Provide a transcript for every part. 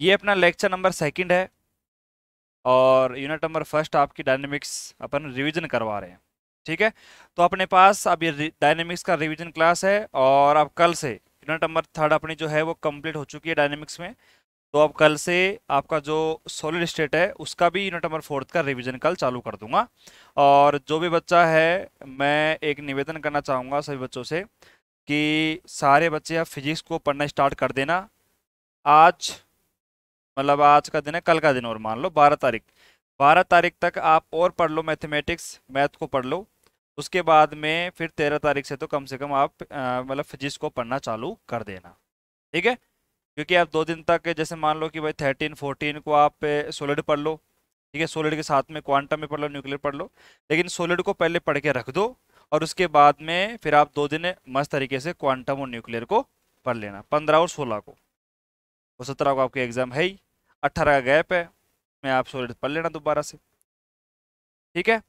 ये अपना lecture number second है और यूनिट नंबर फर्स्ट आपकी डायनेमिक्स अपन रिवीजन करवा रहे हैं ठीक है तो अपने पास अब ये डायनेमिक्स का रिवीजन क्लास है और अब कल से यूनिट नंबर थर्ड अपनी जो है वो कंप्लीट हो चुकी है डायनेमिक्स में तो अब कल से आपका जो सॉलिड स्टेट है उसका भी यूनिट नंबर फोर्थ का रिविज़न कल चालू कर दूंगा और जो भी बच्चा है मैं एक निवेदन करना चाहूँगा सभी बच्चों से कि सारे बच्चे अब फिजिक्स को पढ़ना स्टार्ट कर देना आज मतलब आज का दिन है कल का दिन और मान लो बारह तारीख बारह तारीख तक आप और पढ़ लो मैथमेटिक्स मैथ को पढ़ लो उसके बाद में फिर तेरह तारीख से तो कम से कम आप मतलब फिजिक्स को पढ़ना चालू कर देना ठीक है क्योंकि आप दो दिन तक जैसे मान लो कि भाई थर्टीन फोर्टीन को आप सोलिड पढ़ लो ठीक है सोलिड के साथ में क्वांटम में पढ़ लो न्यूक्लियर पढ़ लो लेकिन सोलिड को पहले पढ़ के रख दो और उसके बाद में फिर आप दो दिन मस्त तरीके से क्वांटम और न्यूक्लियर को पढ़ लेना पंद्रह और सोलह को वो सत्रह को आपके एग्ज़ाम है ही अट्ठारह का गैप है मैं आप सॉलिड पढ़ लेना दोबारा से ठीक है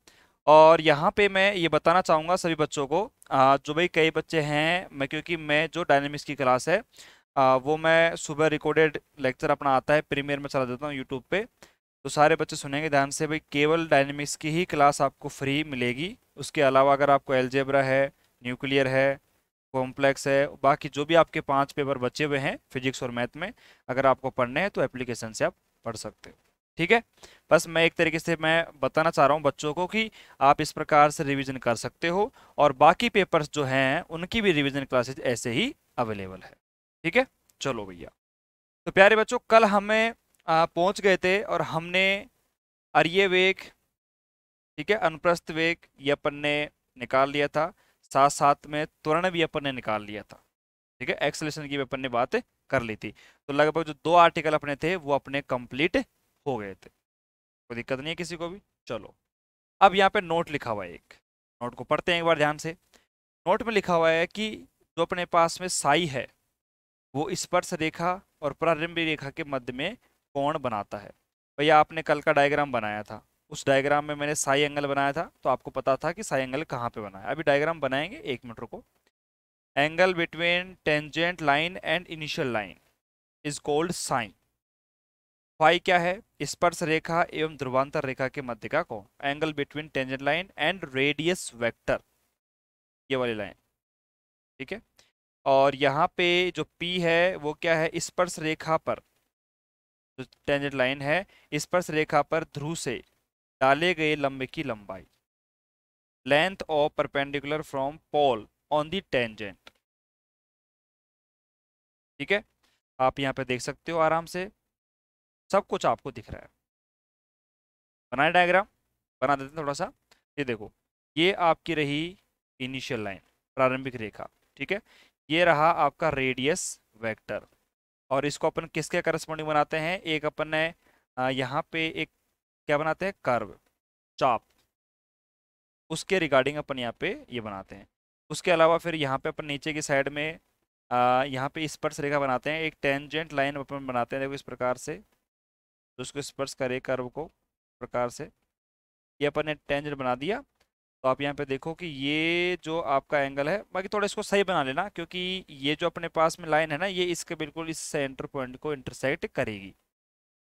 और यहाँ पे मैं ये बताना चाहूँगा सभी बच्चों को जो भाई कई बच्चे हैं मैं क्योंकि मैं जो डायनेमिक्स की क्लास है वो मैं सुबह रिकॉर्डेड लेक्चर अपना आता है प्रीमियर में चला देता हूँ यूट्यूब पे तो सारे बच्चे सुनेंगे ध्यान से भाई केवल डायनेमिक्स की ही क्लास आपको फ्री मिलेगी उसके अलावा अगर आपको एलजेब्रा है न्यूक्लियर है कॉम्प्लेक्स है बाकी जो भी आपके पांच पेपर बचे हुए हैं फिजिक्स और मैथ में अगर आपको पढ़ने हैं तो एप्लीकेशन से आप पढ़ सकते हो ठीक है बस मैं एक तरीके से मैं बताना चाह रहा हूँ बच्चों को कि आप इस प्रकार से रिविज़न कर सकते हो और बाकी पेपर्स जो हैं उनकी भी रिविज़न क्लासेज ऐसे ही अवेलेबल है ठीक है चलो भैया तो प्यारे बच्चों कल हमें पहुँच गए थे और हमने अर्य वेग ठीक है अनुप्रस्थ वेग ये अपन ने निकाल लिया था साथ साथ में त्वरण भी अपन ने निकाल लिया था ठीक है एक्सलेशन की भी अपन ने बात कर ली थी तो लगभग जो दो आर्टिकल अपने थे वो अपने कंप्लीट हो गए थे कोई दिक्कत नहीं है किसी को भी चलो अब यहाँ पे नोट लिखा हुआ है एक नोट को पढ़ते हैं एक बार ध्यान से नोट में लिखा हुआ है कि जो अपने पास में साई है वो स्पर्श रेखा और प्रारंभिक रेखा के मध्य में कोण बनाता है भैया आपने कल का डायग्राम बनाया था उस डायग्राम में मैंने साई एंगल बनाया था तो आपको पता था कि साई एंगल कहाँ पे बना है अभी डायग्राम बनाएंगे एक मिनट रुको angle between tangent line and initial line is called sine phi क्या है स्पर्श रेखा एवं ध्रुवांतर रेखा के मध्य का कौन angle between tangent line and radius vector ये वाली लाइन ठीक है और यहाँ पे जो पी है वो क्या है स्पर्श रेखा पर जो टेंजेंट लाइन है स्पर्श रेखा पर ध्रुव से डाले गए लंबे की लंबाई length of perpendicular from pole on the tangent ठीक है आप यहाँ पे देख सकते हो आराम से सब कुछ आपको दिख रहा है बनाए डायग्राम बना देते हैं थोड़ा सा ये देखो ये आपकी रही इनिशियल लाइन प्रारंभिक रेखा ठीक है ये रहा आपका रेडियस वेक्टर और इसको अपन किसके करस्पॉन्डिंग बनाते हैं एक अपन ने यहाँ पे एक क्या बनाते हैं कर्व चाप उसके रिगार्डिंग अपन यहाँ पे ये बनाते हैं उसके अलावा फिर यहाँ पे अपन नीचे की साइड में आ, यहाँ पे स्पर्श रेखा बनाते हैं एक टेंजेंट लाइन अपन बनाते हैं देखो इस प्रकार से तो उसको स्पर्श करे कर्व को प्रकार से ये अपन ने टेंजेंट बना दिया तो आप यहाँ पे देखो कि ये जो आपका एंगल है बाकी थोड़ा इसको सही बना लेना क्योंकि ये जो अपने पास में लाइन है ना ये इसके बिल्कुल इस सेंटर पॉइंट को इंटरसेक्ट करेगी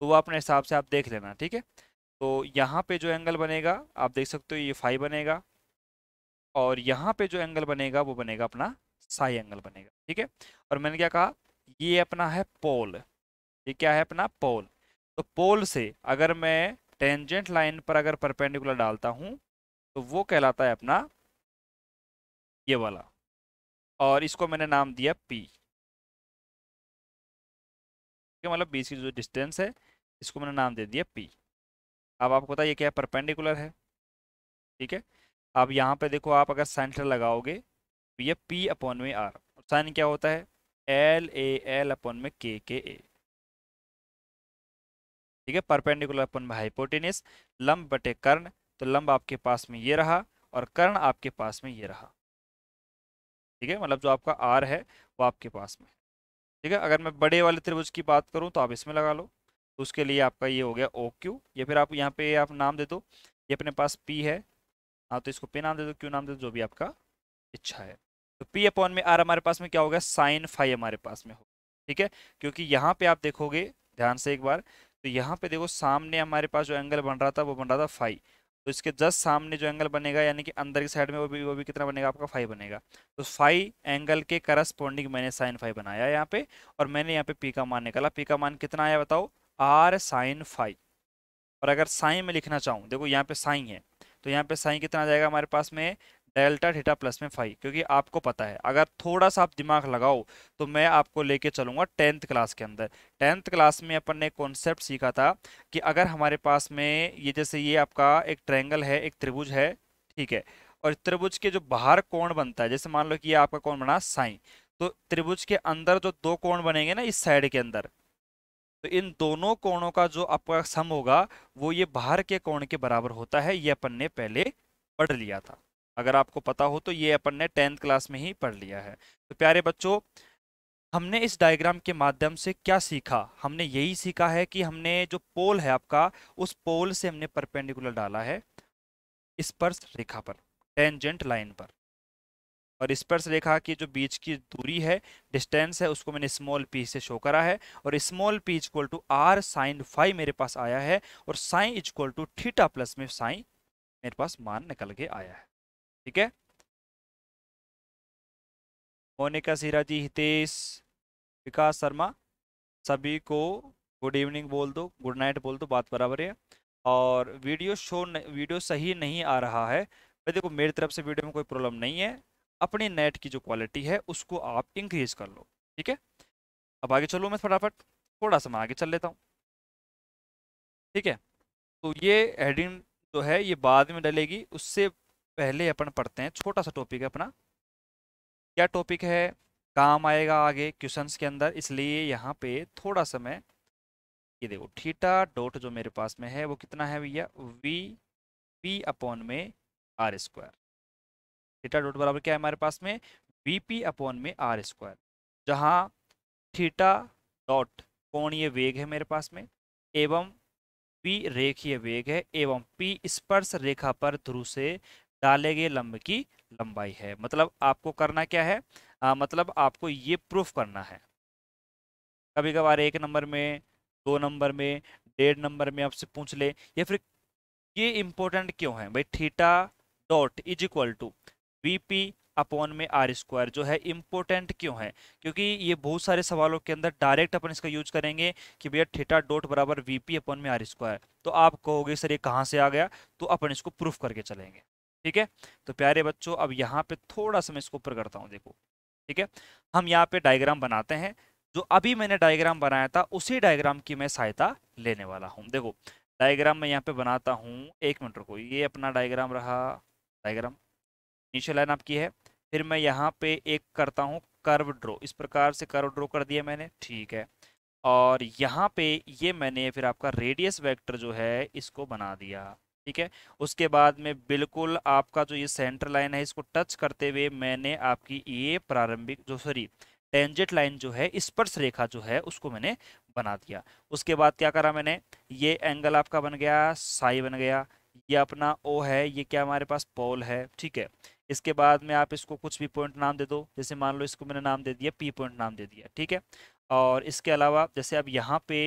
तो वो अपने हिसाब से आप देख लेना ठीक है तो यहाँ पे जो एंगल बनेगा आप देख सकते हो ये फाइव बनेगा और यहाँ पे जो एंगल बनेगा वो बनेगा अपना साई एंगल बनेगा ठीक है और मैंने क्या कहा ये अपना है पोल ये क्या है अपना पोल तो पोल से अगर मैं टेंजेंट लाइन पर अगर परपेंडिकुलर डालता हूँ तो वो कहलाता है अपना ये वाला और इसको मैंने नाम दिया पी मतलब बी सी जो डिस्टेंस है इसको मैंने नाम दे दिया पी अब आपको पता ये क्या है परपेंडिकुलर है ठीक है अब यहाँ पे देखो आप अगर सेंटर लगाओगे तो ये पी अपॉन में आर साइन क्या होता है एल ए एल अपॉन में के के ए ठीक है परपेंडिकुलर अपन में हाइपोटेनिस लंब बटे कर्ण तो लंब आपके पास में ये रहा और कर्ण आपके पास में ये रहा ठीक है मतलब जो आपका आर है वो आपके पास में ठीक है अगर मैं बड़े वाले त्रिभुज की बात करूँ तो आप इसमें लगा लो तो उसके लिए आपका ये हो गया ओ क्यू या फिर आप यहाँ पे आप नाम दे दो ये अपने पास पी है हाँ तो इसको पे नाम दे दो क्यू नाम दे दो जो भी आपका इच्छा है तो पी अपॉन में आर हमारे पास में क्या हो गया साइन फाइव हमारे पास में हो ठीक है क्योंकि यहाँ पे आप देखोगे ध्यान से एक बार तो यहाँ पे देखो सामने हमारे पास जो एंगल बन रहा था वो बन रहा था फाइव तो इसके जस्ट सामने जो एंगल बनेगा यानी कि अंदर की साइड में वो भी वो भी कितना बनेगा आपका फाइव बनेगा तो फाइव एंगल के करस्पॉन्डिंग मैंने साइन फाइव बनाया यहाँ पे और मैंने यहाँ पे पी का मान निकाला पी का मान कितना आया बताओ आर साइन फाइव और अगर साइन में लिखना चाहूँ देखो यहाँ पे साइन है तो यहाँ पे साइन कितना आ जाएगा हमारे पास में डेल्टा थीटा प्लस में फाइव क्योंकि आपको पता है अगर थोड़ा सा आप दिमाग लगाओ तो मैं आपको लेके चलूँगा टेंथ क्लास के अंदर टेंथ क्लास में अपन ने कॉन्सेप्ट सीखा था कि अगर हमारे पास में ये जैसे ये आपका एक ट्रैंगल है एक त्रिभुज है ठीक है और त्रिभुज के जो बाहर कोण बनता है जैसे मान लो कि ये आपका कोण बना साइन तो त्रिभुज के अंदर जो दो कोण बनेंगे ना इस साइड के अंदर तो इन दोनों कोणों का जो आपका सम होगा वो ये बाहर के कोण के बराबर होता है ये अपन ने पहले पढ़ लिया था अगर आपको पता हो तो ये अपन ने टेंथ क्लास में ही पढ़ लिया है तो प्यारे बच्चों हमने इस डायग्राम के माध्यम से क्या सीखा हमने यही सीखा है कि हमने जो पोल है आपका उस पोल से हमने परपेंडिकुलर डाला है स्पर्श रेखा पर टेंजेंट लाइन पर और स्पर्श रेखा की जो बीच की दूरी है डिस्टेंस है उसको मैंने स्मॉल पी से शो करा है और small P equal to R sine five मेरे पास आया है और sine equal to theta plus में साइन मेरे पास मान निकल के आया है ठीक है मोनिका सिरा जी हितेश विकास शर्मा सभी को गुड इवनिंग बोल दो गुड नाइट बोल दो बात बराबर है और वीडियो शो न, वीडियो सही नहीं आ रहा है देखो मेरी तरफ से वीडियो में कोई प्रॉब्लम नहीं है अपने नेट की जो क्वालिटी है उसको आप इंक्रीज कर लो ठीक है अब आगे चलो मैं फटाफट थोड़ा सा मैं आगे चल लेता हूँ ठीक है तो ये हेडिंग जो है ये बाद में डलेगी उससे पहले अपन पढ़ते हैं छोटा सा टॉपिक है अपना क्या टॉपिक है काम आएगा आगे क्वेश्चंस के अंदर इसलिए यहाँ पे थोड़ा समय ये देखो थीटा डॉट जो मेरे पास में है वो कितना है भैया वी वी अपॉन में आर स्क्वायर थीटा डॉट बराबर क्या है हमारे पास में वी पी अपॉन में आर स्क्वायर जहाँ थीटा डॉट कोणीय वेग है मेरे पास में एवं पी रेखीय वेग है एवं पी स्पर्श रेखा पर ध्रुव से डाले गए लंब की लंबाई है मतलब आपको करना क्या है आ, मतलब आपको ये प्रूफ करना है कभी कभार एक नंबर में दो नंबर में डेढ़ नंबर में आपसे पूछ ले या फिर ये इम्पोर्टेंट क्यों है भाई theta dot is equal to V P upon में आर स्क्वायर जो है इम्पोर्टेंट क्यों है क्योंकि ये बहुत सारे सवालों के अंदर डायरेक्ट अपन इसका यूज करेंगे कि भैया थीटा डॉट बराबर वी पी अपॉन में आर स्क्वायर तो आप कहोगे सर ये कहाँ से आ गया तो अपन इसको प्रूफ करके चलेंगे ठीक है तो प्यारे बच्चों अब यहाँ पे थोड़ा सा मैं इसको ऊपर करता हूँ देखो ठीक है हम यहाँ पे डायग्राम बनाते हैं जो अभी मैंने डायग्राम बनाया था उसी डायग्राम की मैं सहायता लेने वाला हूँ देखो डायग्राम मैं यहाँ पे बनाता हूँ एक मिनट रुको ये अपना डायग्राम रहा डायग्राम इनिशियल लाइन आपकी है फिर मैं यहाँ पे एक करता हूँ कर्व ड्रो इस प्रकार से कर्व ड्रो कर दिया मैंने ठीक है और यहाँ पे ये मैंने फिर आपका रेडियस वेक्टर जो है इसको बना दिया ठीक है उसके बाद में बिल्कुल आपका जो ये सेंटर लाइन है इसको टच करते हुए मैंने आपकी ये प्रारंभिक जो सॉरी टेंजेट लाइन जो है स्पर्श रेखा जो है उसको मैंने बना दिया उसके बाद क्या करा मैंने ये एंगल आपका बन गया साई बन गया ये अपना ओ है ये क्या हमारे पास पोल है ठीक है इसके बाद में आप इसको कुछ भी पॉइंट नाम दे दो जैसे मान लो इसको मैंने नाम दे दिया पी पॉइंट नाम दे दिया ठीक है और इसके अलावा जैसे अब यहाँ पे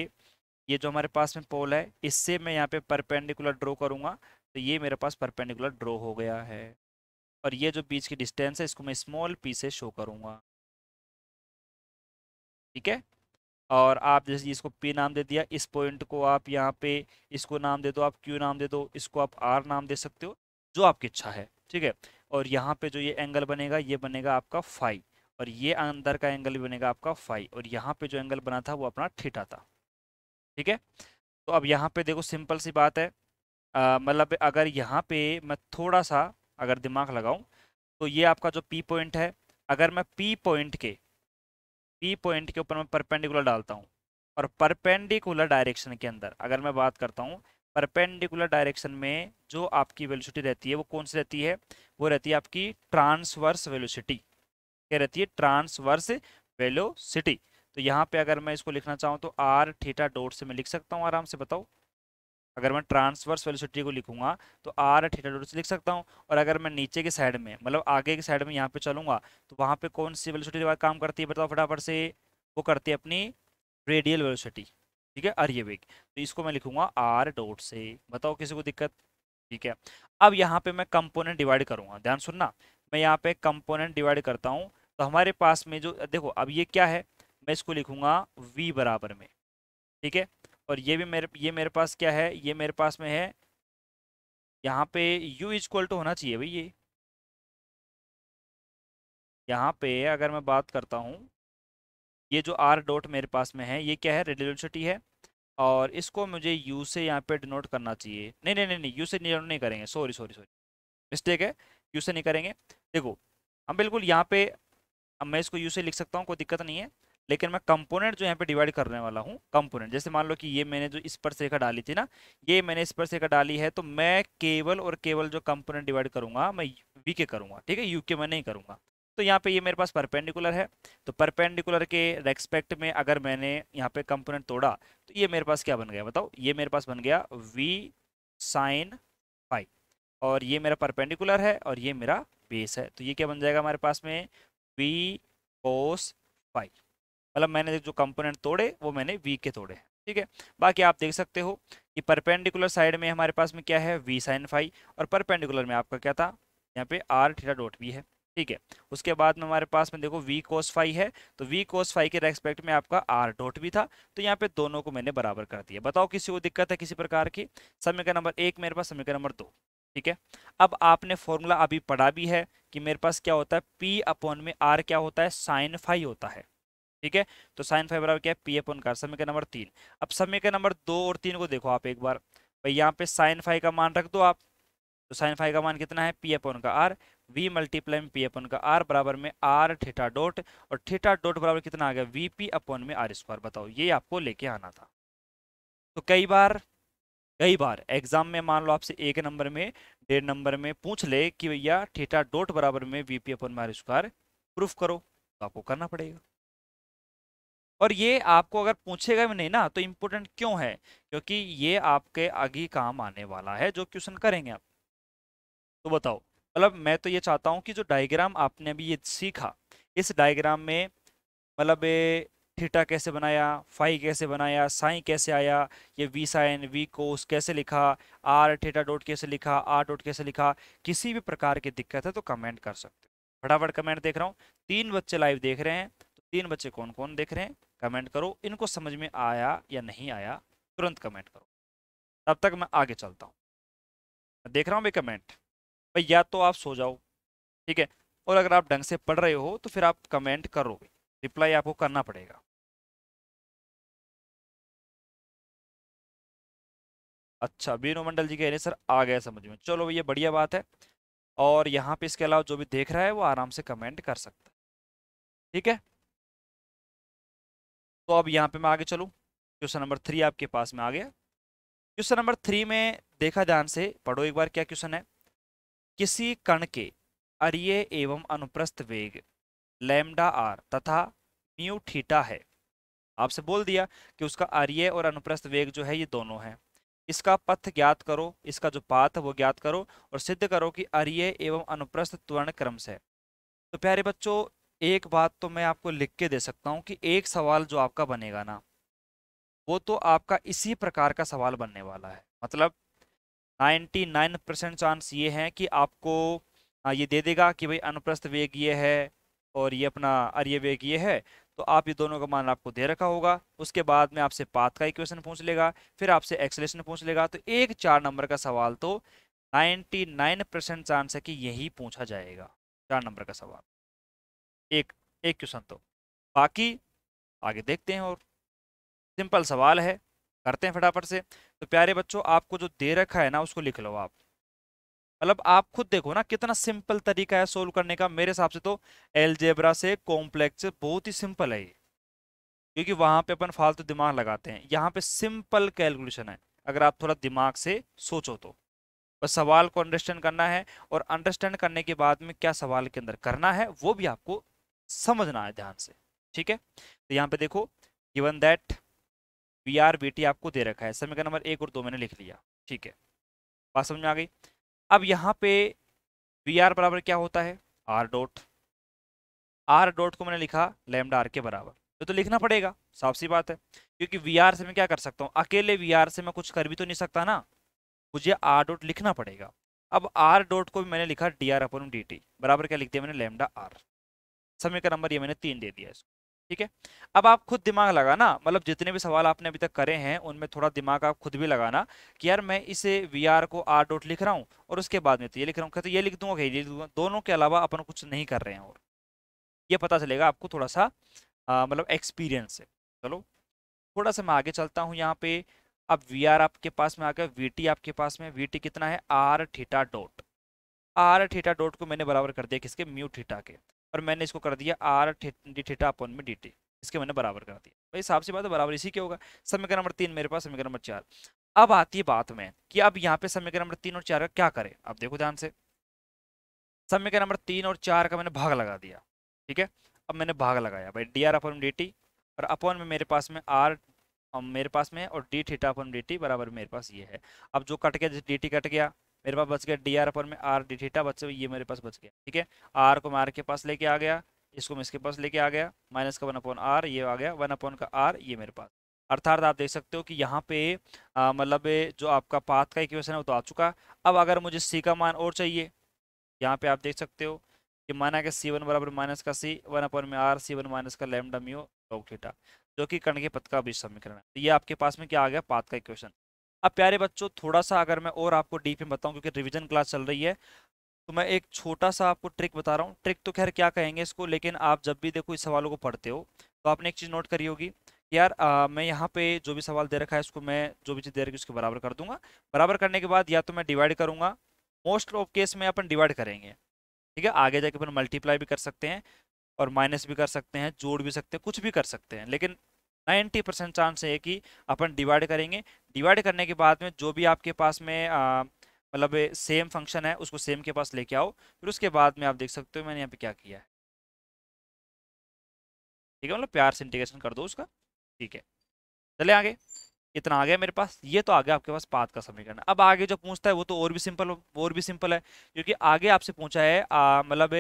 ये जो हमारे पास में पोल है इससे मैं यहाँ पे परपेंडिकुलर ड्रॉ करूँगा तो ये मेरे पास परपेंडिकुलर ड्रॉ हो गया है और ये जो बीच की डिस्टेंस है इसको मैं स्मॉल पी से शो करूँगा ठीक है और आप जैसे इसको पी नाम दे दिया इस पॉइंट को आप यहाँ पे इसको नाम दे दो आप क्यू नाम दे दो इसको आप आर नाम दे सकते हो जो आपकी इच्छा है ठीक है और यहाँ पे जो ये एंगल बनेगा ये बनेगा आपका फाइव और ये अंदर का एंगल भी बनेगा आपका फाइव और यहाँ पे जो एंगल बना था वो अपना ठीठा था ठीक है तो अब यहाँ पे देखो सिंपल सी बात है मतलब अगर यहाँ पे मैं थोड़ा सा अगर दिमाग लगाऊँ तो ये आपका जो पी पॉइंट है अगर मैं पी पॉइंट के पी पॉइंट के ऊपर मैं परपेंडिकुलर डालता हूँ और परपेंडिकुलर डायरेक्शन के अंदर अगर मैं बात करता हूँ परपेंडिकुलर डायरेक्शन में जो आपकी वेलोसिटी रहती है वो कौन सी रहती है वो रहती है आपकी ट्रांसवर्स वेलोसिटी क्या रहती है ट्रांसवर्स वेलोसिटी तो यहाँ पे अगर मैं इसको लिखना चाहूँ तो आर थीटा डोट से मैं लिख सकता हूँ आराम से बताओ अगर मैं ट्रांसवर्स वेलोसिटी को लिखूंगा तो आर थीटा डोट से लिख सकता हूँ और अगर मैं नीचे के साइड में मतलब आगे के साइड में यहाँ पे चलूंगा तो वहाँ पे कौन सी वेलोसिटी काम करती है बताओ फटाफट से वो करती है अपनी रेडियल वेलोसिटी ठीक है अरेबिक तो इसको मैं लिखूंगा आर डॉट से बताओ किसी को दिक्कत ठीक है अब यहाँ पे मैं कंपोनेंट डिवाइड करूंगा ध्यान सुनना मैं यहाँ पे कंपोनेंट डिवाइड करता हूँ तो हमारे पास में जो देखो अब ये क्या है मैं इसको लिखूंगा v बराबर में ठीक है और ये भी मेरे ये मेरे पास क्या है ये मेरे पास में है यहाँ पे u इजक्वल टू होना चाहिए भाई ये यहाँ पे अगर मैं बात करता हूँ ये जो आर डॉट मेरे पास में है ये क्या है रेडियोसिटी है और इसको मुझे यू से यहाँ पे डिनोट करना चाहिए नहीं नहीं नहीं नहीं यू से डिनोट नहीं करेंगे सॉरी सॉरी सॉरी मिस्टेक है यू से नहीं करेंगे देखो हम बिल्कुल यहाँ पे अब मैं इसको यू से लिख सकता हूँ कोई दिक्कत नहीं है लेकिन मैं कंपोनेंट जो यहाँ पे डिवाइड करने वाला हूँ कंपोनेंट जैसे मान लो कि ये मैंने जो इस पर से डाली थी ना ये मैंने इस पर से डाली है तो मैं केवल और केवल जो कंपोनेंट डिवाइड करूंगा मैं वी के करूंगा ठीक है यू के मैं नहीं करूंगा तो यहाँ पे ये मेरे पास परपेंडिकुलर है तो परपेंडिकुलर के रेस्पेक्ट में अगर मैंने यहाँ पे कंपोनेंट तोड़ा तो ये मेरे पास क्या बन गया बताओ ये मेरे पास बन गया वी साइन फाइव और ये मेरा परपेंडिकुलर है और ये मेरा बेस है तो ये क्या बन जाएगा हमारे पास में वी कोस फाइव मतलब मैंने जो कंपोनेंट तोड़े वो मैंने वी के तोड़े ठीक है बाकी आप देख सकते हो कि परपेंडिकुलर साइड में हमारे पास में क्या है वी साइन फाइव और परपेंडिकुलर में आपका क्या था यहाँ पे आर थीटा डॉट वी है ठीक है उसके बाद में हमारे पास में देखो वी कोस फाइव है तो वी कोस फाइव के रेस्पेक्ट में आपका आर डॉट भी था तो यहाँ पे दोनों को मैंने बराबर कर दिया बताओ किसी को दिक्कत है किसी प्रकार की समीकरण नंबर एक मेरे पास समीकरण नंबर दो ठीक है अब आपने फॉर्मूला अभी पढ़ा भी है कि मेरे पास क्या होता है पी अपॉन में आर क्या होता है साइन फाइव होता है ठीक है तो साइन फाइव बराबर क्या है पी अपॉन का समीकरण नंबर तीन अब समीकरण नंबर दो और तीन को देखो आप एक बार भाई यहाँ पे साइन फाइव का मान रख दो आप तो साइन फाइव का मान कितना है पी अपॉन का आर वी मल्टीप्लाई में पी अपन का आर बराबर में आर थीटा डॉट और थीटा डॉट बराबर कितना आ गया वी पी अपॉन में आर स्क्वायर बताओ ये आपको लेके आना था तो कई बार कई बार एग्जाम में मान लो आपसे एक नंबर में डेढ़ नंबर में पूछ ले कि भैया थीटा डॉट बराबर में वी पी अपन में आर स्क्वायर प्रूफ करो तो आपको करना पड़ेगा और ये आपको अगर पूछेगा भी नहीं ना तो इम्पोर्टेंट क्यों है क्योंकि ये आपके आगे काम आने वाला है जो क्वेश्चन करेंगे आप तो बताओ मतलब मैं तो ये चाहता हूँ कि जो डायग्राम आपने अभी ये सीखा इस डायग्राम में मतलब थीटा कैसे बनाया फाई कैसे बनाया साई कैसे आया ये वी साइन वी कोस कैसे लिखा आर थीटा डॉट कैसे लिखा आर डॉट कैसे लिखा किसी भी प्रकार की दिक्कत है तो कमेंट कर सकते हो फटाफट कमेंट देख रहा हूँ तीन बच्चे लाइव देख रहे हैं तो तीन बच्चे कौन कौन देख रहे हैं कमेंट करो इनको समझ में आया या नहीं आया तुरंत कमेंट करो तब तक मैं आगे चलता हूँ देख रहा हूँ भाई कमेंट भाई या तो आप सो जाओ ठीक है और अगर आप ढंग से पढ़ रहे हो तो फिर आप कमेंट करोगे रिप्लाई आपको करना पड़ेगा अच्छा बीनू मंडल जी कह रहे सर आ गया समझ में चलो ये बढ़िया बात है और यहाँ पे इसके अलावा जो भी देख रहा है वो आराम से कमेंट कर सकता है ठीक है तो अब यहाँ पे मैं आगे चलूँ क्वेश्चन नंबर थ्री आपके पास में आ गया क्वेश्चन नंबर थ्री में देखा ध्यान से पढ़ो एक बार क्या क्वेश्चन है किसी कण के अरिय एवं अनुप्रस्थ वेग लैम्डा आर तथा म्यू थीटा है आपसे बोल दिया कि उसका आर्य और अनुप्रस्थ वेग जो है ये दोनों है इसका पथ ज्ञात करो इसका जो पाथ है वो ज्ञात करो और सिद्ध करो कि अरिय एवं अनुप्रस्थ त्वरण क्रम से तो प्यारे बच्चों एक बात तो मैं आपको लिख के दे सकता हूँ कि एक सवाल जो आपका बनेगा ना वो तो आपका इसी प्रकार का सवाल बनने वाला है मतलब नाइन्टी नाइन परसेंट चांस ये हैं कि आपको ये दे देगा कि भाई अनुप्रस्थ वेग ये है और ये अपना अर्य वेग ये है तो आप ये दोनों का मान आपको दे रखा होगा उसके बाद में आपसे पाथ का इक्वेशन पूछ लेगा फिर आपसे एक्सलेशन पूछ लेगा तो एक चार नंबर का सवाल तो नाइन्टी नाइन परसेंट चांस है कि यही पूछा जाएगा चार नंबर का सवाल एक एक क्वेश्चन तो बाकी आगे देखते हैं और सिंपल सवाल है करते हैं फटाफट से तो प्यारे बच्चों आपको जो दे रखा है ना उसको लिख लो आप मतलब आप खुद देखो ना कितना सिंपल तरीका है सोल्व करने का मेरे हिसाब से तो एलजेब्रा से कॉम्प्लेक्स बहुत ही सिंपल है ये क्योंकि वहाँ पे अपन फालतू दिमाग लगाते हैं यहाँ पे सिंपल कैलकुलेशन है अगर आप थोड़ा दिमाग से सोचो तो बस सवाल को अंडरस्टैंड करना है और अंडरस्टैंड करने के बाद में क्या सवाल के अंदर करना है वो भी आपको समझना है ध्यान से ठीक है तो यहाँ पे देखो given that V R B T आपको दे रखा है समीकरण नंबर एक और दो मैंने लिख लिया ठीक है बात समझ में आ गई अब यहाँ पे वी आर बराबर क्या होता है आर डॉट आर डॉट को मैंने लिखा लेमडा आर के बराबर तो, तो लिखना पड़ेगा साफ सी बात है क्योंकि वी आर से मैं क्या कर सकता हूँ अकेले वी आर से मैं कुछ कर भी तो नहीं सकता ना मुझे आर डॉट लिखना पड़ेगा अब आर डॉट को भी मैंने लिखा D R upon D T बराबर क्या लिख दिया मैंने लेमडा आर समीकरण नंबर ये मैंने तीन दे दिया इसको ठीक है अब आप खुद दिमाग लगाना मतलब जितने भी सवाल आपने अभी तक करे हैं उनमें थोड़ा दिमाग आप खुद भी लगाना कि यार मैं इसे वी आर को आर डॉट लिख रहा हूँ और उसके बाद में तो ये लिख रहा हूँ तो ये लिख दूंगा ये लिख दूंगा दोनों के अलावा अपन कुछ नहीं कर रहे हैं और ये पता चलेगा आपको थोड़ा सा मतलब एक्सपीरियंस है चलो थोड़ा सा मैं आगे चलता हूँ यहाँ पे अब वी आर आपके पास में आ गया वी टी आपके पास में वी टी कितना है R theta dot R theta dot को मैंने बराबर कर दिया किसके म्यू थीटा के और मैंने इसको कर दिया आर डी थीटा अपॉन में डी टी इसके मैंने बराबर कर दिया भाई हिसाब से बात है बराबर इसी के होगा समीकरण नंबर तीन मेरे पास समीकरण नंबर चार अब आती है बात में कि अब यहाँ पे समीकरण नंबर तीन और चार का क्या करें अब देखो ध्यान से समीकरण नंबर तीन और चार का मैंने भाग लगा दिया ठीक है अब मैंने भाग लगाया भाई D R upon D T और अपॉन में मेरे पास में आर मेरे पास में और D theta upon D T बराबर मेरे पास ये है अब जो कट गया डी टी कट गया मेरे पास बच गया डी आर अपन में आर डी थीटा बच ये मेरे पास बच गया ठीक है आर को मैं आर के पास लेके आ गया इसको मैं इसके पास लेके आ गया माइनस का वन अपॉन आर ये आ गया वन अपॉन का आर ये मेरे पास अर्थात आप देख सकते हो कि यहाँ पे मतलब जो आपका पाथ का इक्वेशन है वो तो आ चुका अब अगर मुझे सी का मान और चाहिए यहाँ पे आप देख सकते हो कि माना कि सी वन बराबर माइनस का सी वन अपॉन में आर सी वन माइनस का लेमडा म्यू लॉग थीटा जो कि कण के पथ का भी समीकरण है तो ये आपके पास में क्या आ गया पाथ का इक्वेशन अब प्यारे बच्चों थोड़ा सा अगर मैं और आपको डीप में बताऊँ क्योंकि रिविजन क्लास चल रही है तो मैं एक छोटा सा आपको ट्रिक बता रहा हूँ ट्रिक तो खैर क्या कहेंगे इसको लेकिन आप जब भी देखो इस सवालों को पढ़ते हो तो आपने एक चीज़ नोट करी होगी यार आ, मैं यहाँ पे जो भी सवाल दे रखा है इसको मैं जो भी चीज़ दे रखी है उसके बराबर कर दूंगा बराबर करने के बाद या तो मैं डिवाइड करूँगा मोस्ट ऑफ केस में अपन डिवाइड करेंगे ठीक है आगे जाके अपन मल्टीप्लाई भी कर सकते हैं और माइनस भी कर सकते हैं जोड़ भी सकते हैं कुछ भी कर सकते हैं लेकिन नाइन्टी परसेंट चांस है कि अपन डिवाइड करेंगे डिवाइड करने के बाद में जो भी आपके पास में मतलब सेम फंक्शन है उसको सेम के पास लेके आओ फिर उसके बाद में आप देख सकते हो मैंने यहाँ पे क्या किया है ठीक है मतलब प्यार से इंटीग्रेशन कर दो उसका ठीक है चले आगे इतना आ गया मेरे पास ये तो आ गया आपके पास पाथ का समीकरण अब आगे जो पूछता है वो तो और भी सिंपल और भी सिंपल है क्योंकि आगे आपसे पूछा है मतलब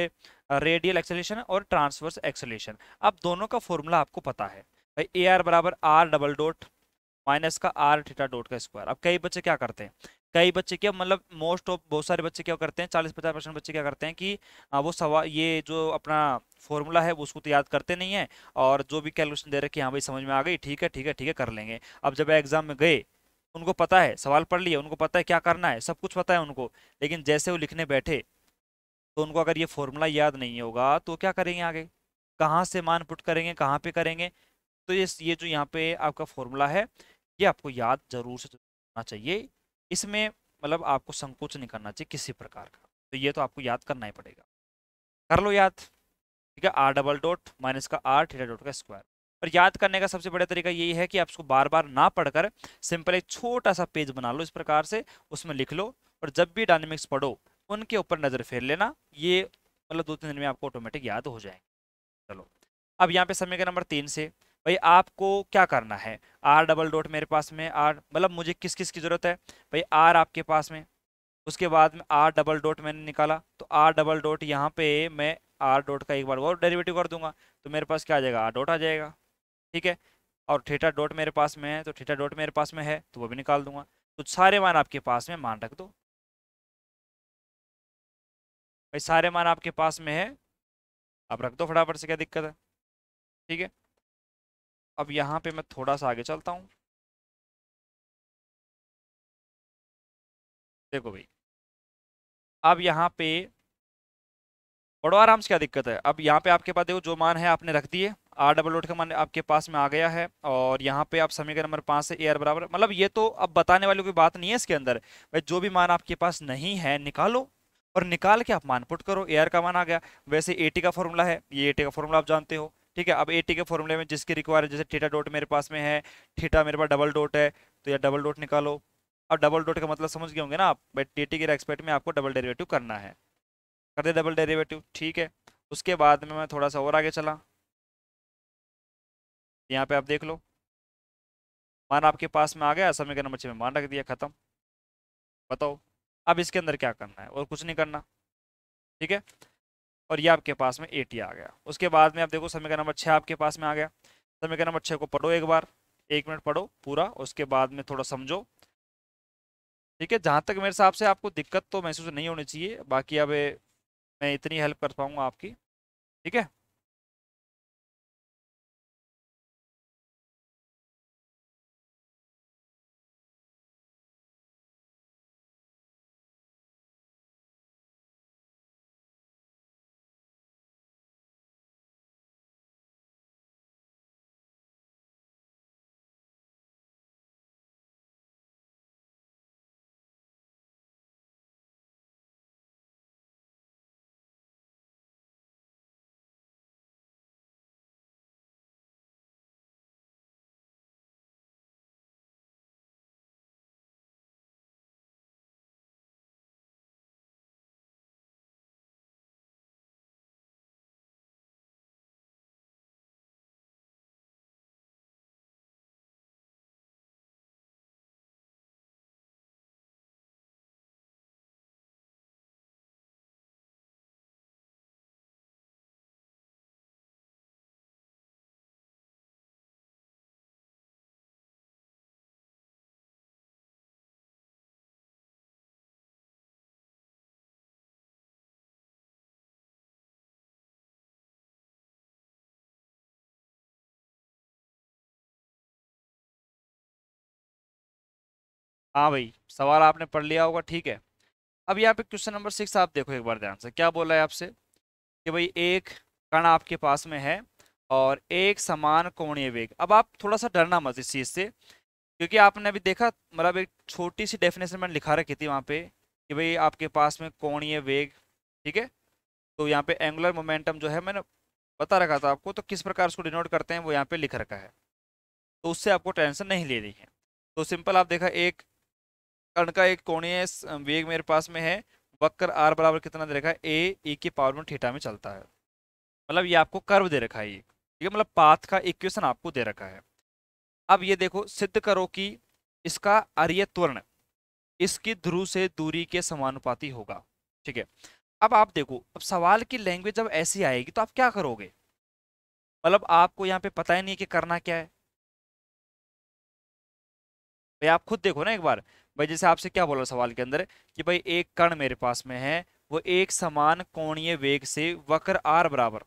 रेडियल एक्सेलेशन और ट्रांसवर्स एक्सेलेशन अब दोनों का फॉर्मूला आपको पता है भाई ए आर बराबर आर डबल डोट माइनस का आर थीटा डोट का स्क्वायर अब कई बच्चे क्या करते हैं कई बच्चे क्या मतलब मोस्ट ऑफ बहुत सारे बच्चे क्या करते हैं चालीस पचास परसेंट बच्चे क्या करते हैं कि वो सवा ये जो अपना फॉर्मूला है वो उसको तो याद करते नहीं है और जो भी कैलकुलेशन दे रहे कि हाँ भाई समझ में आ गई ठीक है ठीक है ठीक है कर लेंगे अब जब एग्जाम में गए उनको पता है सवाल पढ़ लिया उनको पता है क्या करना है सब कुछ पता है उनको लेकिन जैसे वो लिखने बैठे तो उनको अगर ये फॉर्मूला याद नहीं होगा तो क्या करेंगे आगे कहाँ से मान पुट करेंगे कहाँ पे करेंगे तो ये ये जो यहाँ पे आपका फॉर्मूला है ये आपको याद जरूर से होना चाहिए इसमें मतलब आपको संकोच नहीं करना चाहिए किसी प्रकार का तो ये तो आपको याद करना ही पड़ेगा कर लो याद ठीक है आर डबल डॉट माइनस का आर थीटा डॉट का स्क्वायर और याद करने का सबसे बड़ा तरीका यही है कि आप उसको बार बार ना पढ़कर सिंपल एक छोटा सा पेज बना लो इस प्रकार से उसमें लिख लो और जब भी डायनेमिक्स पढ़ो उनके ऊपर नज़र फेर लेना ये मतलब दो तीन दिन में आपको ऑटोमेटिक याद हो जाएंगे चलो अब यहाँ पे समीकरण नंबर तीन से भाई आपको क्या करना है आर डबल डॉट मेरे पास में आर मतलब मुझे किस किस की ज़रूरत है भाई आर आपके पास में उसके बाद में आर डबल डॉट मैंने निकाला तो आर डबल डॉट यहाँ पे मैं आर डॉट का एक बार और डेरिवेटिव कर दूंगा तो मेरे पास क्या आ जाएगा आर डॉट आ जाएगा ठीक है और थीटा डॉट मेरे पास में है तो थीटा डॉट मेरे पास में है तो वो भी निकाल दूंगा तो सारे मान आपके पास में मान रख दो भाई सारे मान आपके पास में है आप रख दो फटाफट से क्या दिक्कत है ठीक है अब यहाँ पे मैं थोड़ा सा आगे चलता हूँ देखो भाई अब यहाँ पे बड़ो आराम से क्या दिक्कत है अब यहाँ पे आपके पास देखो जो मान है आपने रख दिए आर डबल ओट का मान आपके पास में आ गया है और यहाँ पे आप समीकरण नंबर पाँच से ए आर बराबर मतलब ये तो अब बताने वाली कोई बात नहीं है इसके अंदर भाई जो भी मान आपके पास नहीं है निकालो और निकाल के आप मान पुट करो ए आर का मान आ गया वैसे ए टी का फॉर्मूला है ये ए टी का फॉर्मूला आप जानते हो ठीक है अब ए टी के फॉर्मूले में जिसकी रिक्वायर है जैसे थीटा डॉट मेरे पास में है थीटा मेरे पास डबल डॉट है तो या डबल डॉट निकालो अब डबल डॉट का मतलब समझ गए होंगे ना आप बट ए टी के रेस्पेक्ट में आपको डबल डेरिवेटिव करना है कर दे डबल डेरिवेटिव ठीक है उसके बाद में मैं थोड़ा सा और आगे चला यहाँ पे आप देख लो मान आपके पास में आ गया के नंबर छः में मान रख दिया खत्म बताओ अब इसके अंदर क्या करना है और कुछ नहीं करना ठीक है और ये आपके पास में एटी आ गया उसके बाद में आप देखो समीकरण नंबर छः आपके पास में आ गया समीकरण नंबर छः को पढ़ो एक बार एक मिनट पढ़ो पूरा उसके बाद में थोड़ा समझो ठीक है जहाँ तक मेरे हिसाब से आपको दिक्कत तो महसूस नहीं होनी चाहिए बाकी अब मैं इतनी हेल्प कर पाऊँगा आपकी ठीक है हाँ भाई सवाल आपने पढ़ लिया होगा ठीक है अब यहाँ पे क्वेश्चन नंबर सिक्स आप देखो एक बार ध्यान से क्या बोला है आपसे कि भाई एक कण आपके पास में है और एक समान कोणीय वेग अब आप थोड़ा सा डरना मत इस चीज़ से क्योंकि आपने अभी देखा मतलब एक छोटी सी डेफिनेशन मैंने लिखा रखी थी वहाँ पे कि भाई आपके पास में कोणीय वेग ठीक है तो यहाँ पे एंगुलर मोमेंटम जो है मैंने बता रखा था आपको तो किस प्रकार उसको डिनोट करते हैं वो यहाँ पे लिख रखा है तो उससे आपको टेंशन नहीं लेनी है तो सिंपल आप देखा एक कर्ण का एक कोणीय वेग मेरे पास में है वक्र आर बराबर कितना दे रखा है ए के पावर में थीटा में चलता है मतलब ये आपको कर्व दे रखा है ये ठीक है मतलब पाथ का इक्वेशन आपको दे रखा है अब ये देखो सिद्ध करो कि इसका अर्य त्वरण इसकी ध्रुव से दूरी के समानुपाती होगा ठीक है अब आप देखो अब सवाल की लैंग्वेज जब ऐसी आएगी तो आप क्या करोगे मतलब आपको यहाँ पे पता ही नहीं कि करना क्या है भाई आप खुद देखो ना एक बार भाई जैसे आपसे क्या बोला सवाल के अंदर कि भाई एक कण मेरे पास में है वो एक समान कोणीय वेग से वक्र आर बराबर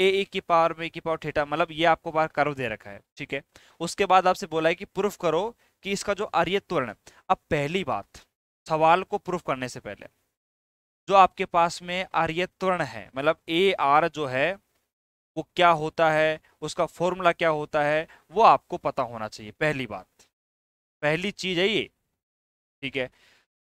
ए एक की पावर में की पावर ठेठा मतलब ये आपको बार कर्व दे रखा है ठीक है उसके बाद आपसे बोला है कि प्रूफ करो कि इसका जो आर्य त्वरण अब पहली बात सवाल को प्रूफ करने से पहले जो आपके पास में आर्य त्वरण है मतलब ए आर जो है वो क्या होता है उसका फॉर्मूला क्या होता है वो आपको पता होना चाहिए पहली बात पहली चीज है ये ठीक है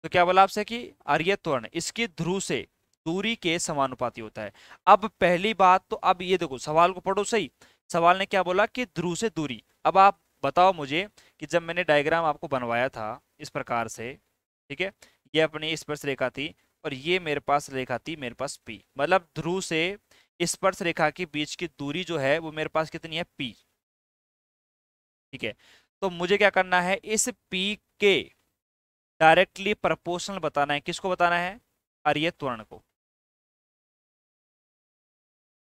तो क्या बोला आपसे कि अर्य त्वरण इसकी ध्रुव से दूरी के समानुपाती होता है अब पहली बात तो अब ये देखो सवाल को पढ़ो सही सवाल ने क्या बोला कि ध्रुव से दूरी अब आप बताओ मुझे कि जब मैंने डायग्राम आपको बनवाया था इस प्रकार से ठीक है ये अपनी स्पर्श रेखा थी और ये मेरे पास रेखा थी मेरे पास पी मतलब ध्रुव से स्पर्श रेखा के बीच की दूरी जो है वो मेरे पास कितनी है पी ठीक है तो मुझे क्या करना है इस पी के डायरेक्टली प्रपोर्शनल बताना है किसको बताना है कार्य त्वरण को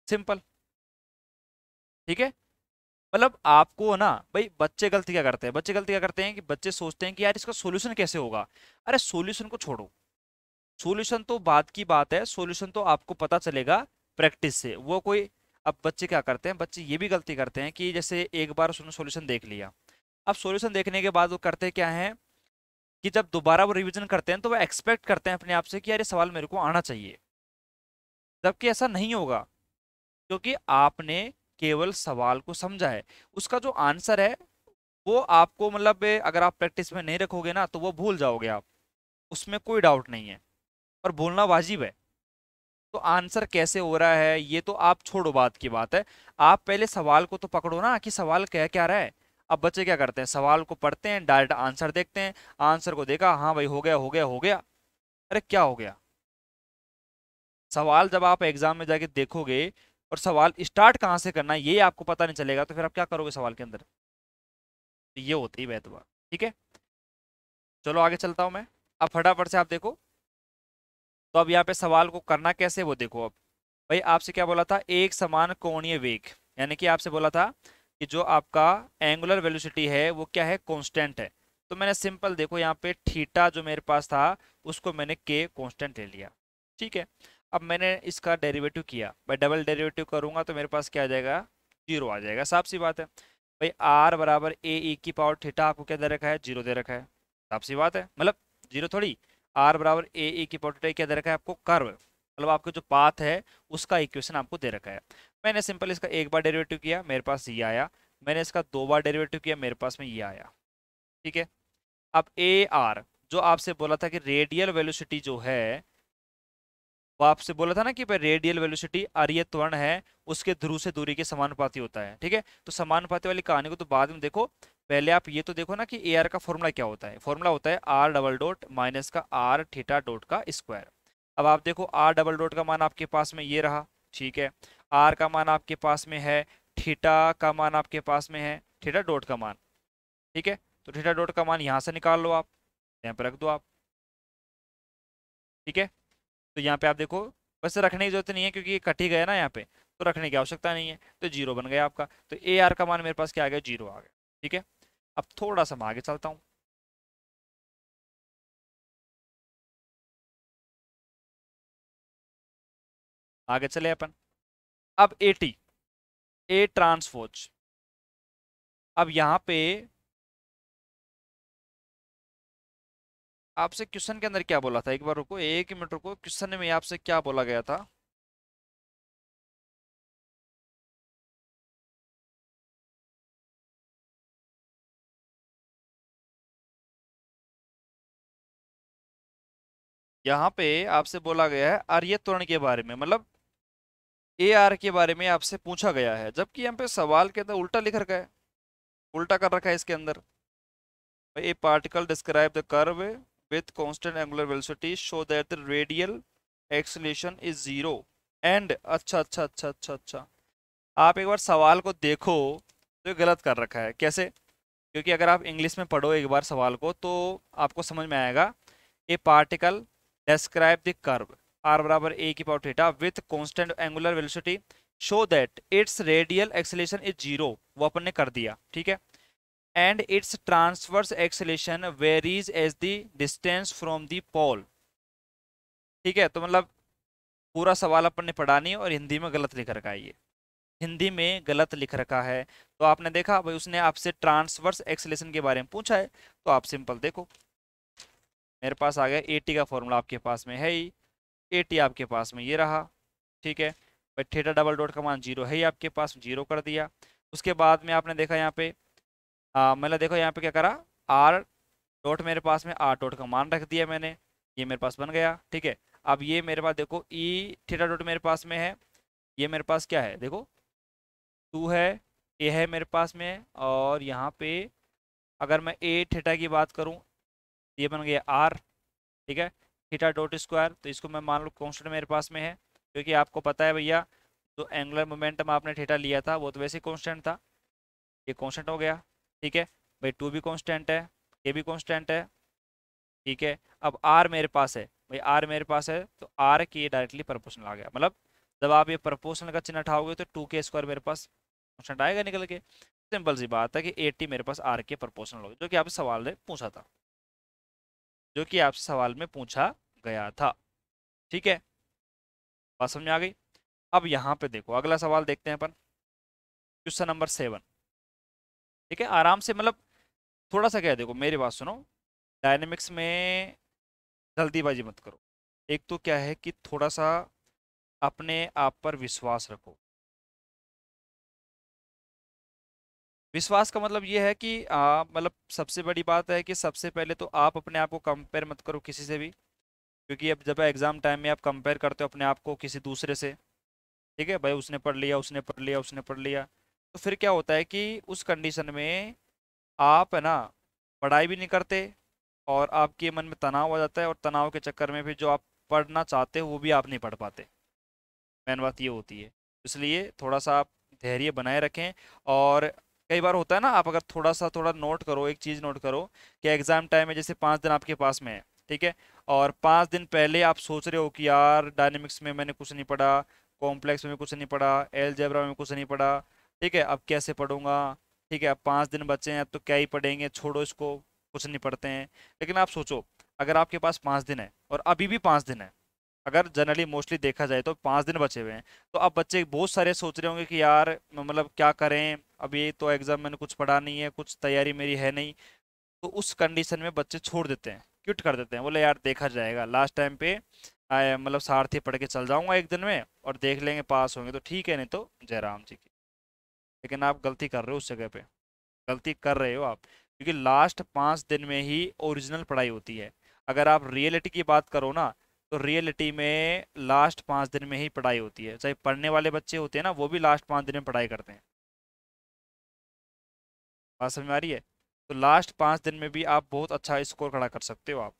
सिंपल ठीक है मतलब आपको ना भाई बच्चे गलती क्या करते हैं बच्चे गलती क्या करते हैं कि बच्चे सोचते हैं कि यार इसका सोल्यूशन कैसे होगा अरे सोल्यूशन को छोड़ो सोल्यूशन तो बाद की बात है सोल्यूशन तो आपको पता चलेगा प्रैक्टिस से वो कोई अब बच्चे क्या करते हैं बच्चे ये भी गलती करते हैं कि जैसे एक बार उसने सोल्यूशन देख लिया अब सोल्यूशन देखने के बाद वो करते क्या है कि जब दोबारा वो रिविजन करते हैं तो वो एक्सपेक्ट करते हैं अपने आप से कि यार ये सवाल मेरे को आना चाहिए जबकि ऐसा नहीं होगा क्योंकि आपने केवल सवाल को समझा है उसका जो आंसर है वो आपको मतलब अगर आप प्रैक्टिस में नहीं रखोगे ना तो वो भूल जाओगे आप उसमें कोई डाउट नहीं है और भूलना वाजिब है तो आंसर कैसे हो रहा है ये तो आप छोड़ो बात की बात है आप पहले सवाल को तो पकड़ो ना कि सवाल क्या क्या रहा है अब बच्चे क्या करते हैं सवाल को पढ़ते हैं डायरेक्ट आंसर देखते हैं आंसर को देखा हाँ भाई हो गया हो गया हो गया अरे क्या हो गया सवाल जब आप एग्जाम में जाके देखोगे और सवाल स्टार्ट कहाँ से करना है ये आपको पता नहीं चलेगा तो फिर आप क्या करोगे सवाल के अंदर तो ये होती है बैतवा ठीक है चलो आगे चलता हूँ मैं अब फटाफट से आप देखो तो अब यहाँ पे सवाल को करना कैसे वो देखो अब भाई आपसे क्या बोला था एक समान कोणीय वेग यानी कि आपसे बोला था कि जो आपका एंगुलर वेलोसिटी है वो क्या है कॉन्स्टेंट है तो मैंने सिंपल देखो यहाँ पे थीटा जो मेरे पास था उसको मैंने के कॉन्स्टेंट ले लिया ठीक है अब मैंने इसका डेरिवेटिव किया मैं डबल डेरिवेटिव करूँगा तो मेरे पास क्या आ जाएगा जीरो आ जाएगा साफ सी बात है भाई आर बराबर ए ई e की पावर थीटा आपको क्या दे रखा है जीरो दे रखा है साफ सी बात है मतलब जीरो थोड़ी आर बराबर ए ई e की पावर थीटा क्या दे रखा है आपको कर्व मतलब आपके जो पाथ है उसका इक्वेशन आपको दे रखा है मैंने सिंपल इसका एक बार डेरिवेटिव किया मेरे पास ये आया मैंने इसका दो बार डेरिवेटिव किया मेरे पास में ये आया ठीक है अब ए आर जो आपसे बोला था कि रेडियल वेलोसिटी जो है वो आपसे बोला था ना कि रेडियल वेलोसिटी अर्य त्वरण है उसके ध्रुव से दूरी के समानुपाती होता है ठीक है तो समानुपाती वाली कहानी को तो बाद में देखो पहले आप ये तो देखो ना कि ए आर का फॉर्मूला क्या होता है फॉर्मूला होता है आर डबल डॉट माइनस का आर थीटा डॉट का स्क्वायर अब आप देखो आर डबल डॉट का मान आपके पास में ये रहा ठीक है आर का मान आपके पास में है ठीटा का मान आपके पास में है ठीटा डॉट का मान ठीक है तो ठीटा डॉट का मान यहाँ से निकाल लो आप यहाँ पर रख दो आप ठीक है तो यहाँ पे आप देखो वैसे रखने की जरूरत नहीं है क्योंकि ये कट ही गया ना यहाँ पे तो रखने की आवश्यकता नहीं है तो जीरो बन गया आपका तो ए आर का मान मेरे पास क्या आ गया जीरो आ गया ठीक है अब थोड़ा सा मैं आगे चलता हूँ आगे चले अपन अब ए टी ए ट्रांसफोज अब यहां पे आपसे क्वेश्चन के अंदर क्या बोला था एक बार रुको एक मिनट रुको क्वेश्चन में आपसे क्या बोला गया था यहां पे आपसे बोला गया है आर्य त्वरण के बारे में मतलब ए के बारे में आपसे पूछा गया है जबकि यहाँ पे सवाल के अंदर उल्टा लिख रखा है उल्टा कर रखा है इसके अंदर a particle describe the curve with constant angular velocity show that the radial acceleration is zero and अच्छा अच्छा अच्छा अच्छा अच्छा आप एक बार सवाल को देखो तो ये गलत कर रखा है कैसे क्योंकि अगर आप इंग्लिश में पढ़ो एक बार सवाल को तो आपको समझ में आएगा a particle describe the curve R बराबर ए की power theta with constant angular velocity show that its radial acceleration is zero वो अपन ने कर दिया ठीक है and its transverse acceleration varies as the distance from the pole ठीक है तो मतलब पूरा सवाल अपन ने पढ़ा नहीं और हिंदी में गलत लिख रखा है ये हिंदी में गलत लिख रखा है तो आपने देखा भाई उसने आपसे ट्रांसवर्स एक्सलेशन के बारे में पूछा है तो आप सिंपल देखो मेरे पास आ गया ए टी का फॉर्मूला आपके पास में है ही एटी आपके पास में ये रहा ठीक है भाई थेटा डबल डॉट का मान जीरो है ही आपके पास जीरो कर दिया उसके बाद में आपने देखा यहाँ पे मैंने देखो यहाँ पे क्या करा आर डॉट मेरे पास में आर डॉट का मान रख दिया मैंने ये मेरे पास बन गया ठीक है अब ये मेरे पास देखो ई थेटा डॉट मेरे पास में है ये मेरे पास क्या है देखो टू है ए है मेरे पास में और यहाँ पे अगर मैं ए थेटा की बात करूँ ये बन गया आर ठीक है थीटा डॉट स्क्वायर तो इसको मैं मान लो कॉन्स्टेंट मेरे पास में है क्योंकि आपको पता है भैया जो तो एंगुलर मोमेंटम आपने थीटा लिया था वो तो वैसे कॉन्स्टेंट था ये कॉन्स्टेंट हो गया ठीक है भाई टू भी कॉन्स्टेंट है ये भी कॉन्स्टेंट है ठीक है अब आर मेरे पास है भाई आर मेरे पास है तो आर के ये डायरेक्टली प्रपोर्शनल आ गया मतलब जब आप ये प्रपोर्शनल का चिन्ह उठाओगे तो टू के स्क्वायर मेरे पास कॉन्स्टेंट आएगा निकल के सिंपल सी बात है कि एट्टी मेरे पास आर के प्रपोर्शनल होगी जो कि आपसे सवाल ने पूछा था जो कि आपसे सवाल में पूछा गया था ठीक है बात समझ आ गई अब यहाँ पे देखो अगला सवाल देखते हैं अपन क्वेश्चन नंबर सेवन ठीक है आराम से मतलब थोड़ा सा क्या देखो मेरी बात सुनो डायनेमिक्स में जल्दीबाजी मत करो एक तो क्या है कि थोड़ा सा अपने आप पर विश्वास रखो विश्वास का मतलब ये है कि मतलब सबसे बड़ी बात है कि सबसे पहले तो आप अपने आप को कंपेयर मत करो किसी से भी क्योंकि अब जब एग्ज़ाम टाइम में आप कंपेयर करते हो अपने आप को किसी दूसरे से ठीक है भाई उसने पढ़ लिया उसने पढ़ लिया उसने पढ़ लिया तो फिर क्या होता है कि उस कंडीशन में आप है ना पढ़ाई भी नहीं करते और आपके मन में तनाव आ जाता है और तनाव के चक्कर में फिर जो आप पढ़ना चाहते हो वो भी आप नहीं पढ़ पाते मेन बात ये होती है इसलिए थोड़ा सा आप धैर्य बनाए रखें और कई बार होता है ना आप अगर थोड़ा सा थोड़ा नोट करो एक चीज़ नोट करो कि एग्ज़ाम टाइम है जैसे पाँच दिन आपके पास में है ठीक है और पाँच दिन पहले आप सोच रहे हो कि यार डायनेमिक्स में मैंने कुछ नहीं पढ़ा कॉम्प्लेक्स में कुछ नहीं पढ़ा एलजेब्रा में कुछ नहीं पढ़ा ठीक है अब कैसे पढ़ूंगा ठीक है अब पाँच दिन बचे हैं अब तो क्या ही पढ़ेंगे छोड़ो इसको कुछ नहीं पढ़ते हैं लेकिन आप सोचो अगर आपके पास पाँच दिन है और अभी भी पाँच दिन है अगर जनरली मोस्टली देखा जाए तो पाँच दिन बचे हुए हैं तो अब बच्चे बहुत सारे सोच रहे होंगे कि यार मतलब क्या करें अब ये तो एग्ज़ाम मैंने कुछ पढ़ा नहीं है कुछ तैयारी मेरी है नहीं तो उस कंडीशन में बच्चे छोड़ देते हैं क्विट कर देते हैं बोले यार देखा जाएगा लास्ट टाइम पे मतलब सारथी पढ़ के चल जाऊंगा एक दिन में और देख लेंगे पास होंगे तो ठीक है नहीं तो जयराम जी की लेकिन आप गलती कर रहे हो उस जगह पे गलती कर रहे हो आप क्योंकि लास्ट पाँच दिन में ही ओरिजिनल पढ़ाई होती है अगर आप रियलिटी की बात करो ना तो रियलिटी में लास्ट पाँच दिन में ही पढ़ाई होती है चाहे पढ़ने वाले बच्चे होते हैं ना वो भी लास्ट पाँच दिन में पढ़ाई करते हैं बात समझ में आ रही है तो लास्ट पाँच दिन में भी आप बहुत अच्छा स्कोर खड़ा कर सकते हो आप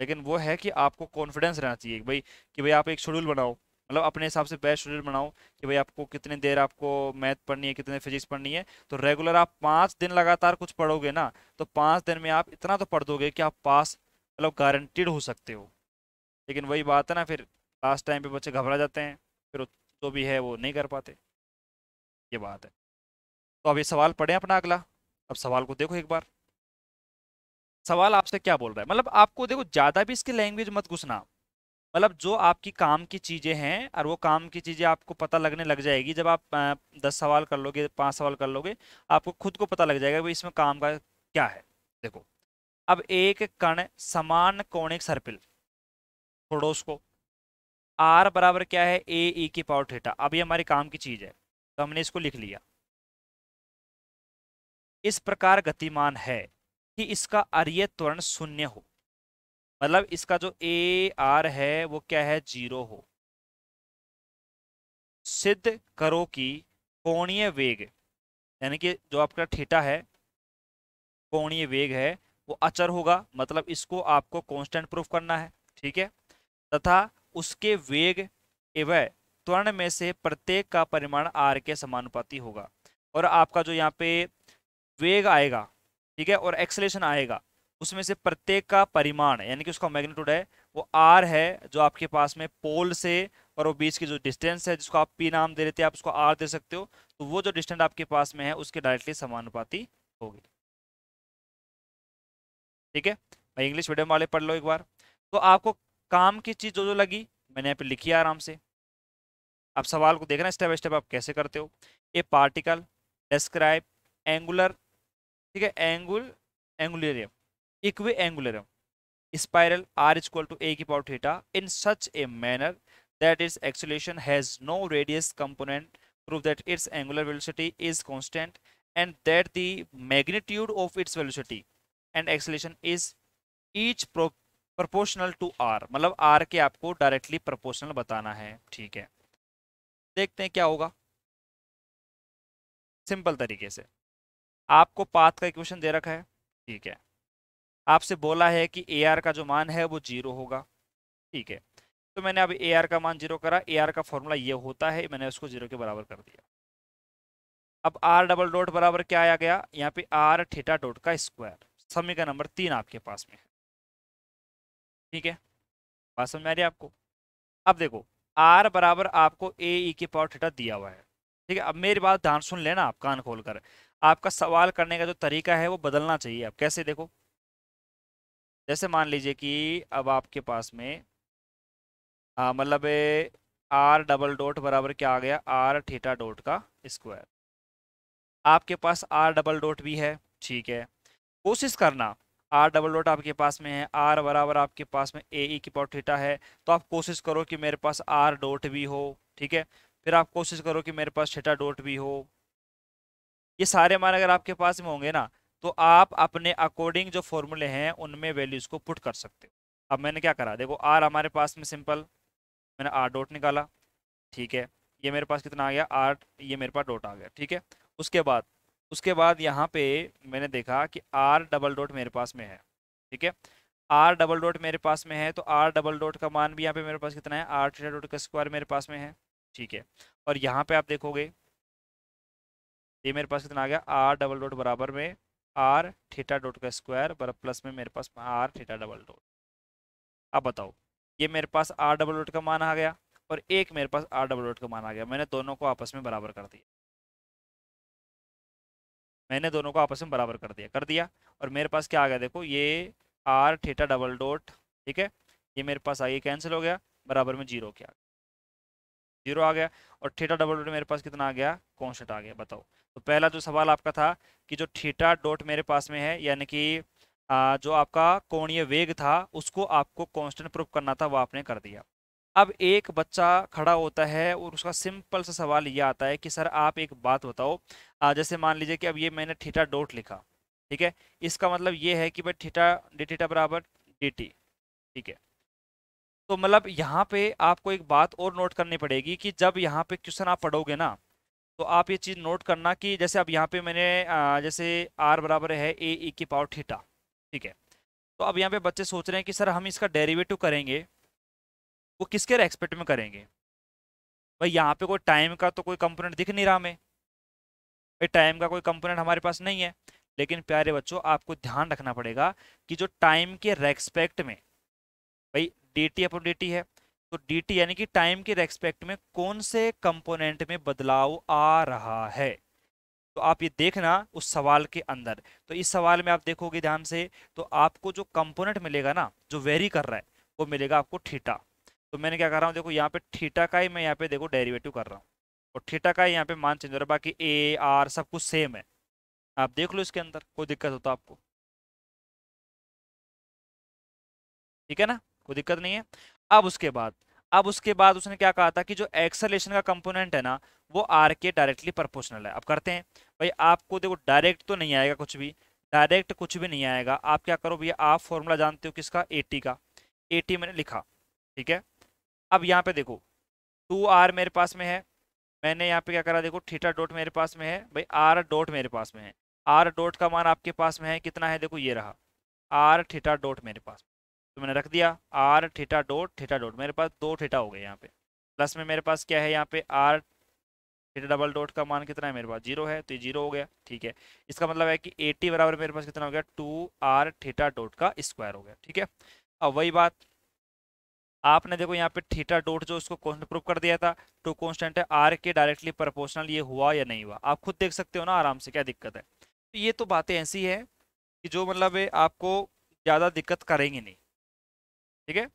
लेकिन वो है कि आपको कॉन्फिडेंस रहना चाहिए भाई कि भाई आप एक शेड्यूल बनाओ मतलब अपने हिसाब से बेस्ट शेड्यूल बनाओ कि भाई आपको कितने देर आपको मैथ पढ़नी है कितने फिजिक्स पढ़नी है तो रेगुलर आप पाँच दिन लगातार कुछ पढ़ोगे ना तो पाँच दिन में आप इतना तो पढ़ दोगे कि आप पास मतलब गारंटीड हो सकते हो लेकिन वही बात है ना फिर लास्ट टाइम पे बच्चे घबरा जाते हैं फिर जो भी है वो नहीं कर पाते ये बात है तो अब ये सवाल पढ़ें अपना अगला अब सवाल को देखो एक बार सवाल आपसे क्या बोल रहा है मतलब आपको देखो ज़्यादा भी इसकी लैंग्वेज मत घुसना मतलब जो आपकी काम की चीज़ें हैं और वो काम की चीज़ें आपको पता लगने लग जाएगी जब आप दस सवाल कर लोगे पाँच सवाल कर लोगे आपको खुद को पता लग जाएगा भाई इसमें काम का क्या है देखो अब एक कण समान कोणिक सर्पिल छोड़ो उसको आर बराबर क्या है ए ई की पावर थीटा अब ये काम की चीज़ है तो हमने इसको लिख लिया इस प्रकार गतिमान है कि इसका अर्य त्वरण शून्य हो मतलब इसका जो ए आर है वो क्या है जीरो हो सिद्ध करो कि कोणीय वेग यानी कि जो आपका थीटा है कोणीय वेग है वो अचर होगा मतलब इसको आपको कांस्टेंट प्रूफ करना है ठीक है तथा उसके वेग एवं त्वरण में से प्रत्येक का परिमाण आर के समानुपाती होगा और आपका जो यहाँ पे वेग आएगा ठीक है और एक्सलेशन आएगा उसमें से प्रत्येक का परिमाण यानी कि उसका मैग्नीट्यूड है वो आर है जो आपके पास में पोल से और वो बीच की जो डिस्टेंस है जिसको आप पी नाम दे रहे थे आप उसको आर दे सकते हो तो वो जो डिस्टेंस आपके पास में है उसके डायरेक्टली समानुपाती होगी ठीक है भाई इंग्लिश मीडियम वाले पढ़ लो एक बार तो आपको काम की चीज़ जो जो लगी मैंने यहाँ पर लिखी है आराम से आप सवाल को देखना स्टेप बाय स्टेप आप कैसे करते हो ए पार्टिकल डिस्क्राइब एंगुलर ठीक है एंगुल एंगुलरियम equiangular spiral R is equal to A की power theta in such a manner that is acceleration has no radius component prove that its angular velocity is constant and that the magnitude of its velocity and acceleration is each proportional to R मतलब R के आपको directly proportional बताना है ठीक है देखते हैं क्या होगा सिंपल तरीके से आपको पाथ का इक्वेशन दे रखा है ठीक है आपसे बोला है कि ए आर का जो मान है वो जीरो होगा ठीक है तो मैंने अब ए आर का मान जीरो करा ए आर का फॉर्मूला ये होता है मैंने उसको जीरो के बराबर कर दिया अब आर डबल डॉट बराबर क्या आया गया यहाँ पे आर थीटा डॉट का स्क्वायर समी का नंबर तीन आपके पास में है ठीक है बात समझ में आ रही है आपको अब देखो आर बराबर आपको ए ई के पावर थीटा दिया हुआ है ठीक है अब मेरी बात ध्यान सुन लेना आप कान खोल कर आपका सवाल करने का जो तरीका है वो बदलना चाहिए आप कैसे देखो जैसे मान लीजिए कि अब आपके पास में हाँ, मतलब आर डबल डॉट बराबर क्या आ गया आर थीटा डॉट का स्क्वायर आपके पास आर डबल डॉट भी है ठीक है कोशिश करना आर डबल डॉट आपके पास में है आर बराबर आपके पास में ए ई e की पावर थीटा है तो आप कोशिश करो कि मेरे पास आर डॉट भी हो ठीक है फिर आप कोशिश करो कि मेरे पास थीटा डॉट भी हो ये सारे मान अगर आपके पास में होंगे ना तो आप अपने अकॉर्डिंग जो फॉर्मूले हैं उनमें वैल्यूज को पुट कर सकते हो अब मैंने क्या करा देखो आर हमारे पास में सिंपल मैंने आर डॉट निकाला ठीक है ये मेरे पास कितना आ गया आर ये मेरे पास डॉट आ गया ठीक है उसके बाद उसके बाद यहाँ पे मैंने देखा कि आर डबल डॉट मेरे पास में है ठीक है आर डबल डॉट मेरे पास में है तो आर डबल डॉट का मान भी यहाँ पे मेरे पास कितना है आर थीटा डॉट का स्क्वायर मेरे पास में है ठीक है और यहाँ पे आप देखोगे ये मेरे पास कितना आ गया आर डबल डॉट बराबर में आर थीटा डॉट का स्क्वायर प्लस में मेरे पास आर थीटा डबल डॉट अब बताओ ये मेरे पास आर डबल डॉट का मान आ गया और एक मेरे पास आर डबल डॉट का मान आ गया मैंने दोनों को आपस में बराबर कर दिया मैंने दोनों को आपस में बराबर कर दिया कर दिया और मेरे पास क्या आ गया देखो ये आर थीटा डबल डॉट ठीक है ये मेरे पास आइए कैंसिल हो गया बराबर में जीरो क्या जीरो आ गया और थीटा डबल डॉट मेरे पास कितना आ गया कॉन्स्टेंट आ गया बताओ तो पहला जो सवाल आपका था कि जो थीटा डॉट मेरे पास में है यानी कि जो आपका कोणीय वेग था उसको आपको कॉन्स्टेंट प्रूफ करना था वो आपने कर दिया अब एक बच्चा खड़ा होता है और उसका सिंपल सा सवाल ये आता है कि सर आप एक बात बताओ जैसे मान लीजिए कि अब ये मैंने थीटा डॉट लिखा ठीक है इसका मतलब ये है कि भाई थीटा डी थीटा बराबर डी ठीक है तो मतलब यहाँ पे आपको एक बात और नोट करनी पड़ेगी कि जब यहाँ पे क्वेश्चन आप पढ़ोगे ना तो आप ये चीज़ नोट करना कि जैसे अब यहाँ पे मैंने जैसे आर बराबर है ए ई e की पावर ठीठा ठीक है तो अब यहाँ पे बच्चे सोच रहे हैं कि सर हम इसका डेरिवेटिव करेंगे वो किसके रेस्पेक्ट में करेंगे भाई यहाँ पे कोई टाइम का तो कोई कंपोनेंट दिख नहीं रहा हमें भाई टाइम का कोई कंपोनेंट हमारे पास नहीं है लेकिन प्यारे बच्चों आपको ध्यान रखना पड़ेगा कि जो टाइम के रेस्पेक्ट में भाई D T upon D T है तो डी टी यानी कि टाइम के रेस्पेक्ट में कौन से कंपोनेंट में बदलाव आ रहा है तो आप ये देखना उस सवाल के अंदर तो इस सवाल में आप देखोगे ध्यान से तो आपको जो कंपोनेंट मिलेगा ना जो वेरी कर रहा है वो मिलेगा आपको ठीटा तो मैंने क्या कर रहा हूँ देखो यहाँ पे ठीटा का ही मैं यहाँ पे देखो डेरिवेटिव कर रहा हूँ और ठीटा का ही यहाँ पे मान चेंज हो रहा है बाकी ए आर सब कुछ सेम है आप देख लो इसके अंदर कोई दिक्कत होता तो आपको ठीक है ना कोई दिक्कत नहीं है अब उसके बाद अब उसके बाद उसने क्या कहा था कि जो एक्सलेशन का कंपोनेंट है ना वो आर के डायरेक्टली प्रपोर्शनल है अब करते हैं भाई आपको देखो डायरेक्ट तो नहीं आएगा कुछ भी डायरेक्ट कुछ भी नहीं आएगा आप क्या करो भैया आप फॉर्मूला जानते हो किसका टी का टी मैंने लिखा ठीक है अब यहाँ पे देखो टू आर मेरे पास में है मैंने यहाँ पे क्या करा देखो थीटा डॉट मेरे पास में है भाई आर डॉट मेरे पास में है आर डॉट का मान आपके पास में है कितना है देखो ये रहा आर थीटा डॉट मेरे पास तो मैंने रख दिया R theta dot theta dot मेरे पास दो ठेठा हो गए यहाँ पे प्लस में मेरे पास क्या है यहाँ पे आर ठेठा डबल डॉट का मान कितना है मेरे पास जीरो है तो ये जीरो हो गया ठीक है इसका मतलब है कि एटी बराबर मेरे पास कितना हो गया टू आर ठेठा डॉट का स्क्वायर हो गया ठीक है अब वही बात आपने देखो यहाँ पे थीटा डॉट जो उसको कॉन्स्टेंट प्रूव कर दिया था टू तो कॉन्स्टेंट है आर के डायरेक्टली प्रपोर्शनल ये हुआ या नहीं हुआ आप खुद देख सकते हो ना आराम से क्या दिक्कत है तो ये तो बातें ऐसी है कि जो मतलब आपको ज़्यादा दिक्कत करेंगी नहीं ठीक है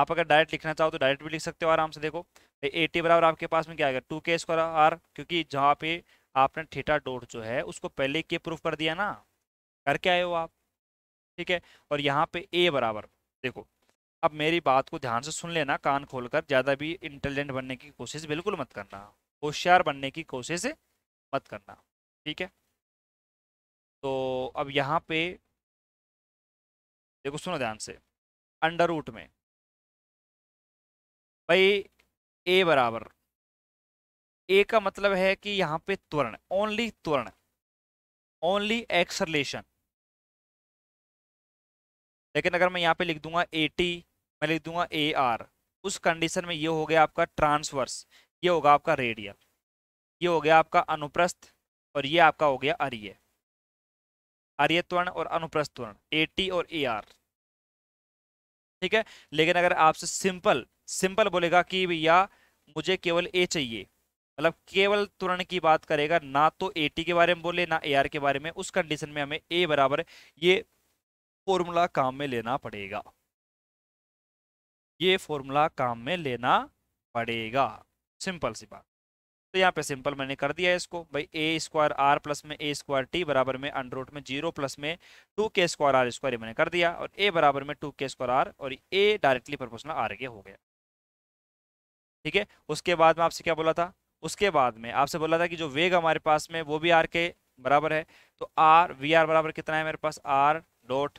आप अगर डायरेक्ट लिखना चाहो तो डायरेक्ट भी लिख सकते हो आराम से देखो ए टी बराबर आपके पास में क्या आएगा टू के स्क्वायर आर क्योंकि जहाँ पे आपने थीटा डोट जो है उसको पहले के प्रूफ कर दिया ना करके आए हो आप ठीक है और यहाँ पे ए बराबर देखो अब मेरी बात को ध्यान से सुन लेना कान खोलकर ज़्यादा भी इंटेलिजेंट बनने की कोशिश बिल्कुल मत करना होशियार बनने की कोशिश मत करना ठीक है तो अब यहाँ पे देखो सुनो ध्यान से अंडर रूट में भाई ए बराबर ए का मतलब है कि यहाँ पे त्वरण ओनली त्वरण ओनली एक्सरलेशन लेकिन अगर मैं यहाँ पे लिख दूंगा ए टी मैं लिख दूंगा ए आर उस कंडीशन में ये हो गया आपका ट्रांसवर्स ये होगा आपका रेडियल ये हो गया आपका अनुप्रस्थ और ये आपका हो गया अरिय अरिय त्वरण और अनुप्रस्थ त्वरण ए टी और ए आर ठीक है लेकिन अगर आपसे सिंपल सिंपल बोलेगा कि भैया मुझे केवल ए चाहिए मतलब केवल तुरंत की बात करेगा ना तो ए टी के बारे में बोले ना ए आर के बारे में उस कंडीशन में हमें ए बराबर ये फॉर्मूला काम में लेना पड़ेगा ये फॉर्मूला काम में लेना पड़ेगा सिंपल सी बात तो यहाँ पे सिंपल मैंने कर दिया इसको भाई ए स्क्वायर आर प्लस में ए स्क्वायर टी बराबर में अंडर रूट में जीरो प्लस में two K square R square मैंने कर दिया और ए बराबर में टू के स्क्वायर आर और ए डायरेक्टली प्रपोर्शनल आर के हो गया ठीक है उसके बाद में आपसे क्या बोला था उसके बाद में आपसे बोला था कि जो वेग हमारे पास में वो भी आर के बराबर है तो आर वी आर बराबर कितना है मेरे पास R dot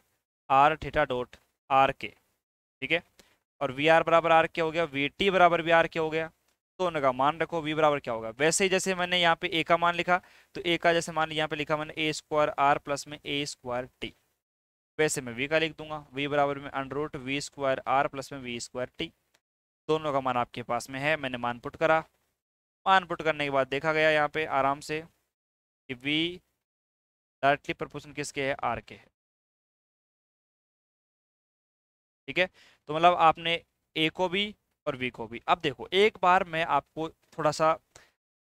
R theta dot R K ठीक है और वी आर बराबर आर के हो गया वी टी बराबर वी आर के हो गया दोनों तो का मान रखो वी बराबर क्या होगा वैसे ही जैसे मैंने यहाँ पे ए का मान लिखा तो ए का जैसे मान यहाँ पे लिखा मैंने ए स्क्वायर आर प्लस में ए स्क्वायर टी वैसे मैं वी का लिख दूंगा वी बराबर में under root V square R plus में वी स्क्वायर टी दोनों का मान आपके पास में है मैंने मान पुट करा मान पुट करने के बाद देखा गया यहाँ पे आराम से कि वी डायरेक्टली प्रपोर्शन किसके है आर के है ठीक है तो मतलब आपने ए को भी और वी को भी अब देखो एक बार मैं आपको थोड़ा सा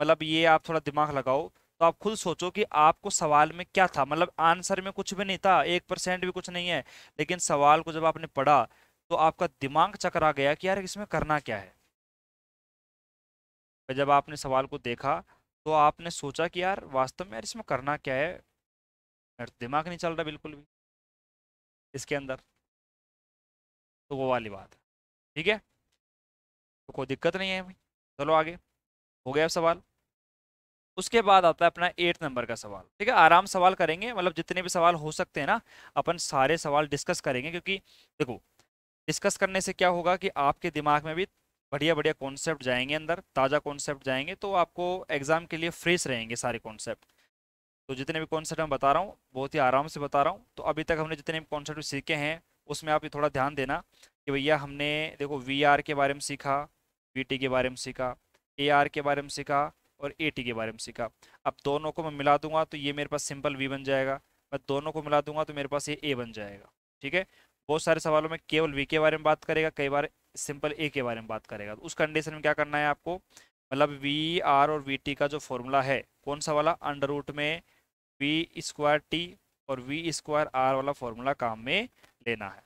मतलब ये आप थोड़ा दिमाग लगाओ तो आप खुद सोचो कि आपको सवाल में क्या था मतलब आंसर में कुछ भी नहीं था एक परसेंट भी कुछ नहीं है लेकिन सवाल को जब आपने पढ़ा तो आपका दिमाग चकरा गया कि यार इसमें करना क्या है जब आपने सवाल को देखा तो आपने सोचा कि यार वास्तव में यार इसमें करना क्या है मेरा तो दिमाग नहीं चल रहा बिल्कुल भी इसके अंदर तो वो वाली बात ठीक है तो कोई दिक्कत नहीं है चलो आगे हो गया सवाल उसके बाद आता है अपना एट नंबर का सवाल ठीक है आराम सवाल करेंगे मतलब जितने भी सवाल हो सकते हैं ना अपन सारे सवाल डिस्कस करेंगे क्योंकि देखो डिस्कस करने से क्या होगा कि आपके दिमाग में भी बढ़िया बढ़िया कॉन्सेप्ट जाएंगे अंदर ताज़ा कॉन्सेप्ट जाएंगे तो आपको एग्ज़ाम के लिए फ्रेश रहेंगे सारे कॉन्सेप्ट तो जितने भी कॉन्सेप्ट मैं बता रहा हूँ बहुत ही आराम से बता रहा हूँ तो अभी तक हमने जितने भी कॉन्सेप्ट सीखे हैं उसमें आप ये थोड़ा ध्यान देना कि भैया हमने देखो वी के बारे में सीखा बी के बारे में सीखा ए के बारे में सीखा और ए के बारे में सीखा अब दोनों को मैं मिला दूंगा तो ये मेरे पास सिंपल वी बन जाएगा मैं दोनों को मिला दूंगा तो मेरे पास ये ए बन जाएगा ठीक है बहुत सारे सवालों में केवल वी के बारे में बात करेगा कई बार सिंपल ए के बारे में बात करेगा तो उस कंडीशन में क्या करना है आपको मतलब वी आर और वी टी का जो फॉर्मूला है कौन सा वाला अंडर रूट में वी स्क्वायर टी और वी स्क्वायर आर वाला फॉर्मूला काम में लेना है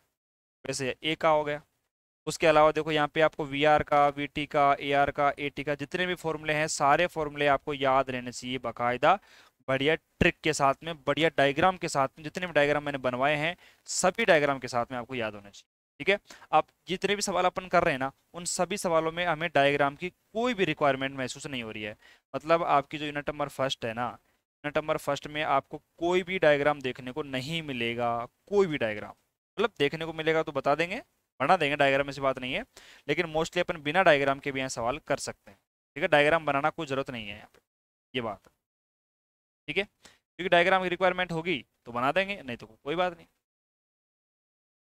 वैसे ए का हो गया उसके अलावा देखो यहाँ पे आपको वी आर का वी टी का ए आर का ए टी का जितने भी फॉर्मूले हैं सारे फॉर्मूले आपको याद रहने चाहिए बाकायदा बढ़िया ट्रिक के साथ में बढ़िया डायग्राम के साथ में जितने भी डायग्राम मैंने बनवाए हैं सभी डायग्राम के साथ में आपको याद होना चाहिए ठीक है आप जितने भी सवाल अपन कर रहे हैं ना उन सभी सवालों में हमें डायग्राम की कोई भी रिक्वायरमेंट महसूस नहीं हो रही है मतलब आपकी जो यूनिट नंबर फर्स्ट है ना यूनिट नंबर फर्स्ट में आपको कोई भी डायग्राम देखने को नहीं मिलेगा कोई भी डायग्राम मतलब देखने को मिलेगा तो बता देंगे बना देंगे डायग्राम ऐसी बात नहीं है लेकिन मोस्टली अपन बिना डायग्राम के भी यहाँ सवाल कर सकते हैं ठीक है डायग्राम बनाना कोई ज़रूरत नहीं है यहाँ पे ये बात ठीक है क्योंकि डायग्राम की रिक्वायरमेंट होगी तो बना देंगे नहीं तो कोई बात नहीं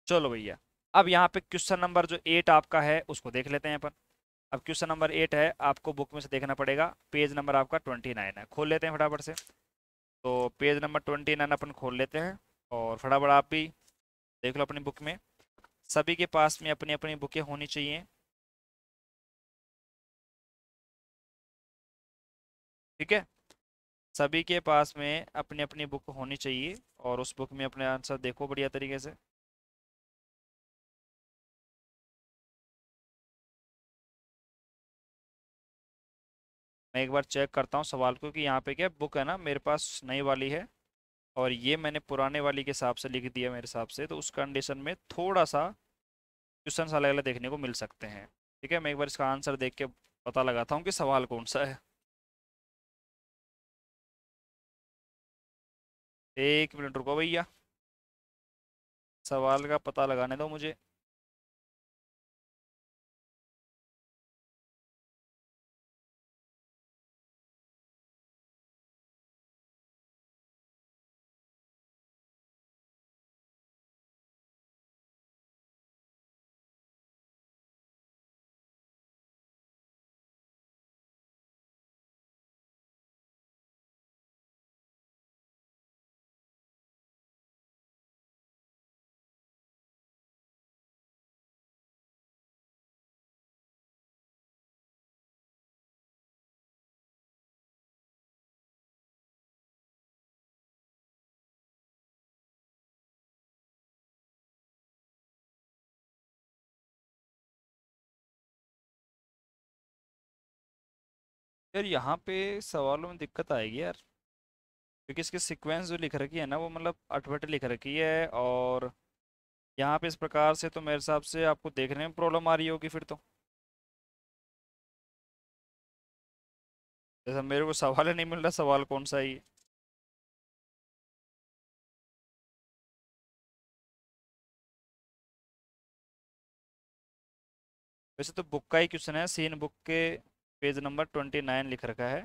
चलो भैया अब यहाँ पे क्वेश्चन नंबर जो एट आपका है उसको देख लेते हैं अपन अब क्वेश्चन नंबर एट है आपको बुक में से देखना पड़ेगा पेज नंबर आपका ट्वेंटी नाइन है खोल लेते हैं फटाफट से तो पेज नंबर ट्वेंटी नाइन अपन खोल लेते हैं और फटाफट आप भी देख लो अपनी बुक में सभी के पास में अपनी अपनी बुकें होनी चाहिए ठीक है सभी के पास में अपनी अपनी बुक होनी चाहिए और उस बुक में अपने आंसर देखो बढ़िया तरीके से मैं एक बार चेक करता हूँ सवाल को कि यहाँ पे क्या बुक है ना मेरे पास नई वाली है और ये मैंने पुराने वाली के हिसाब से लिख दिया मेरे हिसाब से तो उस कंडीशन में थोड़ा सा क्वेश्चन अलग अलग देखने को मिल सकते हैं ठीक है मैं एक बार इसका आंसर देख के पता लगाता हूँ कि सवाल कौन सा है एक मिनट रुको भैया सवाल का पता लगाने दो मुझे यार यहाँ पे सवालों में दिक्कत आएगी यार क्योंकि इसकी सीक्वेंस जो लिख रखी है ना वो मतलब अटपटे लिख रखी है और यहाँ पे इस प्रकार से तो मेरे हिसाब से आपको देखने में प्रॉब्लम आ रही होगी फिर तो जैसा मेरे को सवाल ही नहीं मिल रहा सवाल कौन सा ही है वैसे तो बुक का ही क्वेश्चन है सीन बुक के पेज नंबर ट्वेंटी नाइन लिख रखा है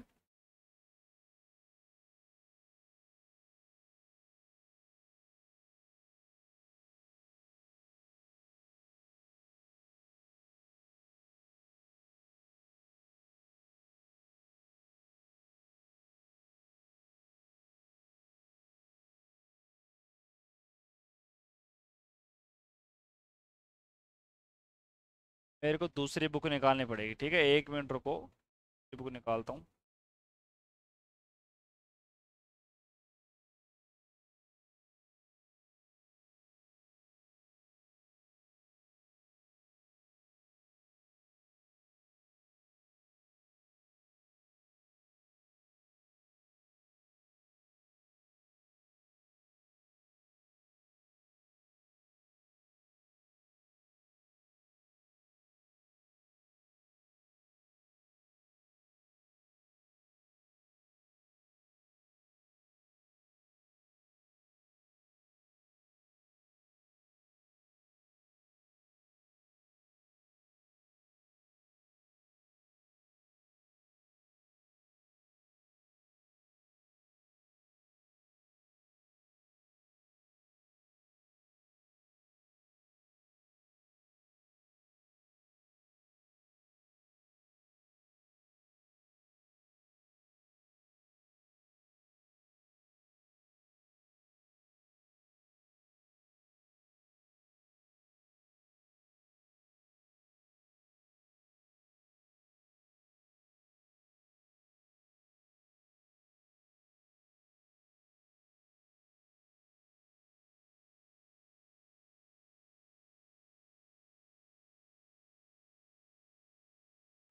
मेरे को दूसरी बुक निकालनी पड़ेगी ठीक है एक मिनट रुको बुक निकालता हूँ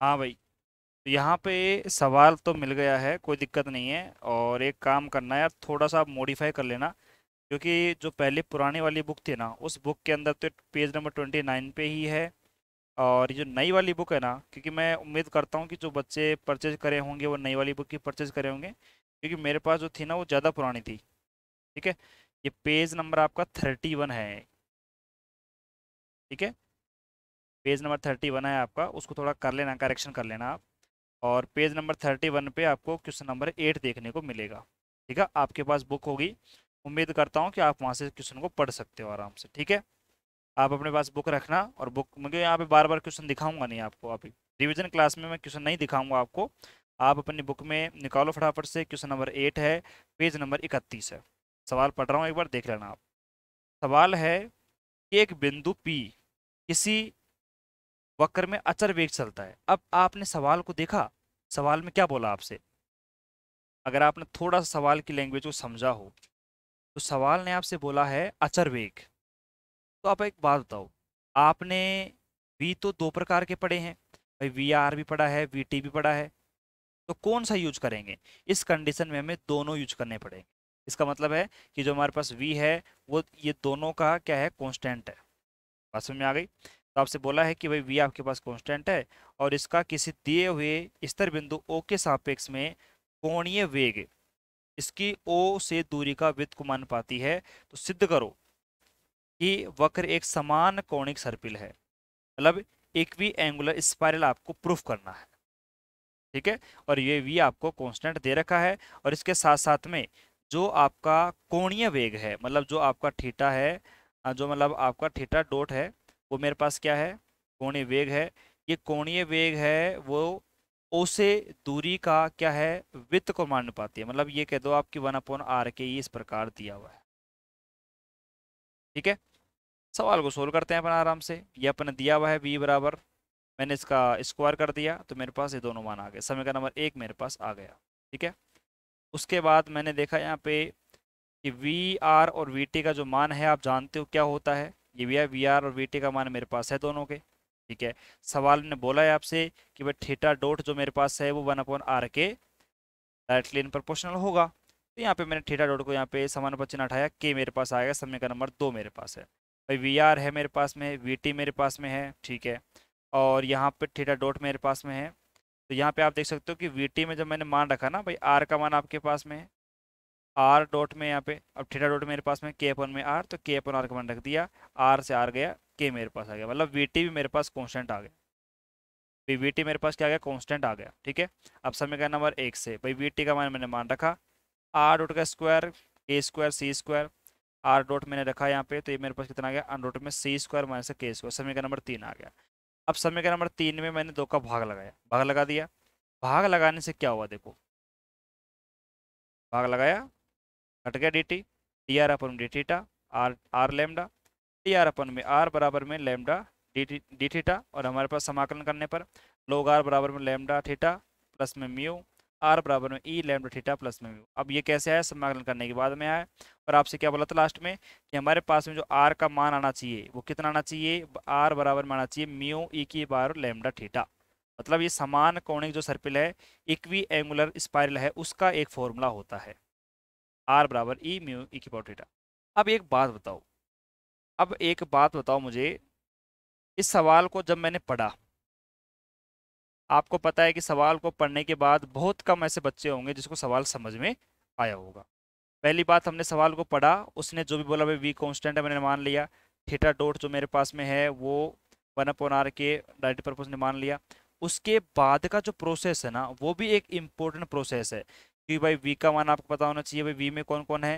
हाँ भाई तो यहाँ पे सवाल तो मिल गया है कोई दिक्कत नहीं है और एक काम करना यार थोड़ा सा आप मॉडिफाई कर लेना क्योंकि जो पहले पुरानी वाली बुक थी ना उस बुक के अंदर तो पेज नंबर ट्वेंटी नाइन पे ही है और ये जो नई वाली बुक है ना क्योंकि मैं उम्मीद करता हूँ कि जो बच्चे परचेज करे होंगे वो नई वाली बुक की परचेज करे होंगे क्योंकि मेरे पास जो थी ना वो ज़्यादा पुरानी थी ठीक है ये पेज नंबर आपका थर्टी वन है ठीक है पेज नंबर थर्टी वन है आपका उसको थोड़ा कर लेना करेक्शन कर लेना आप और पेज नंबर थर्टी वन पर आपको क्वेश्चन नंबर एट देखने को मिलेगा ठीक है आपके पास बुक होगी उम्मीद करता हूँ कि आप वहाँ से क्वेश्चन को पढ़ सकते हो आराम से ठीक है आप अपने पास बुक रखना और बुक मुझे यहाँ पे बार बार क्वेश्चन दिखाऊंगा नहीं आपको अभी रिवीजन क्लास में मैं क्वेश्चन नहीं दिखाऊंगा आपको आप अपनी बुक में निकालो फटाफट से क्वेश्चन नंबर एट है पेज नंबर इकतीस है सवाल पढ़ रहा हूँ एक बार देख लेना आप सवाल है कि एक बिंदु पी किसी वक्र में अचर वेग चलता है अब आपने सवाल को देखा सवाल में क्या बोला आपसे अगर आपने थोड़ा सा सवाल की लैंग्वेज को समझा हो तो सवाल ने आपसे बोला है अचर वेग तो आप एक बात बताओ आपने वी तो दो प्रकार के पढ़े हैं भाई वी आर भी पढ़ा है वी टी भी पढ़ा है तो कौन सा यूज करेंगे इस कंडीशन में हमें दोनों यूज करने पड़ेंगे इसका मतलब है कि जो हमारे पास वी है वो ये दोनों का क्या है कॉन्स्टेंट है बात समझ में आ गई तो आपसे बोला है कि भाई वी आपके पास कॉन्स्टेंट है और इसका किसी दिए हुए स्तर बिंदु ओ के सापेक्ष में कोणीय वेग इसकी ओ से दूरी का वित्त को मान पाती है तो सिद्ध करो कि वक्र एक समान कोणिक सर्पिल है मतलब एक भी एंगुलर स्पायरल आपको प्रूफ करना है ठीक है और ये वी आपको कांस्टेंट दे रखा है और इसके साथ साथ में जो आपका कोणीय वेग है मतलब जो आपका ठीटा है जो मतलब आपका ठीटा डोट है वो मेरे पास क्या है कोणीय वेग है ये कोणीय वेग है वो ओ से दूरी का क्या है वित्त को मान पाती है मतलब ये कह दो आपकी वन अपॉन आर के इस प्रकार दिया हुआ है ठीक है सवाल को सोल्व करते हैं अपन आराम से ये अपन दिया हुआ है बी बराबर मैंने इसका स्क्वायर कर दिया तो मेरे पास ये दोनों मान आ गए समय का नंबर एक मेरे पास आ गया ठीक है उसके बाद मैंने देखा यहाँ पे कि वी आर और वी टी का जो मान है आप जानते हो क्या होता है ये आई वी आर और वी टी का मान मेरे पास है दोनों के ठीक है सवाल ने बोला है आपसे कि भाई थीटा डॉट जो मेरे पास है वो वन अपॉन आर के डायरेक्टली इन प्रोपोर्शनल होगा तो यहाँ पे मैंने थीटा डॉट को यहाँ पे समान पर चिन्ह हटाया के मेरे पास आएगा समीकरण नंबर दो मेरे पास है भाई वी आर है मेरे पास में वी टी मेरे पास में है ठीक है और यहाँ पर थीटा डॉट मेरे पास में है तो यहाँ पे आप देख सकते हो कि वी टी में जब मैंने मान रखा ना भाई आर का मान आपके पास में है आर डॉट में यहाँ पे अब थीटा डॉट मेरे पास में के अपन में आर तो के अपन आर का मान रख दिया आर से आर गया के मेरे पास आ गया मतलब वी टी भी मेरे पास कॉन्स्टेंट आ गया भाई वी मेरे पास क्या आ गया कॉन्स्टेंट आ गया ठीक है अब समीकरण नंबर एक से भाई वी टी का मान मैंने मान रखा आर डॉट का square A square C square R dot मैंने रखा यहाँ पे तो ये मेरे पास कितना आ गया आर डॉट में C square minus K square समीकरण नंबर तीन आ गया अब समीकरण नंबर तीन में मैंने दो का भाग लगाया भाग लगा दिया भाग लगाने से क्या हुआ देखो भाग लगाया घट गया D T D R upon D theta R R lambda D R upon में आर बराबर में lambda D T D theta और हमारे पास समाकलन करने पर लोग आर बराबर में लेमडा थीटा प्लस में म्यू आर बराबर में ई लेमडा थीटा प्लस में म्यू अब ये कैसे आया समाकलन करने के बाद में आया और आपसे क्या बोला था लास्ट में कि हमारे पास में जो आर का मान आना चाहिए वो कितना आना चाहिए आर बराबर में आना चाहिए म्यू ई e की बार लेमडा थीटा मतलब ये समान कोणिक जो सर्पिल है इक्वी एंगुलर स्पायरल है उसका एक फॉर्मूला होता है आर बराबर ई म्यू ई की पावर थीटा अब एक बात बताओ अब एक बात बताओ मुझे इस सवाल को जब मैंने पढ़ा आपको पता है कि सवाल को पढ़ने के बाद बहुत कम ऐसे बच्चे होंगे जिसको सवाल समझ में आया होगा पहली बात हमने सवाल को पढ़ा उसने जो भी बोला भाई वी कॉन्स्टेंट है मैंने मान लिया थीटा डॉट जो मेरे पास में है वो वन अपन आर के डायरेक्ट पर्पज ने मान लिया उसके बाद का जो प्रोसेस है ना वो भी एक इम्पोर्टेंट प्रोसेस है क्योंकि भाई वी का मान आपको पता होना चाहिए भाई वी में कौन कौन है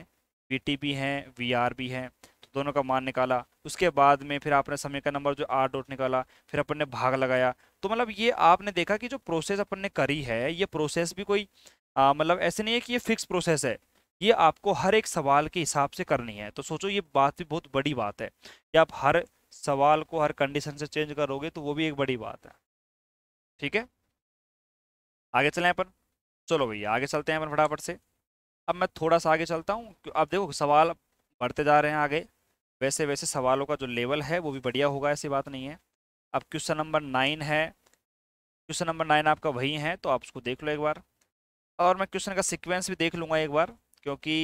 वी टी भी हैं वी आर भी हैं तो दोनों का मान निकाला उसके बाद में फिर आपने समय का नंबर जो आर डॉट निकाला फिर अपन ने भाग लगाया तो मतलब ये आपने देखा कि जो प्रोसेस अपन ने करी है ये प्रोसेस भी कोई मतलब ऐसे नहीं है कि ये फिक्स प्रोसेस है ये आपको हर एक सवाल के हिसाब से करनी है तो सोचो ये बात भी बहुत बड़ी बात है कि आप हर सवाल को हर कंडीशन से चेंज करोगे तो वो भी एक बड़ी बात है ठीक है आगे चलें अपन चलो भैया आगे चलते हैं अपन फटाफट से अब मैं थोड़ा सा आगे चलता हूँ अब देखो सवाल बढ़ते जा रहे हैं आगे वैसे वैसे सवालों का जो लेवल है वो भी बढ़िया होगा ऐसी बात नहीं है अब क्वेश्चन नंबर नाइन है क्वेश्चन नंबर नाइन आपका वही है तो आप उसको देख लो एक बार और मैं क्वेश्चन का सिक्वेंस भी देख लूँगा एक बार क्योंकि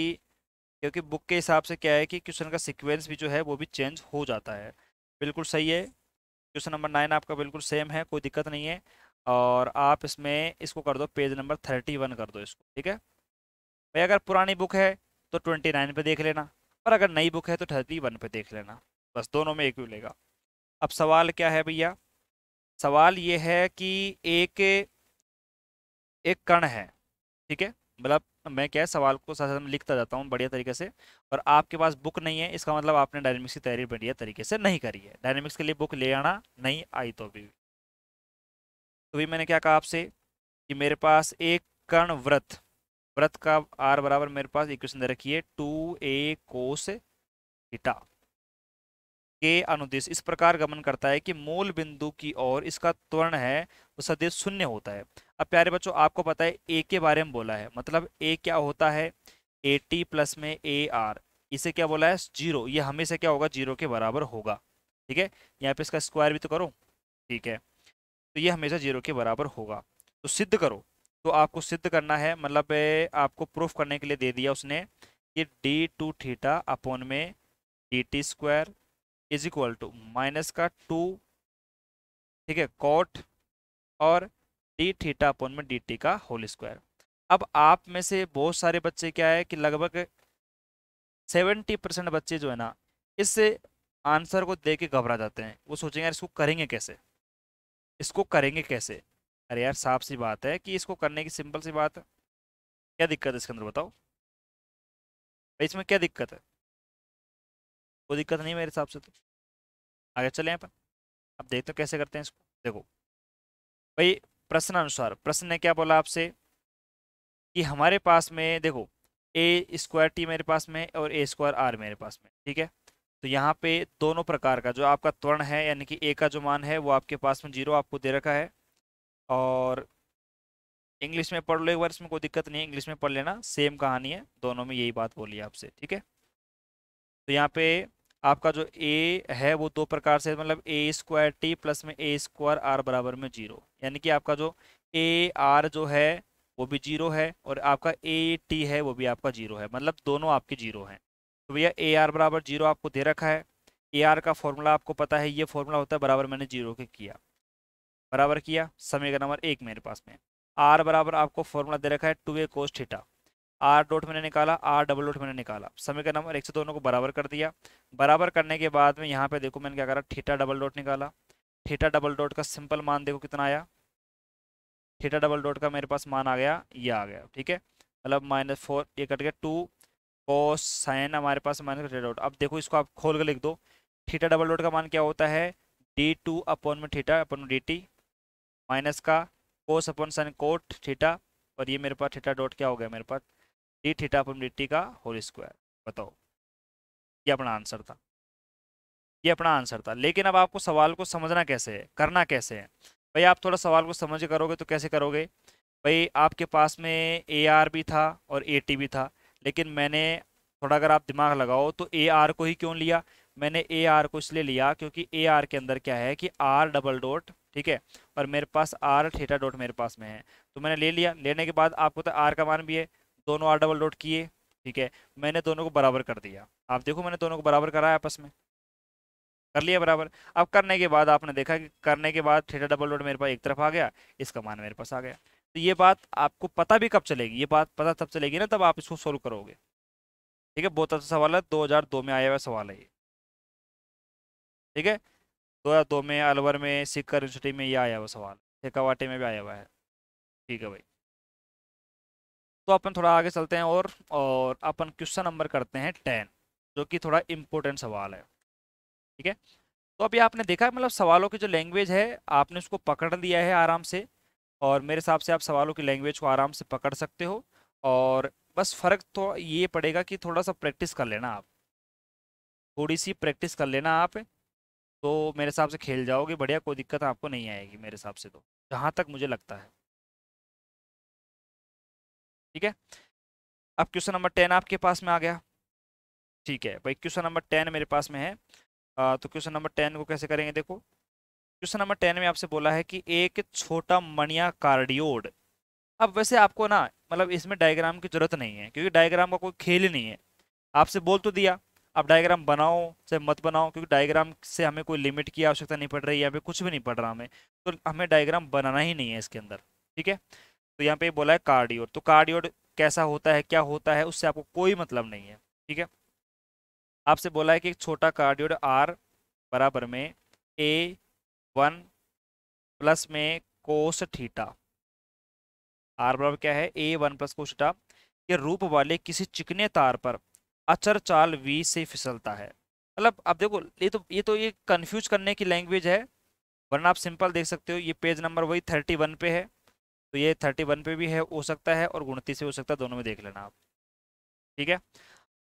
क्योंकि बुक के हिसाब से क्या है कि क्वेश्चन का सिक्वेंस भी जो है वो भी चेंज हो जाता है बिल्कुल सही है क्वेश्चन नंबर नाइन आपका बिल्कुल सेम है कोई दिक्कत नहीं है और आप इसमें इसको कर दो पेज नंबर थर्टी वन कर दो इसको ठीक है भाई अगर पुरानी बुक है तो ट्वेंटी नाइन पर देख लेना और अगर नई बुक है तो थर्टी वन पर देख लेना बस दोनों में एक ही मिलेगा अब सवाल क्या है भैया सवाल ये है कि एक एक कण है ठीक है मतलब मैं क्या है सवाल को साथ साथ में लिखता जाता हूँ बढ़िया तरीके से और आपके पास बुक नहीं है इसका मतलब आपने डायनेमिक्स की तैयारी बढ़िया तरीके से नहीं करी है डायनेमिक्स के लिए बुक ले आना नहीं आई तो भी तो भी मैंने क्या कहा आपसे कि मेरे पास एक कर्ण व्रत व्रत का आर बराबर मेरे पास इक्वेशन दे रखी है टू ए कोस थीटा के अनुदेश इस प्रकार गमन करता है कि मूल बिंदु की ओर इसका त्वरण है वो सदैव शून्य होता है अब प्यारे बच्चों आपको पता है ए के बारे में बोला है मतलब ए क्या होता है ए टी प्लस में ए आर इसे क्या बोला है जीरो ये हमेशा क्या होगा जीरो के बराबर होगा ठीक है यहाँ पे इसका स्क्वायर भी तो करो ठीक है तो ये हमेशा जीरो के बराबर होगा तो सिद्ध करो तो आपको सिद्ध करना है मतलब आपको प्रूफ करने के लिए दे दिया उसने कि डी टू थीटा अपॉन में D T square is equal to minus का टू ठीक है कॉट और डी थीटा अपॉन में डी टी का होल स्क्वायर अब आप में से बहुत सारे बच्चे क्या है कि लगभग सेवेंटी परसेंट बच्चे जो है ना इस आंसर को दे के घबरा जाते हैं वो सोचेंगे यार इसको करेंगे कैसे इसको करेंगे कैसे अरे यार साफ सी बात है कि इसको करने की सिंपल सी बात है क्या दिक्कत है इसके अंदर बताओ भाई इसमें क्या दिक्कत है कोई दिक्कत नहीं मेरे हिसाब से तो आगे चले अपन अब देखते कैसे करते हैं इसको देखो भाई प्रश्न अनुसार प्रश्न ने क्या बोला आपसे कि हमारे पास में देखो ए स्क्वायर टी मेरे पास में और ए स्क्वायर आर मेरे पास में ठीक है तो यहाँ पे दोनों प्रकार का जो आपका त्वरण है यानी कि ए का जो मान है वो आपके पास में जीरो आपको दे रखा है और इंग्लिश में पढ़ लो एक बार इसमें कोई दिक्कत नहीं है इंग्लिश में पढ़ लेना सेम कहानी है दोनों में यही बात बोली आपसे ठीक है तो यहाँ पे आपका जो ए है वो दो प्रकार से मतलब ए स्क्वायर टी प्लस में ए स्क्वायर आर बराबर में जीरो यानी कि आपका जो ए आर जो है वो भी जीरो है और आपका ए टी है वो भी आपका जीरो है मतलब दोनों आपके जीरो हैं तो भैया ए आर बराबर जीरो आपको दे रखा है ए आर का फॉर्मूला आपको पता है ये फॉर्मूला होता है बराबर मैंने जीरो के किया बराबर किया समय का नंबर एक मेरे पास में आर बराबर आपको फॉर्मूला दे रखा है two A cos theta R dot मैंने निकाला आर डबल डॉट मैंने निकाला समय का नंबर एक से दोनों को बराबर कर दिया बराबर करने के बाद में यहाँ पे देखो मैंने क्या करा ठीटा डबल डॉट निकाला ठीटा डबल डॉट का सिंपल मान देखो कितना आया ठीटा डबल डॉट का मेरे पास मान आ गया ये आ गया ठीक है मतलब माइनस फोर ये कट गया टू कॉस साइन हमारे पास माइनस थीटा डॉट अब देखो इसको आप खोल कर लिख दो थीटा डबल डॉट का मान क्या होता है डी टू अपॉन में थीटा अपॉन में डी टी माइनस का cos upon sine cot theta और ये मेरे पास थीटा डॉट क्या हो गया मेरे पास D theta upon D T का होल स्क्वायर बताओ ये अपना आंसर था ये अपना आंसर था लेकिन अब आपको सवाल को समझना कैसे है करना कैसे है भाई आप थोड़ा सवाल को समझ करोगे तो कैसे करोगे भाई आपके पास में ए आर भी था और ए टी भी था लेकिन मैंने थोड़ा अगर आप दिमाग लगाओ तो ए आर को ही क्यों लिया मैंने ए आर को इसलिए लिया क्योंकि ए आर के अंदर क्या है कि आर डबल डॉट ठीक है और मेरे पास आर थीटा डॉट मेरे पास में है तो मैंने ले लिया लेने के बाद आपको तो आर का मान भी है दोनों आर डबल डॉट किए ठीक है मैंने दोनों को बराबर कर दिया आप देखो मैंने दोनों को बराबर कराया आपस में कर लिया बराबर अब करने के बाद आपने देखा कि करने के बाद थीटा डबल डॉट मेरे पास एक तरफ आ गया इसका मान मेरे पास आ गया तो ये बात आपको पता भी कब चलेगी ये बात पता तब चलेगी ना तब आप इसको सोल्व करोगे ठीक है बहुत अच्छा सवाल है 2002 में आया हुआ सवाल है ये ठीक है 2002 में अलवर में सिक्कर यूनिवर्सिटी में ये आया हुआ सवाल शेखावाटी में भी आया हुआ है ठीक है भाई तो अपन थोड़ा आगे चलते हैं और और अपन क्वेश्चन नंबर करते हैं टेन जो कि थोड़ा इम्पोर्टेंट सवाल है ठीक है तो अभी आपने देखा मतलब सवालों की जो लैंग्वेज है आपने उसको पकड़ लिया है आराम से और मेरे हिसाब से आप सवालों की लैंग्वेज को आराम से पकड़ सकते हो और बस फ़र्क तो ये पड़ेगा कि थोड़ा सा प्रैक्टिस कर लेना आप थोड़ी सी प्रैक्टिस कर लेना आप तो मेरे हिसाब से खेल जाओगे बढ़िया कोई दिक्कत आपको नहीं आएगी मेरे हिसाब से तो जहाँ तक मुझे लगता है ठीक है अब क्वेश्चन नंबर टेन आपके पास में आ गया ठीक है भाई क्वेश्चन नंबर टेन मेरे पास में है आ, तो क्वेश्चन नंबर टेन को कैसे करेंगे देखो क्वेश्चन नंबर टेन में आपसे बोला है कि एक छोटा मणिया कार्डियोड अब वैसे आपको ना मतलब इसमें डायग्राम की जरूरत नहीं है क्योंकि डायग्राम का कोई खेल ही नहीं है आपसे बोल तो दिया आप डायग्राम बनाओ चाहे मत बनाओ क्योंकि डायग्राम से हमें कोई लिमिट की आवश्यकता नहीं पड़ रही है फिर कुछ भी नहीं पड़ रहा हमें तो हमें डायग्राम बनाना ही नहीं है इसके अंदर ठीक है तो यहाँ पे बोला है कार्डियोड तो कार्डियोड कैसा होता है क्या होता है उससे आपको कोई मतलब नहीं है ठीक है आपसे बोला है कि एक छोटा कार्डियोड आर बराबर में ए वन प्लस में कोस थीटा आर बराबर क्या है A one plus cos theta के रूप वाले किसी चिकने तार पर अचर चाल वी से फिसलता है मतलब आप देखो ये तो ये तो ये कन्फ्यूज करने की लैंग्वेज है वरना आप सिंपल देख सकते हो ये पेज नंबर वही थर्टी वन पे है तो ये थर्टी वन पे भी है हो सकता है और गुणती से हो सकता है दोनों में देख लेना आप ठीक है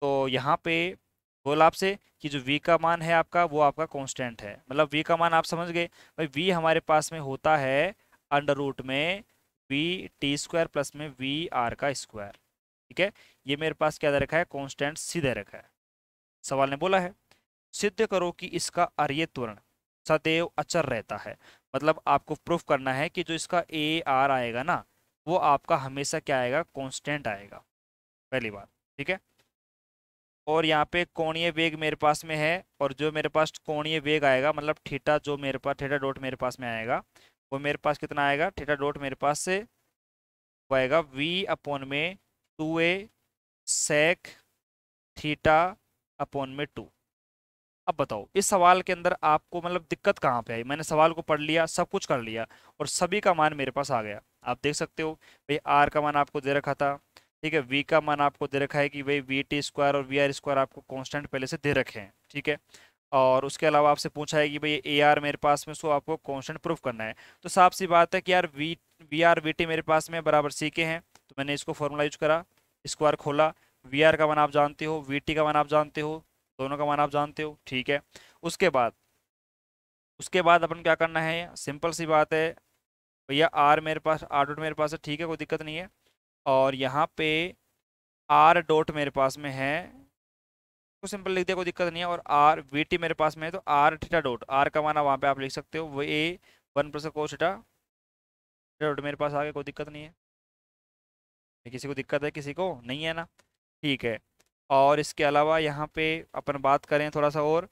तो यहाँ पे बोल आपसे कि जो v का मान है आपका वो आपका कांस्टेंट है मतलब v का मान आप समझ गए भाई v हमारे पास में होता है अंडर रूट में वी टी स्क्वायर प्लस में वी आर का स्क्वायर ठीक है ये मेरे पास क्या दे रखा है कॉन्स्टेंट सीधे रखा है सवाल ने बोला है सिद्ध करो कि इसका अर्य त्वरण सदैव अचर रहता है मतलब आपको प्रूफ करना है कि जो इसका ए आर आएगा ना वो आपका हमेशा क्या आएगा कॉन्स्टेंट आएगा पहली बात ठीक है और यहाँ पे कोणीय वेग मेरे पास में है और जो मेरे पास कोणीय वेग आएगा मतलब ठीठा जो मेरे पास थीटा डॉट मेरे पास में आएगा वो मेरे पास कितना आएगा थीटा डॉट मेरे पास से वो आएगा वी अपोन में two A sec theta upon में टू अब बताओ इस सवाल के अंदर आपको मतलब दिक्कत कहाँ पे आई मैंने सवाल को पढ़ लिया सब कुछ कर लिया और सभी का मान मेरे पास आ गया आप देख सकते हो भाई आर का मान आपको दे रखा था ठीक है वी का मान आपको दे रखा है कि भाई वी टी स्क्वायर और वी आर स्क्वायर आपको कॉन्स्टेंट पहले से दे रखे हैं ठीक है और उसके अलावा आपसे पूछा है कि भाई ए आर मेरे पास में सो आपको कॉन्स्टेंट प्रूफ करना है तो साफ सी बात है कि यार V V R V T मेरे पास में बराबर सी के हैं तो मैंने इसको फॉर्मूला यूज करा स्क्वायर खोला वी आर का मान आप जानते हो वी टी का मान आप जानते हो दोनों का मान आप जानते हो ठीक है उसके बाद उसके बाद अपन क्या करना है सिंपल सी बात है भैया आर मेरे पास आर डॉट मेरे पास है ठीक है कोई दिक्कत नहीं है और यहाँ पे आर डॉट मेरे पास में है तो सिंपल लिख दिया कोई दिक्कत नहीं है और आर वी टी मेरे पास में है तो आर थीटा डॉट आर का माना वहाँ पे आप लिख सकते हो वो ए वन प्लस को थीटा डॉट मेरे पास आ गया कोई दिक्कत नहीं है किसी को दिक्कत है किसी को नहीं है ना ठीक है और इसके अलावा यहाँ पे अपन बात करें थोड़ा सा और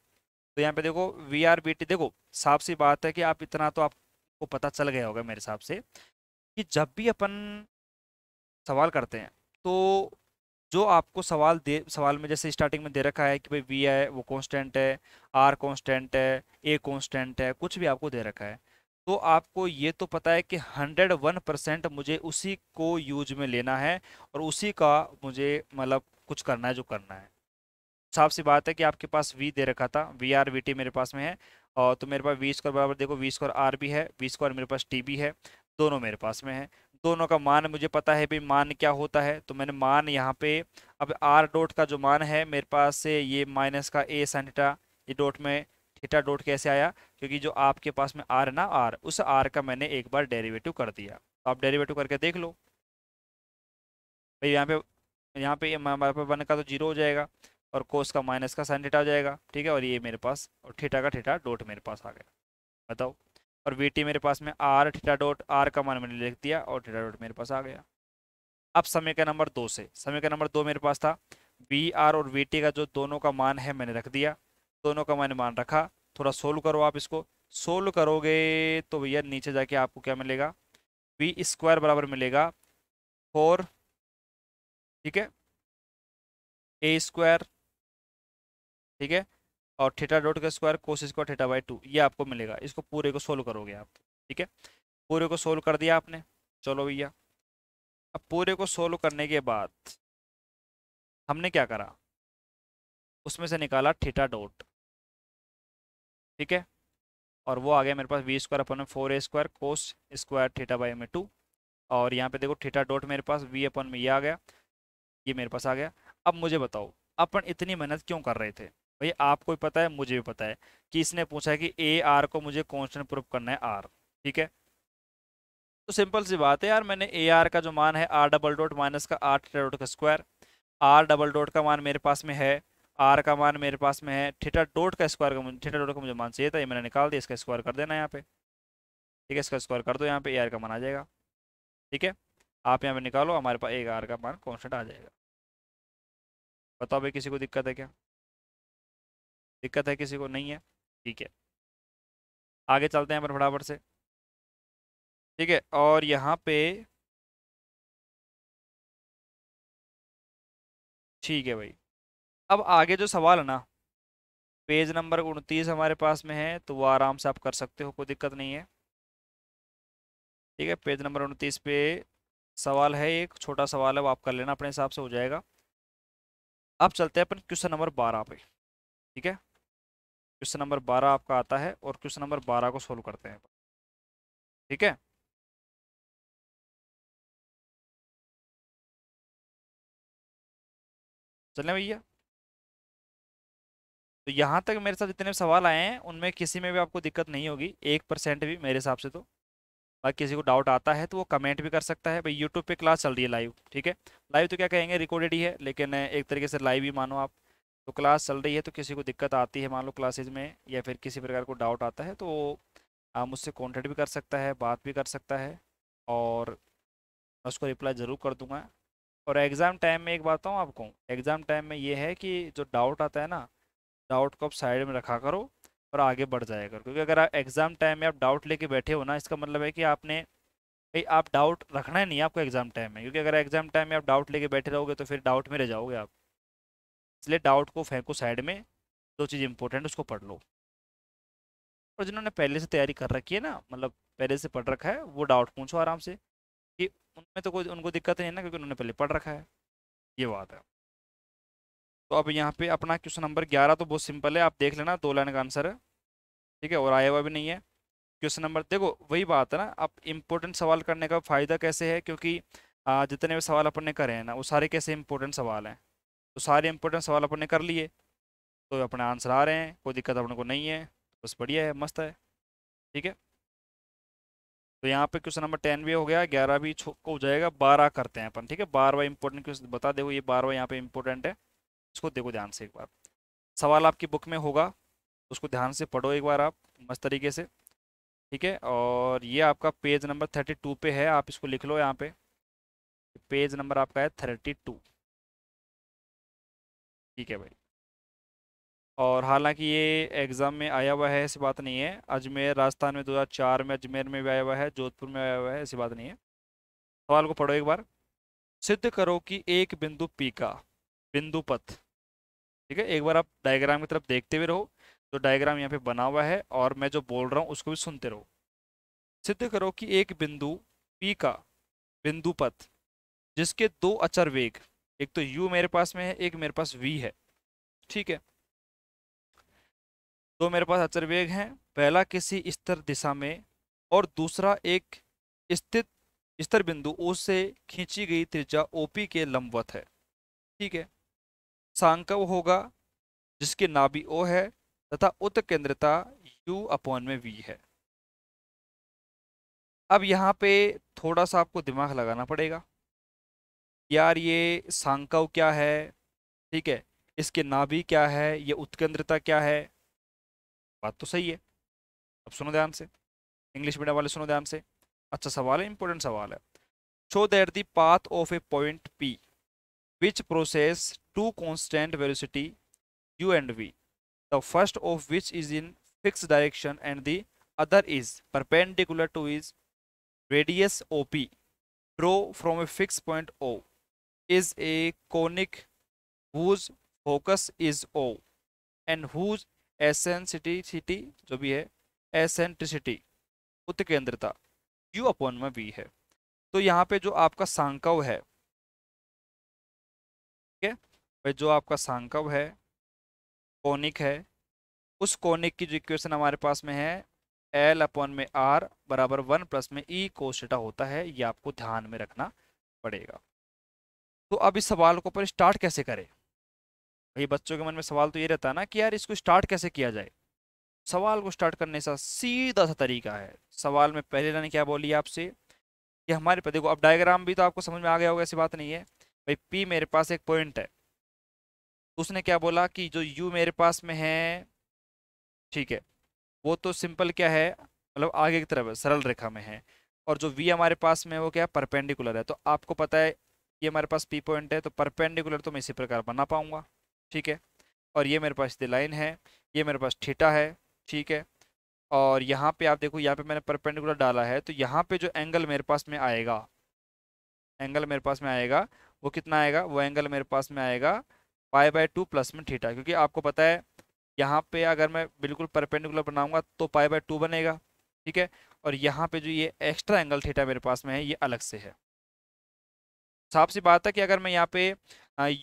तो यहाँ पे देखो वी आर बी टी देखो साफ सी बात है कि आप इतना तो आपको पता चल गया होगा मेरे हिसाब से कि जब भी अपन सवाल करते हैं तो जो आपको सवाल दे सवाल में जैसे स्टार्टिंग में दे रखा है कि भाई वी है वो कांस्टेंट है आर कांस्टेंट है ए कांस्टेंट है कुछ भी आपको दे रखा है तो आपको ये तो पता है कि 101 परसेंट मुझे उसी को यूज में लेना है और उसी का मुझे मतलब कुछ करना है जो करना है साफ सी बात है कि आपके पास वी दे रखा था वी आर वी टी मेरे पास में है और तो मेरे पास वी स्क्वायर बराबर देखो वी स्क्वायर आर भी है वी स्क्वायर मेरे पास टी भी है दोनों मेरे पास में है दोनों का मान मुझे पता है भाई मान क्या होता है तो मैंने मान यहाँ पे अब आर डॉट का जो मान है मेरे पास से ये माइनस का ए सनटा ये डॉट में थीटा डॉट कैसे आया क्योंकि जो आपके पास में आर है ना आर उस आर का मैंने एक बार डेरिवेटिव कर दिया तो आप डेरिवेटिव करके देख लो भाई यहाँ पे यहाँ पे हमारे पास वन का तो जीरो हो जाएगा और कोस का माइनस का साइन थीटा हो जाएगा ठीक है और ये मेरे पास और थीटा का थीटा डोट मेरे पास आ गया बताओ और वी मेरे पास में आर ठीटा डॉट आर का मान मैंने लिख दिया और ठीटा डॉट मेरे पास आ गया अब समय का नंबर दो से समय का नंबर दो मेरे पास था वी और वी का जो दोनों का मान है मैंने रख दिया दोनों का मैंने मान रखा थोड़ा सोल्व करो आप इसको सोल्व करोगे तो भैया नीचे जाके आपको क्या मिलेगा वी स्क्वायर बराबर मिलेगा फोर ठीक है ए स्क्वायर ठीक है और थीटा डॉट का square cos square theta by two ये आपको मिलेगा इसको पूरे को सोल्व करोगे आप ठीक है पूरे को सोल्व कर दिया आपने चलो भैया अब पूरे को सोल्व करने के बाद हमने क्या करा उसमें से निकाला थीटा डॉट ठीक है और वो आ गया मेरे पास वी स्क्वायर अपन में four A square cos square theta by में टू और यहाँ पे देखो थीटा डॉट मेरे पास वी अपन में ये आ गया ये मेरे पास आ गया अब मुझे बताओ अपन इतनी मेहनत क्यों कर रहे थे भाई आपको भी पता है मुझे भी पता है कि इसने पूछा है कि ए आर को मुझे कॉन्स्टेंट प्रूफ करना है आर ठीक है तो सिंपल सी बात है यार मैंने ए आर का जो मान है आर डबल डॉट माइनस का आर थीटा डॉट का स्क्वायर आर डबल डॉट का मान मेरे पास में है आर का मान मेरे पास में है थीटा डॉट का स्क्वायर का थीटा डॉट का मुझे मान चाहिए था ये मैंने निकाल दिया इसका स्क्वायर कर देना यहाँ पे ठीक है इसका स्क्वायर कर दो यहाँ पे ए आर का मान आ जाएगा ठीक है आप यहाँ पे निकालो हमारे पास ए आर का मान कॉन्स्टेंट आ जाएगा बताओ भाई किसी को दिक्कत है क्या दिक्कत है किसी को नहीं है ठीक है आगे चलते हैं पर फटाफट से ठीक है और यहाँ पे ठीक है भाई अब आगे जो सवाल है ना पेज नंबर उनतीस हमारे पास में है तो वो आराम से आप कर सकते हो कोई दिक्कत नहीं है ठीक है पेज नंबर उनतीस पे सवाल है एक छोटा सवाल है वो आप कर लेना अपने हिसाब से हो जाएगा अब चलते हैं अपन क्वेश्चन नंबर बारह पे ठीक है क्वेश्चन नंबर बारह आपका आता है और क्वेश्चन नंबर बारह को सोल्व करते हैं ठीक है चले भैया तो यहाँ तक मेरे साथ जितने सवाल आए हैं उनमें किसी में भी आपको दिक्कत नहीं होगी एक परसेंट भी मेरे हिसाब से तो बाकी किसी को डाउट आता है तो वो कमेंट भी कर सकता है भाई यूट्यूब पे क्लास चल रही है लाइव ठीक है लाइव तो क्या कहेंगे रिकॉर्डेड ही है लेकिन एक तरीके से लाइव ही मानो आप तो क्लास चल रही है तो किसी को दिक्कत आती है मान लो क्लासेज में या फिर किसी प्रकार को डाउट आता है तो आप मुझसे कॉन्टेक्ट भी कर सकता है बात भी कर सकता है और उसको रिप्लाई ज़रूर कर दूंगा और एग्ज़ाम टाइम में एक बात बताऊँ आपको एग्ज़ाम टाइम में ये है कि जो डाउट आता है ना डाउट को आप साइड में रखा करो और आगे बढ़ जाया करो क्योंकि अगर आप एग्ज़ाम टाइम में आप डाउट लेके बैठे हो ना इसका मतलब है कि आपने भाई आप डाउट रखना ही नहीं आपको एग्ज़ाम टाइम में क्योंकि अगर एग्ज़ाम टाइम में आप डाउट लेके बैठे रहोगे तो फिर डाउट में रह जाओगे आप इसलिए डाउट को फेंको साइड में जो चीज़ इंपॉर्टेंट उसको पढ़ लो और जिन्होंने पहले से तैयारी कर रखी है ना मतलब पहले से पढ़ रखा है वो डाउट पूछो आराम से कि उनमें तो कोई उनको दिक्कत नहीं है ना क्योंकि उन्होंने पहले पढ़ रखा है ये बात है तो अब यहाँ पे अपना क्वेश्चन नंबर ग्यारह तो बहुत सिंपल है आप देख लेना दो लाइन का आंसर है ठीक है और आया हुआ भी नहीं है क्वेश्चन नंबर देखो वही बात है ना आप इम्पोर्टेंट सवाल करने का फ़ायदा कैसे है क्योंकि जितने भी सवाल अपन ने करे हैं ना वो सारे कैसे इंपॉर्टेंट सवाल हैं तो सारे इंपॉर्टेंट सवाल अपन ने कर लिए तो अपने आंसर आ रहे हैं कोई दिक्कत अपने को नहीं है बस बढ़िया है मस्त है ठीक है तो यहाँ पे क्वेश्चन नंबर टेन भी हो गया ग्यारह भी छो हो जाएगा बारह करते हैं अपन ठीक है बारहवा इंपॉर्टेंट क्वेश्चन बता देखो ये बारहवा यहाँ पे इंपॉर्टेंट है इसको देखो ध्यान से एक बार सवाल आपकी बुक में होगा उसको ध्यान से पढ़ो एक बार आप मस्त तरीके से ठीक है और ये आपका पेज नंबर थर्टी टू पे है आप इसको लिख लो यहाँ पे पेज नंबर आपका है थर्टी टू ठीक है भाई और हालांकि ये एग्ज़ाम में आया हुआ है ऐसी बात नहीं है अजमेर राजस्थान में 2004 में अजमेर में भी आया हुआ है जोधपुर में आया हुआ है ऐसी बात नहीं है सवाल को पढ़ो एक बार सिद्ध करो कि एक बिंदु पी का बिंदु पथ ठीक है एक बार आप डायग्राम की तरफ देखते हुए रहो तो डायग्राम यहाँ पे बना हुआ है और मैं जो बोल रहा हूँ उसको भी सुनते रहो सिद्ध करो कि एक बिंदु पी का बिंदु पथ जिसके दो अचर वेग एक तो u मेरे पास में है एक मेरे पास v है ठीक है दो मेरे पास अचरवेग हैं पहला किसी स्तर दिशा में और दूसरा एक स्थित स्तर बिंदु ओ से खींची गई त्रिज्या OP के लंबवत है ठीक है सांकव होगा जिसकी नाभि ओ है तथा उत्केंद्रता u अपॉन में v है अब यहाँ पे थोड़ा सा आपको दिमाग लगाना पड़ेगा यार ये सांकव क्या है ठीक है इसके नाभि क्या है ये उत्केंद्रता क्या है बात तो सही है अब सुनो ध्यान से इंग्लिश मीडियम वाले सुनो ध्यान से अच्छा सवाल है इंपॉर्टेंट सवाल है show that the path of a point P which possesses two constant velocity U and V the first of which is in fix direction and the other is perpendicular to is radius O P draw from a fix point O is a conic whose focus is O and whose city जो भी है eccentricity उत्केंद्रता U upon में B है तो यहाँ पे जो आपका सांकव है ठीक है भाई जो आपका सांकव है कोनिक है उस कोनिक की जो इक्वेशन हमारे पास में है एल अपॉन में आर बराबर वन प्लस में ई e होता है ये आपको ध्यान में रखना पड़ेगा तो अब इस सवाल को ऊपर स्टार्ट कैसे करें भाई बच्चों के मन में सवाल तो ये रहता है ना कि यार इसको स्टार्ट कैसे किया जाए सवाल को स्टार्ट करने का सीधा सा तरीका है सवाल में पहले मैंने क्या बोली आपसे कि हमारे पे देखो अब डायग्राम भी तो आपको समझ में आ गया होगा ऐसी बात नहीं है भाई पी मेरे पास एक पॉइंट है उसने क्या बोला कि जो यू मेरे पास में है ठीक है वो तो सिंपल क्या है मतलब आगे की तरफ सरल रेखा में है और जो वी हमारे पास में वो क्या परपेंडिकुलर है तो आपको पता है ये हमारे पास पी पॉइंट है तो परपेंडिकुलर तो मैं इसी प्रकार बना पाऊंगा ठीक है और ये मेरे पास दी लाइन है ये मेरे पास ठीठा है ठीक है और यहाँ पे आप देखो यहाँ पे मैंने परपेंडिकुलर डाला है तो यहाँ पे जो एंगल मेरे पास में आएगा एंगल मेरे पास में आएगा वो कितना आएगा वो एंगल मेरे पास में आएगा पाई बाय टू प्लस में ठीठा क्योंकि आपको पता है यहाँ पे अगर मैं बिल्कुल परपेंडिकुलर बनाऊंगा तो पाई बाय टू बनेगा ठीक है और यहाँ पे जो ये एक्स्ट्रा एंगल थीटा मेरे पास में है ये अलग से है तो साफ सी बात है कि अगर मैं यहाँ पे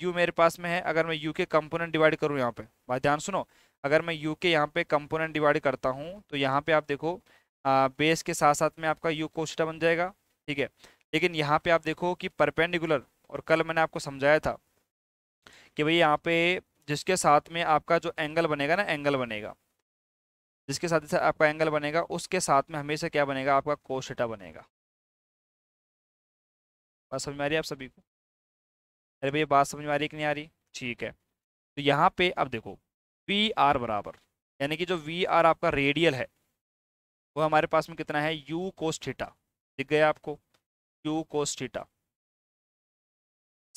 यू मेरे पास में है अगर मैं यू के कंपोनेंट डिवाइड करूँ यहाँ पे बात ध्यान सुनो अगर मैं यू के यहाँ पे कंपोनेंट डिवाइड करता हूँ तो यहाँ पे आप देखो आ, बेस के साथ साथ में आपका यू कोस्टा बन जाएगा ठीक है लेकिन यहाँ पे आप देखो कि परपेंडिकुलर और कल मैंने आपको समझाया था कि भाई यहाँ पे जिसके साथ में आपका जो एंगल बनेगा ना एंगल बनेगा जिसके साथ आपका एंगल बनेगा उसके साथ में हमेशा क्या बनेगा आपका कोस्टा बनेगा बात समझ में आ रही है आप सभी को अरे भैया बात समझ में आ रही है कि नहीं आ रही ठीक है तो यहाँ पे अब देखो वी आर बराबर यानी कि जो वी आर आपका रेडियल है वो हमारे पास में कितना है यू कोस थीटा दिख गया आपको यू कोस थीटा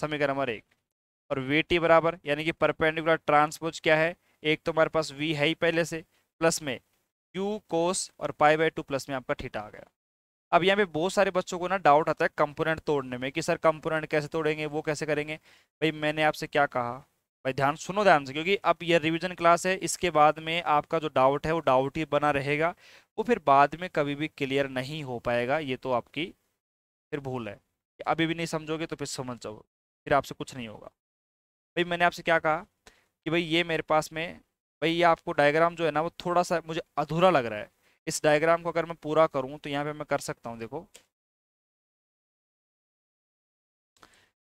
समीकरण नंबर एक और वी टी बराबर यानी कि परपेंडिकुलर ट्रांसपोज क्या है एक तो हमारे पास वी है ही पहले से प्लस में यू कोस और पाई बाई टू प्लस में आपका थीटा आ गया अब यहाँ पे बहुत सारे बच्चों को ना डाउट आता है कंपोनेंट तोड़ने में कि सर कंपोनेंट कैसे तोड़ेंगे वो कैसे करेंगे भाई मैंने आपसे क्या कहा भाई ध्यान सुनो ध्यान से क्योंकि अब यह रिवीजन क्लास है इसके बाद में आपका जो डाउट है वो डाउट ही बना रहेगा वो फिर बाद में कभी भी क्लियर नहीं हो पाएगा ये तो आपकी फिर भूल है अभी भी नहीं समझोगे तो फिर समझ जाओ फिर आपसे कुछ नहीं होगा भाई मैंने आपसे क्या कहा कि भाई ये मेरे पास में भाई ये आपको डायग्राम जो है ना वो थोड़ा सा मुझे अधूरा लग रहा है इस डायग्राम को अगर मैं पूरा करूं तो यहाँ पे मैं कर सकता हूँ देखो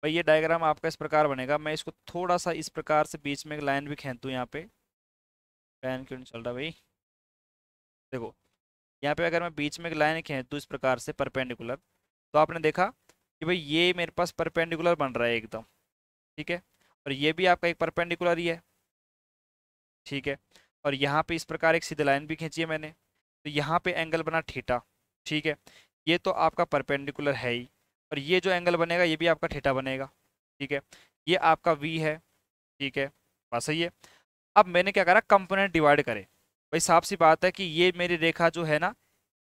भाई ये डायग्राम आपका इस प्रकार बनेगा मैं इसको थोड़ा सा इस प्रकार से बीच में एक लाइन भी खेच यहाँ पे पैन क्यों नहीं चल रहा भाई देखो यहाँ पे अगर मैं बीच में एक लाइन खेच इस प्रकार से परपेंडिकुलर तो आपने देखा कि भाई ये मेरे पास परपेंडिकुलर बन रहा है एकदम ठीक है और ये भी आपका एक परपेंडिकुलर ही है ठीक है और यहाँ पे इस प्रकार एक सीधी लाइन भी खींची है मैंने तो यहाँ पे एंगल बना थीटा ठीक है ये तो आपका परपेंडिकुलर है ही और ये जो एंगल बनेगा ये भी आपका थीटा बनेगा ठीक है ये आपका वी है ठीक है बस सही है अब मैंने क्या करा कंपोनेंट डिवाइड करे भाई साफ सी बात है कि ये मेरी रेखा जो है ना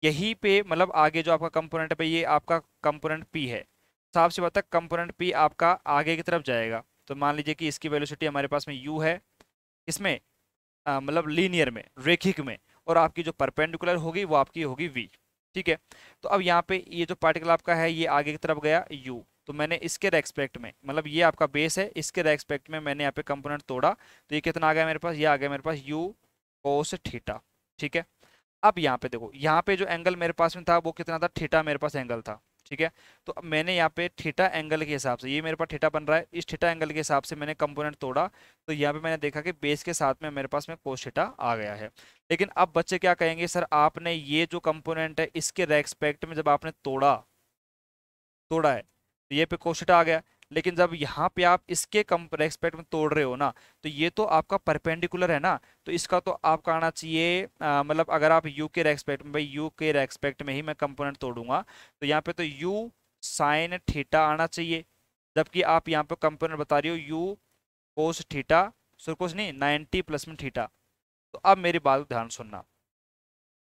यही पे मतलब आगे जो आपका कंपोनेंट पे ये आपका कंपोनेंट पी है साफ सी बात है कंपोनेंट पी आपका आगे की तरफ जाएगा तो मान लीजिए कि इसकी वेलोसिटी हमारे पास में यू है इसमें मतलब लीनियर में रेखिक में और आपकी जो परपेंडिकुलर होगी वो आपकी होगी वी ठीक है तो अब यहाँ पे ये जो पार्टिकल आपका है ये आगे की तरफ गया यू तो मैंने इसके रेस्पेक्ट में मतलब ये आपका बेस है इसके रेस्पेक्ट में मैंने यहाँ पे कंपोनेंट तोड़ा तो ये कितना आ गया मेरे पास ये आ गया मेरे पास यू कोस ठीटा ठीक है अब यहाँ पे देखो यहाँ पे जो एंगल मेरे पास में था वो कितना था ठीटा मेरे पास एंगल था ठीक है तो अब मैंने यहाँ पे ठीठा एंगल के हिसाब से ये मेरे पास ठीठा बन रहा है इस ठीठा एंगल के हिसाब से मैंने कंपोनेंट तोड़ा तो यहाँ पे मैंने देखा कि बेस के साथ में मेरे पास में कोस ठीटा आ गया है लेकिन अब बच्चे क्या कहेंगे सर आपने ये जो कंपोनेंट है इसके रेस्पेक्ट में जब आपने तोड़ा तोड़ा है तो ये पे कोशिटा आ गया लेकिन जब यहाँ पे आप इसके रेस्पेक्ट में तोड़ रहे हो ना तो ये तो आपका परपेंडिकुलर है ना तो इसका तो आपका आना चाहिए मतलब अगर आप यू के रेस्पेक्ट में भाई यू के रेस्पेक्ट में ही मैं कंपोनेंट तोड़ूंगा तो यहाँ पे तो यू साइन ठीठा आना चाहिए जबकि आप यहाँ पे कंपोनेंट बता रही हो यू कोस ठीठा सर कोस नहीं नाइन्टी प्लस में ठीठा तो अब मेरी बात ध्यान सुनना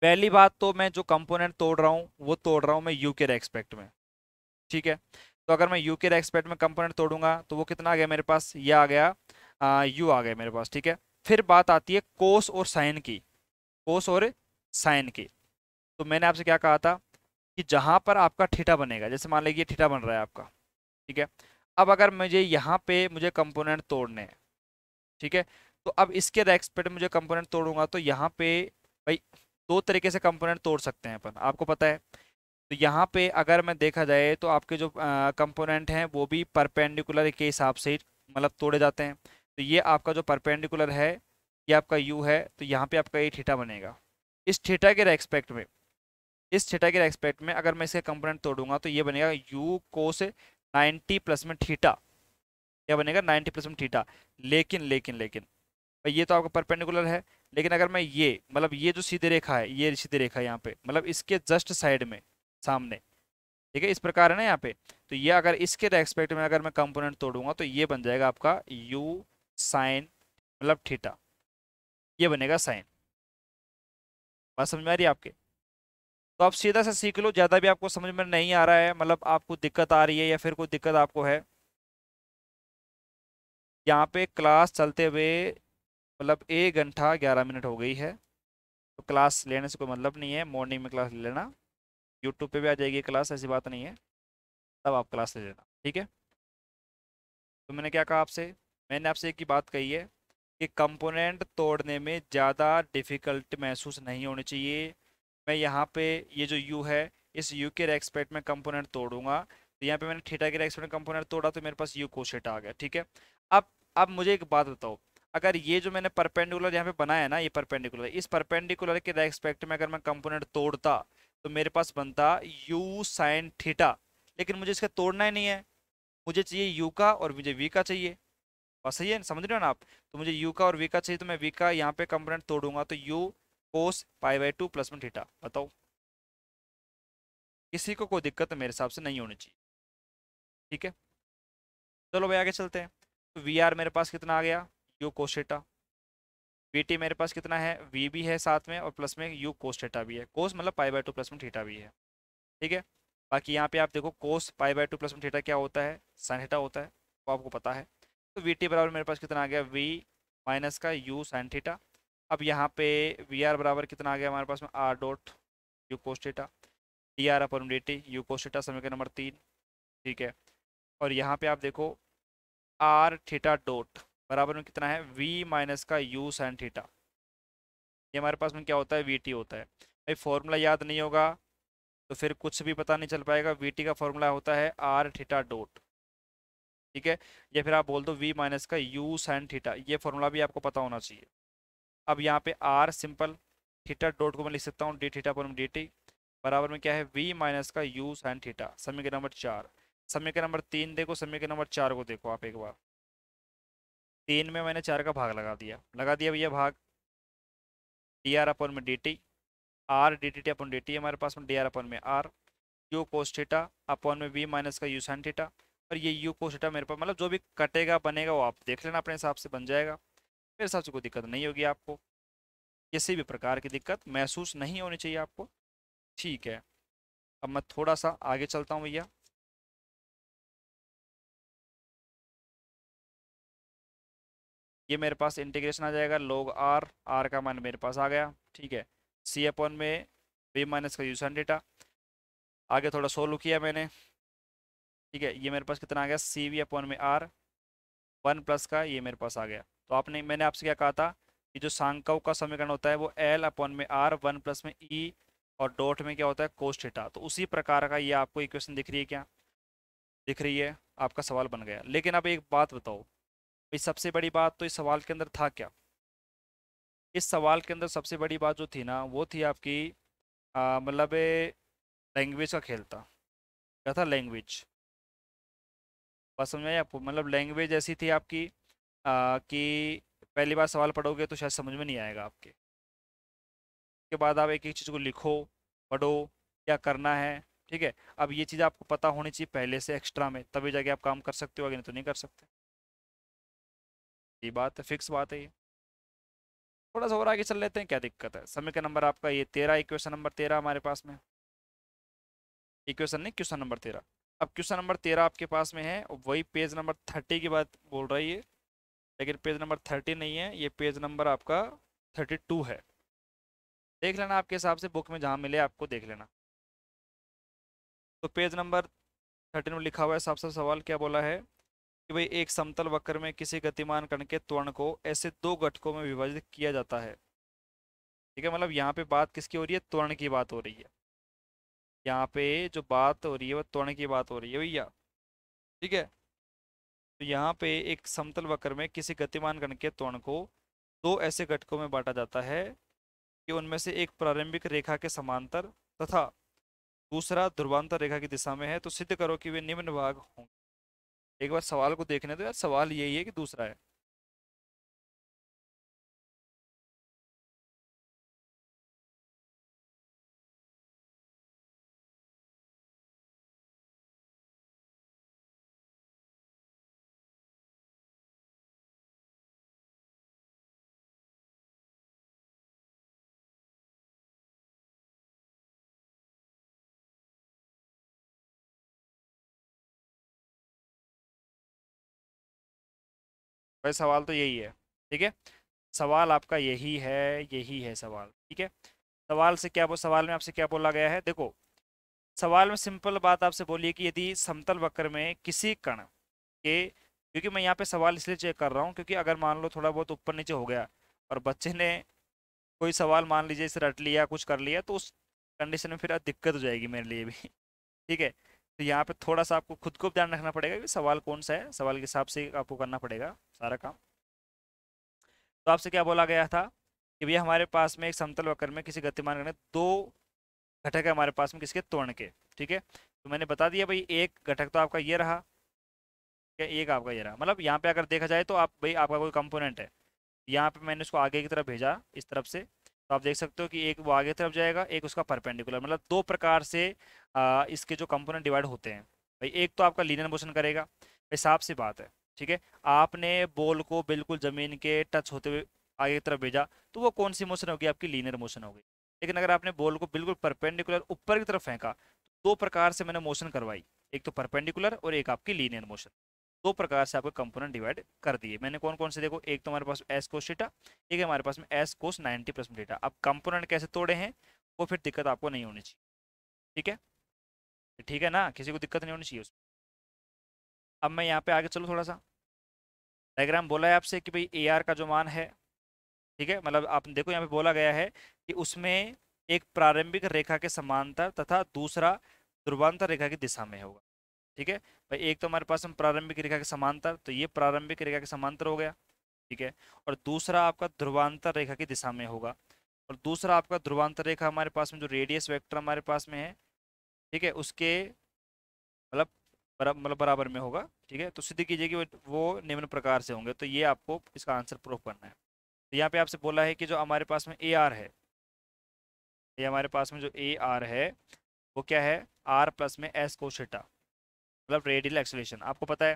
पहली बात तो मैं जो कंपोनेंट तोड़ रहा हूँ वो तोड़ रहा हूँ मैं यू के रेस्पेक्ट में ठीक है तो अगर मैं यू के रेस्पेक्ट में कंपोनेंट तोड़ूंगा तो वो कितना आ गया मेरे पास ये आ गया यू आ गया मेरे पास ठीक है फिर बात आती है कोस और साइन की कोस और साइन की तो मैंने आपसे क्या कहा था कि जहाँ पर आपका ठीठा बनेगा जैसे मान लीजिए ठीठा बन रहा है आपका ठीक है अब अगर मुझे यहाँ पे मुझे कंपोनेंट तोड़ने हैं ठीक है तो अब इसके रेस्पेक्ट मुझे कंपोनेंट तोड़ूंगा तो यहाँ पे भाई दो तरीके से कंपोनेंट तोड़ सकते हैं अपन आपको पता है तो यहाँ पे अगर मैं देखा जाए तो आपके जो कंपोनेंट हैं वो भी परपेंडिकुलर के हिसाब से मतलब तोड़े जाते हैं तो ये आपका जो परपेंडिकुलर है ये आपका यू है तो यहाँ पे आपका ये ठीठा बनेगा इस ठीठा के रेस्पेक्ट में इस ठीठा के रेस्पेक्ट में अगर मैं इसके कंपोनेंट तोड़ूंगा तो ये बनेगा यू से नाइन्टी प्लस में ठीठा क्या बनेगा नाइन्टी प्लस में ठीठा लेकिन लेकिन लेकिन ये तो आपका परपेंडिकुलर है लेकिन अगर मैं ये मतलब ये जो सीधी रेखा है ये सीधी रेखा है यहाँ पे मतलब इसके जस्ट साइड में सामने ठीक है इस प्रकार है ना यहाँ पे तो ये अगर इसके रेस्पेक्ट में अगर मैं कंपोनेंट तोड़ूंगा तो ये बन जाएगा आपका यू साइन मतलब थीटा ये बनेगा साइन बात समझ में आ रही है आपके तो आप सीधा सा सीख लो ज़्यादा भी आपको समझ में नहीं आ रहा है मतलब आपको दिक्कत आ रही है या फिर कोई दिक्कत आपको है यहाँ पे क्लास चलते हुए मतलब एक घंटा ग्यारह मिनट हो गई है तो क्लास लेने से कोई मतलब नहीं है मॉर्निंग में क्लास ले लेना यूट्यूब पे भी आ जाएगी क्लास ऐसी बात नहीं है तब आप क्लास ले लेना ठीक है तो मैंने क्या कहा आपसे मैंने आपसे एक ही बात कही है कि कंपोनेंट तोड़ने में ज़्यादा डिफ़िकल्ट महसूस नहीं होनी चाहिए मैं यहाँ पे ये जो यू है इस यू के रेक्सपेक्ट में कंपोनेंट तोड़ूंगा तो यहाँ पे मैंने ठीठा के रेक्सपेक्ट में कंपोनेंट तोड़ा तो मेरे पास यू कोशेट आ गया ठीक है अब अब मुझे एक बात बताओ अगर ये जो मैंने परपेंडिकुलर यहाँ पे बनाया है ना ये परपेंडिकुलर इस परपेंडिकुलर के रेस्पेक्ट में अगर मैं कंपोनेंट तोड़ता तो मेरे पास बनता u साइन थीटा लेकिन मुझे इसका तोड़ना ही नहीं है मुझे चाहिए u का और मुझे v का चाहिए बस सही है समझ रहे हो ना आप तो मुझे u का और v का चाहिए तो मैं v का यहाँ पे कंपोनेंट तोड़ूंगा तो u cos pi by two plus one theta बताओ किसी को कोई दिक्कत मेरे हिसाब से नहीं होनी चाहिए ठीक है चलो भाई आगे चलते हैं तो वी आर मेरे पास कितना आ गया यू कोस थीटा वी मेरे पास कितना है वी भी है साथ में और प्लस में यू कोस थीटा भी है कोस मतलब पाई बाई टू प्लस में थीटा भी है ठीक है बाकी यहाँ पे आप देखो cos pi by two plus में थीटा क्या होता है साइन थीटा होता है वो आपको पता है तो वी टी बराबर मेरे पास कितना आ गया वी माइनस का यू साइन थीटा अब यहाँ पे वी आर बराबर कितना आ गया हमारे पास में R dot U cos theta D R upon D T U cos theta समय का नंबर तीन ठीक है और यहाँ पे आप देखो आर थीटा डोट बराबर में कितना है वी माइनस का यू साइन थीटा ये हमारे पास में क्या होता है वी टी होता है भाई फॉर्मूला याद नहीं होगा तो फिर कुछ भी पता नहीं चल पाएगा वी टी का फॉर्मूला होता है आर थीटा डोट ठीक है या फिर आप बोल दो वी माइनस का यू साइन थीटा ये फॉर्मूला भी आपको पता होना चाहिए अब यहाँ पे आर सिंपल थीटा डोट को मैं लिख सकता हूँ डी थीटा पर डी टी बराबर में क्या है वी माइनस का यू साइन थीटा समीकरण नंबर चार समीकरण नंबर तीन देखो समीकरण नंबर चार को देखो आप एक बार तीन में मैंने चार का भाग लगा दिया लगा दिया भैया भाग डी आर अपन में D T R D T T upon D T हमारे पास में डी आर अपन में R U cos theta upon में वी माइनस का यू साइन थीटा और ये यू कोस थीटा मेरे पास मतलब जो भी कटेगा बनेगा वो आप देख लेना अपने हिसाब से बन जाएगा मेरे हिसाब से कोई दिक्कत नहीं होगी आपको किसी भी प्रकार की दिक्कत महसूस नहीं होनी चाहिए आपको ठीक है अब मैं थोड़ा सा आगे चलता हूँ भैया ये मेरे पास इंटीग्रेशन आ जाएगा लोग आर आर का मान मेरे पास आ गया ठीक है सी अपन में वी माइनस का यूसन डेटा आगे थोड़ा सोल्व किया मैंने ठीक है ये मेरे पास कितना आ गया सी वी अपन में आर वन प्लस का ये मेरे पास आ गया तो आपने मैंने आपसे क्या कहा था कि जो सांकव का समीकरण होता है वो एल अपन में आर वन प्लस में ई e और डॉट में क्या होता है कोस्ट डेटा तो उसी प्रकार का ये आपको इक्वेशन दिख रही है क्या दिख रही है आपका सवाल बन गया लेकिन अब एक बात बताओ भाई सबसे बड़ी बात तो इस सवाल के अंदर था क्या इस सवाल के अंदर सबसे बड़ी बात जो थी ना वो थी आपकी मतलब लैंग्वेज का खेल था क्या था लैंग्वेज बस समझ आई आपको मतलब लैंग्वेज ऐसी थी आपकी आ, कि पहली बार सवाल पढ़ोगे तो शायद समझ में नहीं आएगा आपके उसके बाद आप एक एक चीज़ को लिखो पढ़ो क्या करना है ठीक है अब ये चीज़ आपको पता होनी चाहिए पहले से एक्स्ट्रा में तभी जाके आप काम कर सकते हो अगर नहीं तो नहीं कर सकते ये बात है फिक्स बात है ये थोड़ा सा और आगे चल लेते हैं क्या दिक्कत है समय का नंबर आपका ये तेरह इक्वेशन नंबर तेरह हमारे पास में इक्वेशन नहीं क्वेश्चन नंबर तेरह अब क्वेश्चन नंबर तेरह आपके पास में है वही पेज नंबर थर्टी की बात बोल रहा है ये लेकिन पेज नंबर थर्टी नहीं है ये पेज नंबर आपका थर्टी टू है देख लेना आपके हिसाब से बुक में जहाँ मिले आपको देख लेना तो पेज नंबर थर्टीन में लिखा हुआ है साफ साफ सवाल क्या बोला है कि भाई एक समतल वक्र में किसी गतिमान कण के त्वरण को ऐसे दो घटकों में विभाजित किया जाता है ठीक है मतलब यहाँ पे बात किसकी हो रही है त्वरण की बात हो रही है यहाँ पे जो बात हो रही है वह त्वरण की बात हो रही है भैया ठीक है तो यहाँ पे एक समतल वक्र में किसी गतिमान कण के त्वरण को दो ऐसे घटकों में बांटा जाता है कि उनमें से एक प्रारंभिक रेखा के समांतर तथा दूसरा ध्रुवांतर रेखा की दिशा में है तो सिद्ध करो कि वे निम्न भाग होंगे एक बार सवाल को देखने दो यार सवाल यही है कि दूसरा है भाई सवाल तो यही है ठीक है सवाल आपका यही है यही है सवाल ठीक है सवाल से क्या सवाल में आपसे क्या बोला गया है देखो सवाल में सिंपल बात आपसे बोलिए कि यदि समतल वक्र में किसी कण के क्योंकि मैं यहाँ पे सवाल इसलिए चेक कर रहा हूँ क्योंकि अगर मान लो थोड़ा बहुत ऊपर नीचे हो गया और बच्चे ने कोई सवाल मान लीजिए इसे रट लिया कुछ कर लिया तो उस कंडीशन में फिर दिक्कत हो जाएगी मेरे लिए भी ठीक है तो यहाँ पे थोड़ा सा आपको खुद को ध्यान रखना पड़ेगा कि सवाल कौन सा है सवाल के हिसाब से आपको करना पड़ेगा सारा काम तो आपसे क्या बोला गया था कि भैया हमारे पास में एक समतल वक्र में किसी गतिमान घटक दो घटक है हमारे पास में किसके तोड़ के ठीक है तो मैंने बता दिया भाई एक घटक तो आपका ये रहा क्या एक आपका ये रहा मतलब यहाँ पे अगर देखा जाए तो आप भाई आपका कोई कंपोनेंट है यहाँ पे मैंने उसको आगे की तरफ भेजा इस तरफ से तो आप देख सकते हो कि एक वो आगे तरफ जाएगा एक उसका परपेंडिकुलर मतलब दो प्रकार से आ, इसके जो कंपोनेंट डिवाइड होते हैं भाई एक तो आपका लीनर मोशन करेगा भाई साफ सी बात है ठीक है आपने बॉल को बिल्कुल ज़मीन के टच होते हुए आगे की तरफ भेजा तो वो कौन सी मोशन होगी आपकी लीनर मोशन होगी लेकिन अगर आपने बॉल को बिल्कुल परपेंडिकुलर ऊपर की तरफ फेंका तो दो प्रकार से मैंने मोशन करवाई एक तो परपेंडिकुलर और एक आपकी लीनियर मोशन दो प्रकार से आपके कंपोनेंट डिवाइड कर दिए मैंने कौन कौन से देखो एक तो हमारे पास एस कोस डेटा एक है हमारे पास में S cos ninety percent data अब कंपोनेंट कैसे तोड़े हैं वो फिर दिक्कत आपको नहीं होनी चाहिए ठीक है तो ठीक है ना किसी को दिक्कत नहीं होनी चाहिए उसमें अब मैं यहाँ पे आगे चलूँ थोड़ा सा डायग्राम बोला है आपसे कि भाई ए का जो मान है ठीक है मतलब आप देखो यहाँ पे बोला गया है कि उसमें एक प्रारंभिक रेखा के समांतर तथा दूसरा ध्रुवांतर रेखा की दिशा में होगा ठीक है भाई एक तो हमारे पास हम प्रारंभिक रेखा के समांतर तो ये प्रारंभिक रेखा के समांतर हो गया ठीक है और दूसरा आपका ध्रुवांतर रेखा की दिशा में होगा और दूसरा आपका ध्रुवांतर रेखा हमारे पास में जो रेडियस वेक्टर हमारे पास में है ठीक है उसके मतलब मतलब बराबर में होगा ठीक है तो सिद्ध कीजिए कि वो निम्न प्रकार से होंगे तो ये आपको इसका आंसर प्रूफ करना है तो यहाँ पे आपसे बोला है कि जो हमारे पास में ए आर है ये हमारे पास में जो ए आर है वो क्या है आर प्लस में एस कोशिटा मतलब रेडियल एक्सलेशन आपको पता है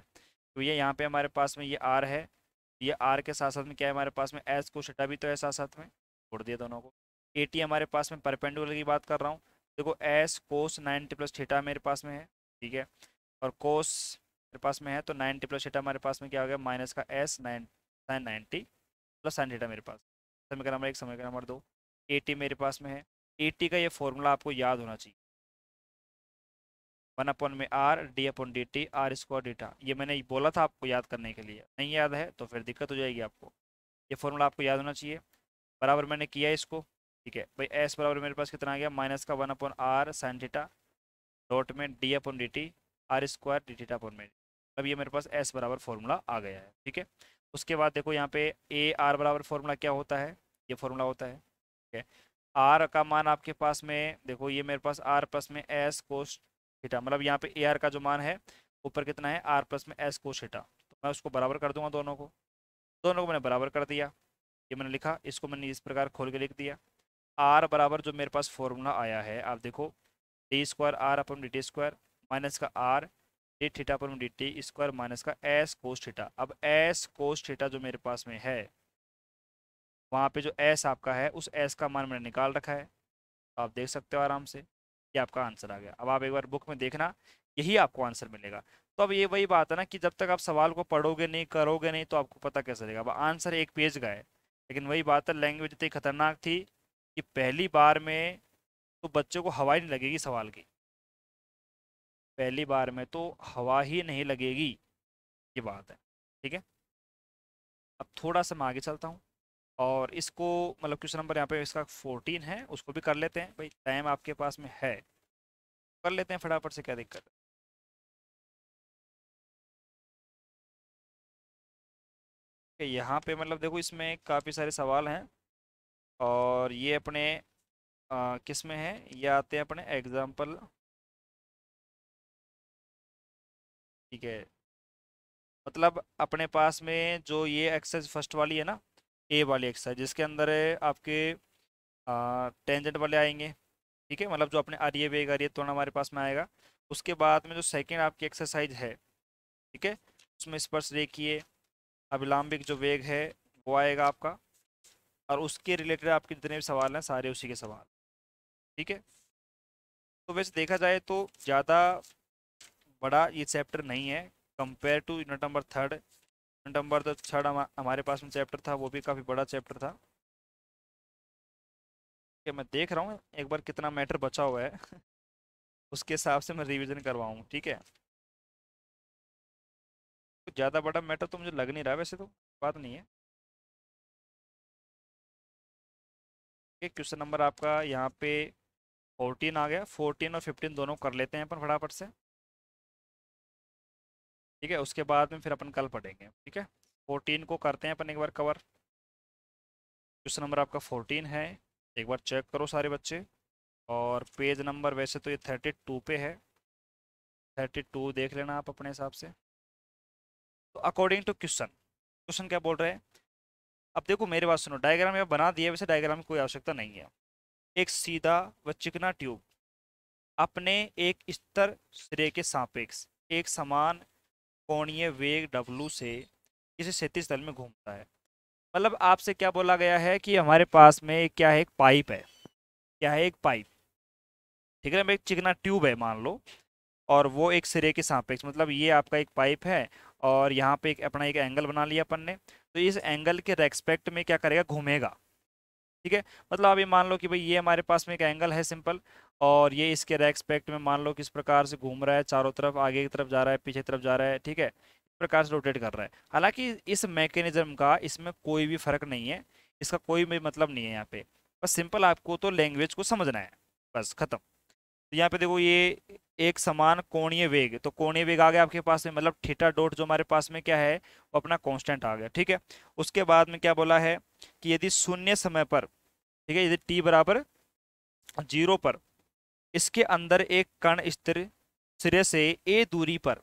तो ये यहाँ पे हमारे पास में ये आर है ये आर के साथ साथ में क्या है हमारे पास में एस को छटा भी तो है साथ साथ में छोड़ दिया दोनों को ए टी हमारे पास में परपेंडुलर की बात कर रहा हूँ देखो S cos ninety plus theta मेरे पास में है ठीक है और कोस मेरे पास में है तो नाइन्टी प्लस छेटा हमारे पास में क्या हो गया माइनस का S nine sine ninety plus sine theta मेरे पास समीकरण नंबर एक समीकरण नंबर दो ए टी मेरे पास में है ए टी का ये फॉर्मूला आपको याद होना चाहिए वन अपन में R D upon D T R square theta ये मैंने बोला था आपको याद करने के लिए नहीं याद है तो फिर दिक्कत हो जाएगी आपको ये फॉर्मूला आपको याद होना चाहिए बराबर मैंने किया इसको ठीक है भाई एस बराबर मेरे पास कितना आ गया माइनस का one upon R sine theta dot में D upon D T R square D theta upon में अब ये मेरे पास एस बराबर फॉर्मूला आ गया है ठीक है उसके बाद देखो यहाँ पे ए आर बराबर फॉर्मूला क्या होता है ये फॉर्मूला होता है ठीक है आर का मान आपके पास में देखो ये मेरे पास आर प्लस में एस कोस्ट थीटा मतलब यहाँ पे ए आर का जो मान है ऊपर कितना है आर प्लस में एस कोश थीटा तो मैं उसको बराबर कर दूंगा दोनों को दोनों को मैंने बराबर कर दिया ये मैंने लिखा इसको मैंने इस प्रकार खोल के लिख दिया आर बराबर जो मेरे पास फॉर्मूला आया है आप देखो D square R upon D T square minus का R D theta upon D T square minus का एस कोस थीटा अब एस कोस थीटा जो मेरे पास में है वहाँ पे जो एस आपका है उस एस का मान मैंने निकाल रखा है आप देख सकते हो आराम से ये आपका आंसर आ गया अब आप एक बार बुक में देखना यही आपको आंसर मिलेगा तो अब ये वही बात है ना कि जब तक आप सवाल को पढ़ोगे नहीं करोगे नहीं तो आपको पता कैसे रहेगा अब आंसर एक पेज का है लेकिन वही बात है लैंग्वेज इतनी खतरनाक थी कि पहली बार में तो बच्चों को हवा ही नहीं लगेगी सवाल की पहली बार में तो हवा ही नहीं लगेगी ये बात है ठीक है अब थोड़ा सा मैं आगे चलता हूँ और इसको मतलब क्वेश्चन नंबर यहाँ पे इसका फोर्टीन है उसको भी कर लेते हैं भाई टाइम आपके पास में है कर लेते हैं फटाफट से क्या दिक्कत है यहाँ पे मतलब देखो इसमें काफ़ी सारे सवाल हैं और ये अपने किस में है ये आते हैं अपने एग्जाम्पल ठीक है मतलब अपने पास में जो ये एक्सरसाइज फर्स्ट वाली है ना ए वाली एक्सरसाइज जिसके अंदर आपके टेंजेंट वाले आएंगे ठीक है मतलब जो अपने आर्य वेग आर्य त्वरण हमारे पास में आएगा उसके बाद में जो सेकेंड आपकी एक्सरसाइज है ठीक है उसमें स्पर्श रेखिए अभिलाम्बिक जो वेग है वो आएगा आपका और उसके रिलेटेड आपके जितने भी सवाल हैं सारे उसी के सवाल ठीक है तो वैसे देखा जाए तो ज़्यादा बड़ा ये चैप्टर नहीं है compare to unit number third number तो थर्ड हमारे पास में चैप्टर था वो भी काफ़ी बड़ा चैप्टर था कि मैं देख रहा हूँ एक बार कितना मैटर बचा हुआ है उसके हिसाब से मैं रिवीजन करवाऊँ ठीक है ज़्यादा बड़ा मैटर तो मुझे लग नहीं रहा वैसे तो बात नहीं है क्वेश्चन नंबर आपका यहाँ पे फोर्टीन आ गया फोर्टीन और फिफ्टीन दोनों कर लेते हैं अपन फटाफट से ठीक है उसके बाद में फिर अपन कल पढ़ेंगे ठीक है फोर्टीन को करते हैं अपन एक बार कवर क्वेश्चन नंबर आपका फोर्टीन है एक बार चेक करो सारे बच्चे और पेज नंबर वैसे तो ये थर्टी टू पे है थर्टी टू देख लेना आप अपने हिसाब से तो अकॉर्डिंग टू क्वेश्चन क्वेश्चन क्या बोल रहे हैं अब देखो मेरे बात सुनो डायग्राम यहाँ बना दिया वैसे डायग्राम की कोई आवश्यकता नहीं है एक सीधा व चिकना ट्यूब अपने एक स्तर सिरे के सापेक्ष एक समान कोणीय वेग डब्लू से किसी क्षतिज तल में घूमता है मतलब आपसे क्या बोला गया है कि हमारे पास में क्या है एक पाइप है क्या है एक पाइप ठीक है एक चिकना ट्यूब है मान लो और वो एक सिरे के सापेक्ष मतलब ये आपका एक पाइप है और यहाँ पे एक अपना एक एंगल बना लिया अपन ने तो इस एंगल के रेस्पेक्ट में क्या करेगा घूमेगा ठीक है मतलब आप ये मान लो कि भाई ये हमारे पास में एक एंगल है सिंपल और ये इसके रेस्पेक्ट में मान लो किस प्रकार से घूम रहा है चारों तरफ आगे की तरफ जा रहा है पीछे की तरफ जा रहा है ठीक है इस प्रकार से रोटेट कर रहा है हालांकि इस मैकेनिज्म का इसमें कोई भी फर्क नहीं है इसका कोई भी मतलब नहीं है यहाँ पे बस सिंपल आपको तो लैंग्वेज को समझना है बस खत्म तो यहाँ पे देखो ये एक समान कोणीय वेग तो कोणीय वेग आ गया आपके पास में मतलब थीटा डॉट जो हमारे पास में क्या है वो अपना कॉन्स्टेंट आ गया ठीक है उसके बाद में क्या बोला है कि यदि शून्य समय पर ठीक है यदि टी बराबर जीरो पर इसके अंदर एक कण स्थिर सिरे से ए दूरी पर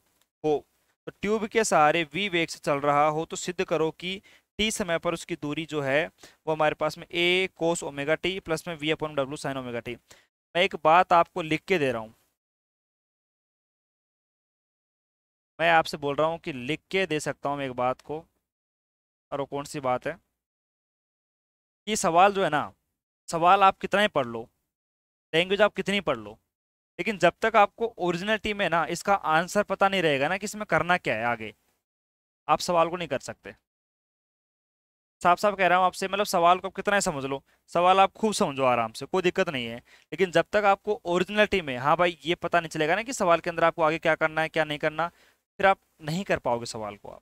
हो तो ट्यूब के सहारे वी वेग से चल रहा हो तो सिद्ध करो कि टी समय पर उसकी दूरी जो है वो हमारे पास में A cos omega T plus में V upon W sine omega T मैं एक बात आपको लिख के दे रहा हूँ मैं आपसे बोल रहा हूँ कि लिख के दे सकता हूँ मैं एक बात को और वो कौन सी बात है ये सवाल जो है ना सवाल आप कितना ही पढ़ लो लैंग्वेज आप कितनी पढ़ लो लेकिन जब तक आपको ओरिजिनलिटी में ना इसका आंसर पता नहीं रहेगा ना कि इसमें करना क्या है आगे आप सवाल को नहीं कर सकते साफ साफ कह रहा हूँ आपसे मतलब सवाल को कितना है समझ लो सवाल आप खूब समझो आराम से कोई दिक्कत नहीं है लेकिन जब तक आपको ओरिजिनलिटी में हाँ भाई ये पता नहीं चलेगा ना कि सवाल के अंदर आपको आगे क्या करना है क्या नहीं करना फिर आप नहीं कर पाओगे सवाल को आप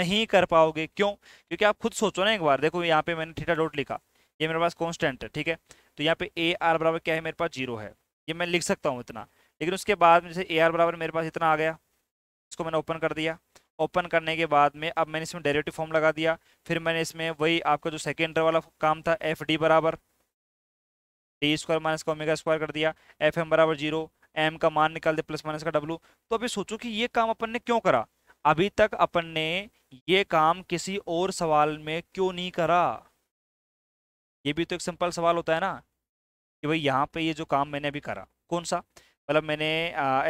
नहीं कर पाओगे क्यों क्योंकि आप खुद सोचो ना एक बार देखो यहाँ पे मैंने ठीठा डोट लिखा ये मेरे पास कॉन्स्टेंट है ठीक है तो यहाँ पे ए आर बराबर क्या है मेरे पास जीरो है ये मैं लिख सकता हूँ इतना लेकिन उसके बाद में जैसे ए आर बराबर मेरे पास इतना आ गया इसको मैंने ओपन कर दिया ओपन करने के बाद में अब मैंने इसमें डायरेक्टिव फॉर्म लगा दिया फिर मैंने इसमें वही आपका जो सेकेंड वाला काम था एफ डी बराबर डी स्क्वायर माइनस का ओमेगा स्क्वायर कर दिया एफ एम बराबर जीरो एम का मान निकाल दे प्लस माइनस का डब्लू तो अभी सोचो कि ये काम अपन ने क्यों करा अभी तक अपन ने ये काम किसी और सवाल में क्यों नहीं करा ये भी तो एक सिंपल सवाल होता है ना कि भाई यहाँ पे ये जो काम मैंने अभी करा कौन सा मतलब मैंने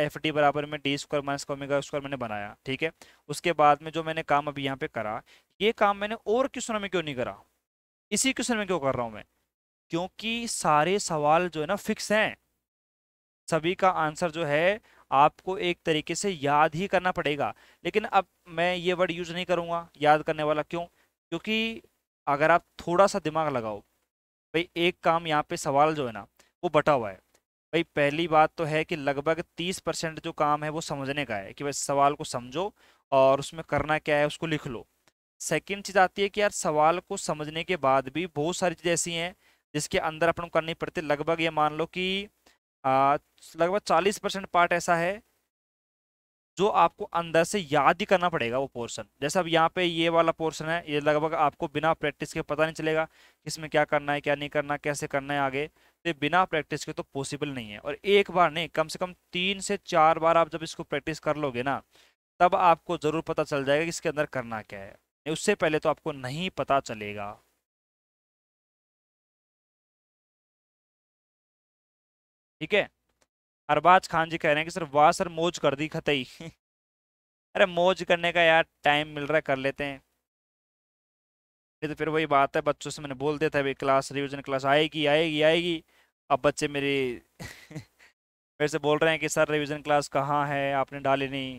एफ डी बराबर में D square minus omega square मैंने बनाया ठीक है उसके बाद में जो मैंने काम अभी यहाँ पे करा ये काम मैंने और क्वेश्चन में क्यों नहीं करा इसी क्वेश्चन में क्यों कर रहा हूँ मैं क्योंकि सारे सवाल जो है ना फिक्स हैं सभी का आंसर जो है आपको एक तरीके से याद ही करना पड़ेगा लेकिन अब मैं ये वर्ड यूज़ नहीं करूँगा याद करने वाला क्यों क्योंकि अगर आप थोड़ा सा दिमाग लगाओ भाई एक काम यहाँ पे सवाल जो है ना वो बटा हुआ है भाई पहली बात तो है कि लगभग तीस परसेंट जो काम है वो समझने का है कि भाई सवाल को समझो और उसमें करना क्या है उसको लिख लो सेकेंड चीज़ आती है कि यार सवाल को समझने के बाद भी बहुत सारी चीज़ ऐसी हैं जिसके अंदर अपन को करनी पड़ती लगभग ये मान लो कि लगभग चालीस परसेंट पार्ट ऐसा है जो आपको अंदर से याद ही करना पड़ेगा वो पोर्शन जैसे अब यहाँ पे ये वाला पोर्शन है ये लगभग आपको बिना प्रैक्टिस के पता नहीं चलेगा इसमें क्या करना है क्या नहीं करना कैसे करना है आगे तो ये बिना प्रैक्टिस के तो पॉसिबल नहीं है और एक बार नहीं कम से कम तीन से चार बार आप जब इसको प्रैक्टिस कर लोगे ना तब आपको ज़रूर पता चल जाएगा कि इसके अंदर करना क्या है उससे पहले तो आपको नहीं पता चलेगा ठीक है अरबाज खान जी कह रहे हैं कि सर वाह सर मौज कर दी खतई अरे मौज करने का यार टाइम मिल रहा है कर लेते हैं ये तो फिर वही बात है बच्चों से मैंने बोल दिया था भाई क्लास रिविजन क्लास आएगी आएगी आएगी अब बच्चे मेरे मेरे से बोल रहे हैं कि सर रिविजन क्लास कहाँ है आपने डाली नहीं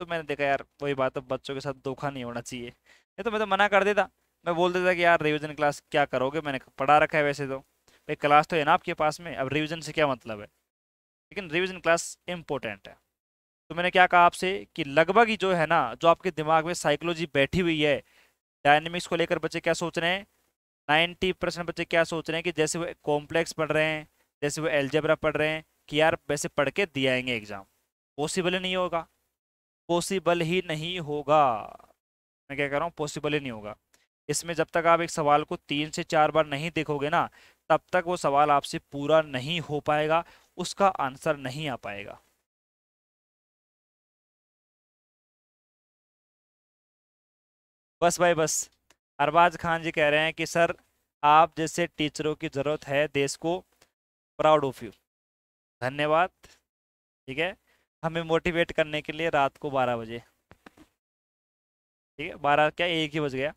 तो मैंने देखा यार वही बात है बच्चों के साथ धोखा नहीं होना चाहिए ये तो मैं तो मना कर देता मैं बोल देता कि यार रिविजन क्लास क्या करोगे मैंने पढ़ा रखा है वैसे तो भाई क्लास तो है ना आपके पास में अब रिविजन से क्या मतलब है लेकिन रिविजन क्लास इम्पोर्टेंट है तो मैंने क्या कहा आपसे कि लगभग ही जो है ना जो आपके दिमाग में साइकोलॉजी बैठी हुई है डायनेमिक्स को लेकर बच्चे क्या सोच रहे हैं नाइन्टी परसेंट बच्चे क्या सोच रहे हैं कि जैसे वो कॉम्प्लेक्स पढ़ रहे हैं जैसे वो एल्जेब्रा पढ़ रहे हैं कि यार वैसे पढ़ के दिए आएंगे एग्ज़ाम पॉसिबल नहीं होगा पॉसिबल ही नहीं होगा मैं क्या कह रहा हूँ पॉसिबल ही नहीं होगा इसमें जब तक आप एक सवाल को तीन से चार बार नहीं देखोगे ना तब तक वो सवाल आपसे पूरा नहीं हो पाएगा उसका आंसर नहीं आ पाएगा बस भाई बस अरबाज खान जी कह रहे हैं कि सर आप जैसे टीचरों की ज़रूरत है देश को प्राउड ऑफ यू धन्यवाद ठीक है हमें मोटिवेट करने के लिए रात को बारह बजे ठीक है बारह क्या एक ही बज गया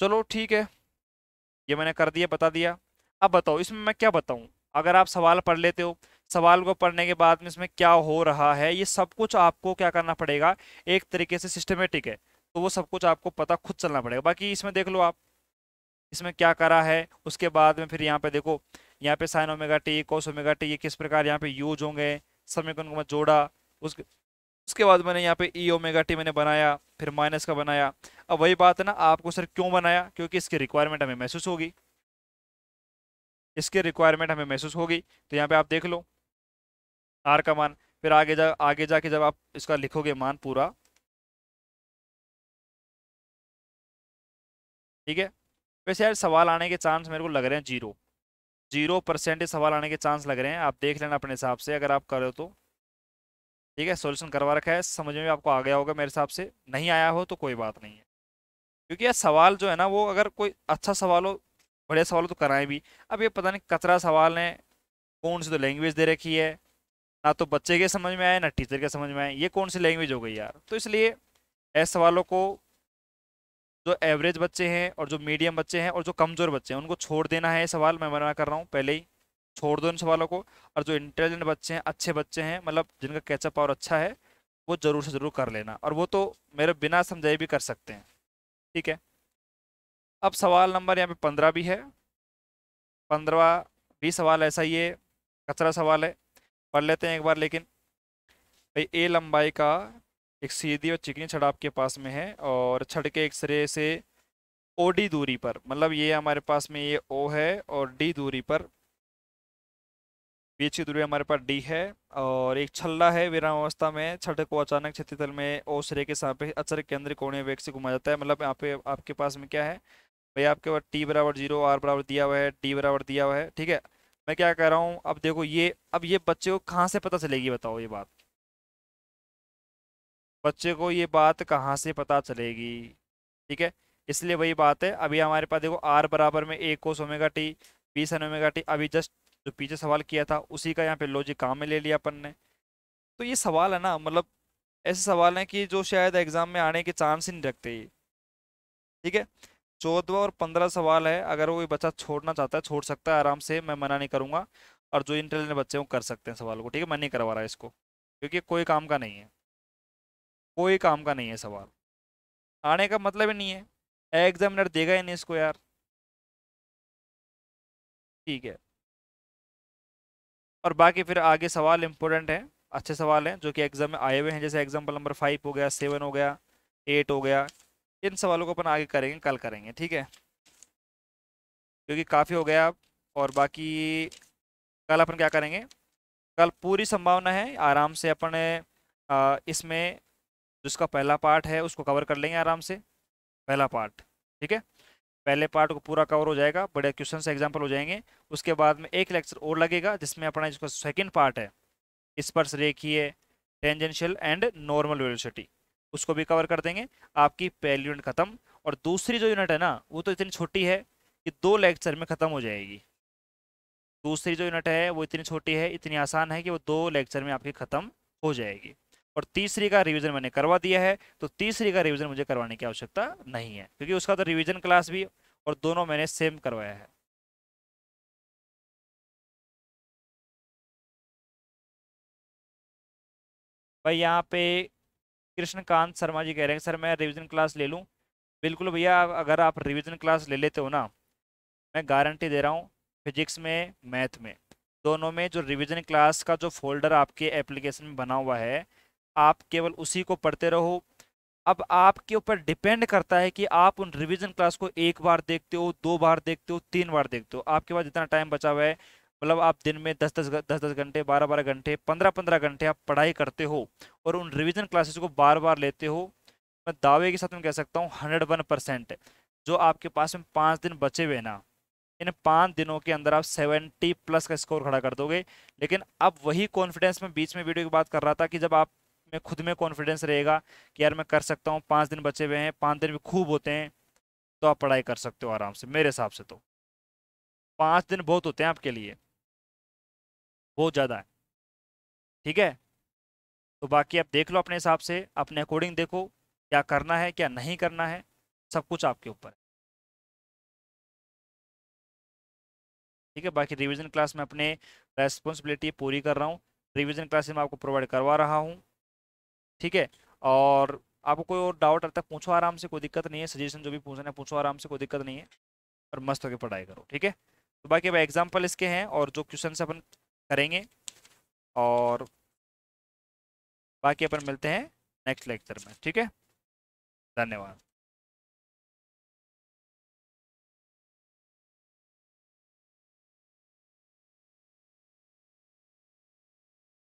चलो ठीक है ये मैंने कर दिया बता दिया अब बताओ इसमें मैं क्या बताऊँ अगर आप सवाल पढ़ लेते हो सवाल को पढ़ने के बाद में इसमें क्या हो रहा है ये सब कुछ आपको क्या करना पड़ेगा एक तरीके से सिस्टमेटिक है तो वो सब कुछ आपको पता खुद चलना पड़ेगा बाकी इसमें देख लो आप इसमें क्या करा है उसके बाद में फिर यहाँ पे देखो यहाँ पे sine omega T cos omega T ये किस प्रकार यहाँ पे यूज होंगे समीकरण को मैं जोड़ा उसके उसके बाद मैंने यहाँ पे ई ओमेगा टी मैंने बनाया फिर माइनस का बनाया अब वही बात है ना आपको सर क्यों बनाया क्योंकि इसकी रिक्वायरमेंट हमें महसूस होगी इसके रिक्वायरमेंट हमें महसूस होगी तो यहाँ पे आप देख लो आर का मान फिर आगे जा आगे जाके जब आप इसका लिखोगे मान पूरा ठीक है वैसे यार सवाल आने के चांस मेरे को लग रहे हैं जीरो जीरो परसेंट सवाल आने के चांस लग रहे हैं आप देख लेना अपने हिसाब से अगर आप करो तो ठीक है सॉल्यूशन करवा रखा है समझ में आपको आ गया होगा मेरे हिसाब से नहीं आया हो तो कोई बात नहीं है क्योंकि यार सवाल जो है ना वो अगर कोई अच्छा सवाल हो बढ़िया सवाल तो कराएं भी अब ये पता नहीं कचरा सवाल है कौन सी तो लैंग्वेज दे रखी है ना तो बच्चे के समझ में आए ना टीचर के समझ में आए ये कौन सी लैंग्वेज हो गई यार तो इसलिए ऐसे सवालों को जो एवरेज बच्चे हैं और जो मीडियम बच्चे हैं और जो कमज़ोर बच्चे हैं उनको छोड़ देना है ये सवाल मैं मना कर रहा हूँ पहले ही छोड़ दो इन सवालों को और जो इंटेलिजेंट बच्चे हैं अच्छे बच्चे हैं मतलब जिनका कैचअप पावर अच्छा है वो ज़रूर से ज़रूर कर लेना और वो तो मेरे बिना समझाए भी कर सकते हैं ठीक है अब सवाल नंबर यहाँ पे पंद्रह भी है पंद्रवा भी सवाल ऐसा ही है कचरा सवाल है पढ़ लेते हैं एक बार लेकिन भाई ए लंबाई का एक सीधी और चिकनी छड़ आपके पास में है और छड़ के एक सिरे से ओ डी दूरी पर मतलब ये हमारे पास में ये ओ है और डी दूरी पर बीच की दूरी हमारे पास डी है और एक छल्ला है विराम अवस्था में छठ को अचानक क्षतितल में ओ सिरे के सापेक्ष अचर केंद्र कोणीय वेग से घुमा जाता है मतलब यहाँ पे आपके पास में क्या है भाई आपके पास टी बराबर जीरो आर बराबर दिया हुआ है टी बराबर दिया हुआ है ठीक है मैं क्या कह रहा हूँ अब देखो ये अब ये बच्चे को कहाँ से पता चलेगी बताओ ये बात बच्चे को ये बात कहाँ से पता चलेगी ठीक है इसलिए वही बात है अभी हमारे पास देखो आर बराबर में एक cos omega T B sine omega T अभी जस्ट जो पीछे सवाल किया था उसी का यहाँ पे लॉजिक काम में ले लिया अपन ने तो ये सवाल है ना मतलब ऐसे सवाल हैं कि जो शायद एग्जाम में आने के चांस ही नहीं रखते ठीक है चौदह और पंद्रह सवाल है अगर कोई बच्चा छोड़ना चाहता है छोड़ सकता है आराम से मैं मना नहीं करूँगा और जो इंटेलिजेंट बच्चे हैं वो कर सकते हैं सवाल को ठीक है मैं नहीं करवा रहा इसको क्योंकि कोई काम का नहीं है कोई काम का नहीं है सवाल आने का मतलब ही नहीं है एग्जामिनर देगा ही नहीं इसको यार ठीक है और बाकी फिर आगे सवाल इम्पोर्टेंट हैं अच्छे सवाल हैं जो कि एग्जाम में आए हुए हैं जैसे एग्जाम्पल नंबर फाइव हो गया सेवन हो गया एट हो गया इन सवालों को अपन आगे करेंगे कल करेंगे ठीक है क्योंकि काफ़ी हो गया अब और बाकी कल अपन क्या करेंगे कल पूरी संभावना है आराम से अपन इसमें जिसका पहला पार्ट है उसको कवर कर लेंगे आराम से पहला पार्ट ठीक है पहले पार्ट को पूरा कवर हो जाएगा बड़े क्वेश्चन से एग्जाम्पल हो जाएंगे उसके बाद में एक लेक्चर और लगेगा जिसमें अपना जिसका सेकेंड पार्ट है स्पर्श रेखीय टेंजेंशियल एंड नॉर्मल वेलोसिटी उसको भी कवर कर देंगे आपकी पहली यूनिट खत्म और दूसरी जो यूनिट है ना वो तो इतनी छोटी है कि दो लेक्चर में ख़त्म हो जाएगी दूसरी जो यूनिट है वो इतनी छोटी है इतनी आसान है कि वो दो लेक्चर में आपकी ख़त्म हो जाएगी और तीसरी का रिवीजन मैंने करवा दिया है तो तीसरी का रिवीजन मुझे करवाने की आवश्यकता नहीं है क्योंकि उसका तो रिवीजन क्लास भी और दोनों मैंने सेम करवाया है भाई यहाँ पे कांत शर्मा जी कह रहे हैं सर मैं रिविजन क्लास ले लूँ बिल्कुल भैया अगर आप रिविजन क्लास ले लेते हो ना मैं गारंटी दे रहा हूँ फिजिक्स में मैथ में दोनों में जो रिविजन क्लास का जो फोल्डर आपके एप्लीकेशन में बना हुआ है आप केवल उसी को पढ़ते रहो अब आपके ऊपर डिपेंड करता है कि आप उन रिवीजन क्लास को एक बार देखते हो दो बार देखते हो तीन बार देखते हो आपके पास जितना टाइम बचा हुआ है मतलब आप दिन में दस दस दस दस घंटे बारह बारह घंटे पंद्रह पंद्रह घंटे आप पढ़ाई करते हो और उन रिविजन क्लासेस को बार बार लेते हो मैं दावे के साथ में कह सकता हूँ हंड्रेड वन परसेंट जो आपके पास में पाँच दिन बचे हुए ना इन पाँच दिनों के अंदर आप सेवेंटी प्लस का स्कोर खड़ा कर दोगे लेकिन अब वही कॉन्फिडेंस में बीच में वीडियो की बात कर रहा था कि जब आप में खुद में कॉन्फिडेंस रहेगा कि यार मैं कर सकता हूँ पाँच दिन बचे हुए हैं पाँच दिन भी खूब होते हैं तो आप पढ़ाई कर सकते हो आराम से मेरे हिसाब से तो पाँच दिन बहुत होते हैं आपके लिए बहुत ज़्यादा है ठीक है तो बाकी आप देख लो अपने हिसाब से अपने अकॉर्डिंग देखो क्या करना है क्या नहीं करना है सब कुछ आपके ऊपर है ठीक है बाकी रिवीजन क्लास में अपने रेस्पॉन्सिबिलिटी पूरी कर रहा हूँ रिवीजन क्लास मैं आपको प्रोवाइड करवा रहा हूँ ठीक है और आपको कोई और डाउट आता है पूछो आराम से कोई दिक्कत नहीं है सजेशन जो भी पूछना है पूछो आराम से कोई दिक्कत नहीं है और मस्त होकर पढ़ाई करो ठीक है तो बाकी अब एग्जाम्पल इसके हैं और जो क्वेश्चन अपन करेंगे और बाकी अपन मिलते हैं नेक्स्ट लेक्चर में ठीक है धन्यवाद